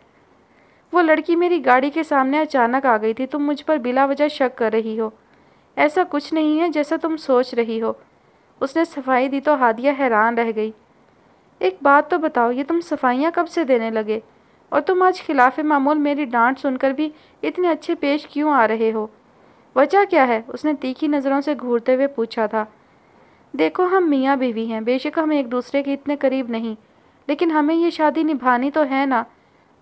वो लड़की मेरी गाड़ी के सामने अचानक आ गई थी तुम मुझ पर बिला वजह शक कर रही हो ऐसा कुछ नहीं है जैसा तुम सोच रही हो उसने सफाई दी तो हादिया हैरान रह गई एक बात तो बताओ ये तुम सफाइयाँ कब से देने लगे और तुम आज खिलाफ मामूल मेरी डांट सुनकर भी इतने अच्छे पेश क्यों आ रहे हो वजह क्या है उसने तीखी नज़रों से घूरते हुए पूछा था देखो हम मियाँ बीवी हैं बेशक हम एक दूसरे के इतने करीब नहीं लेकिन हमें ये शादी निभानी तो है ना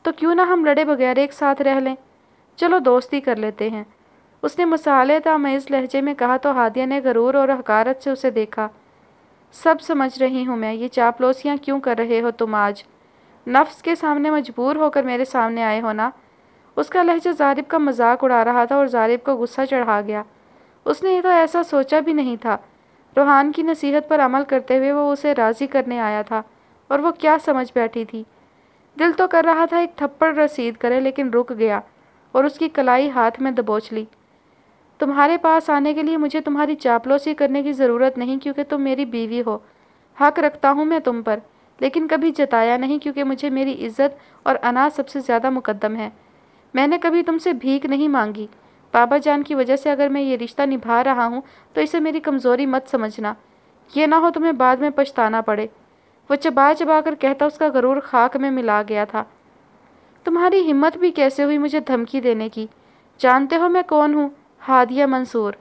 तो क्यों ना हम लड़े बगैर एक साथ रह लें चलो दोस्ती कर लेते हैं उसने मसाले तमेज़ लहजे में कहा तो हादिया ने गरूर और हकारत से उसे देखा सब समझ रही हूँ मैं ये चापलोसियाँ क्यों कर रहे हो तुम आज नफ्स के सामने मजबूर होकर मेरे सामने आए हो ना उसका लहजा जारिब का मजाक उड़ा रहा था और जारिब को गुस्सा चढ़ा गया उसने तो ऐसा सोचा भी नहीं था रूहान की नसीहत पर अमल करते हुए वो उसे राज़ी करने आया था और वो क्या समझ बैठी थी दिल तो कर रहा था एक थप्पड़ रसीद करे लेकिन रुक गया और उसकी कलाई हाथ में दबोच ली तुम्हारे पास आने के लिए मुझे तुम्हारी चापलोसी करने की ज़रूरत नहीं क्योंकि तुम मेरी बीवी हो हक रखता हूँ मैं तुम पर लेकिन कभी जताया नहीं क्योंकि मुझे मेरी इज्जत और अना सबसे ज़्यादा मुकदम है मैंने कभी तुमसे भीख नहीं मांगी बाबा जान की वजह से अगर मैं ये रिश्ता निभा रहा हूँ तो इसे मेरी कमज़ोरी मत समझना ये ना हो तुम्हें बाद में पछताना पड़े वो चबा चबा कर कहता उसका गरूर खाक में मिला गया था तुम्हारी हिम्मत भी कैसे हुई मुझे धमकी देने की जानते हो मैं कौन हूँ हादिया मंसूर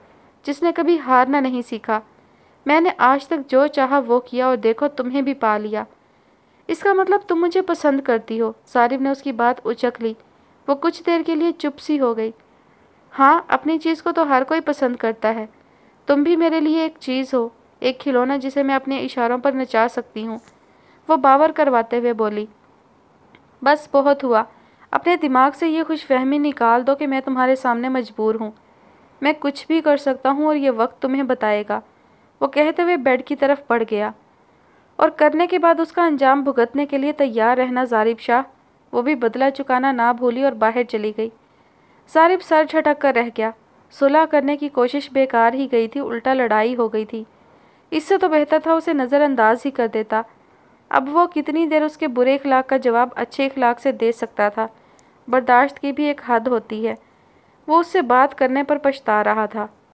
जिसने कभी हारना नहीं सीखा मैंने आज तक जो चाहा वो किया और देखो तुम्हें भी पा लिया इसका मतलब तुम मुझे पसंद करती हो सारिब ने उसकी बात उचक ली वो कुछ देर के लिए चुप सी हो गई हाँ अपनी चीज़ को तो हर कोई पसंद करता है तुम भी मेरे लिए एक चीज़ हो एक खिलौना जिसे मैं अपने इशारों पर नचा सकती हूँ वो बावर करवाते हुए बोली बस बहुत हुआ अपने दिमाग से ये खुश फहमी निकाल दो कि मैं तुम्हारे सामने मजबूर हूँ मैं कुछ भी कर सकता हूँ और ये वक्त तुम्हें बताएगा वो कहते हुए बेड की तरफ बढ़ गया और करने के बाद उसका अंजाम भुगतने के लिए तैयार रहना जारिब शाह वो भी बदला चुकाना ना भूली और बाहर चली गई सारिब सर झटक कर रह गया सुलह करने की कोशिश बेकार ही गई थी उल्टा लड़ाई हो गई थी इससे तो बेहतर था उसे नज़रअंदाज ही कर देता अब वो कितनी देर उसके बुरे अखलाक का जवाब अच्छे अखलाक से दे सकता था बर्दाश्त की भी एक हद होती है वो उससे बात करने पर पछता रहा था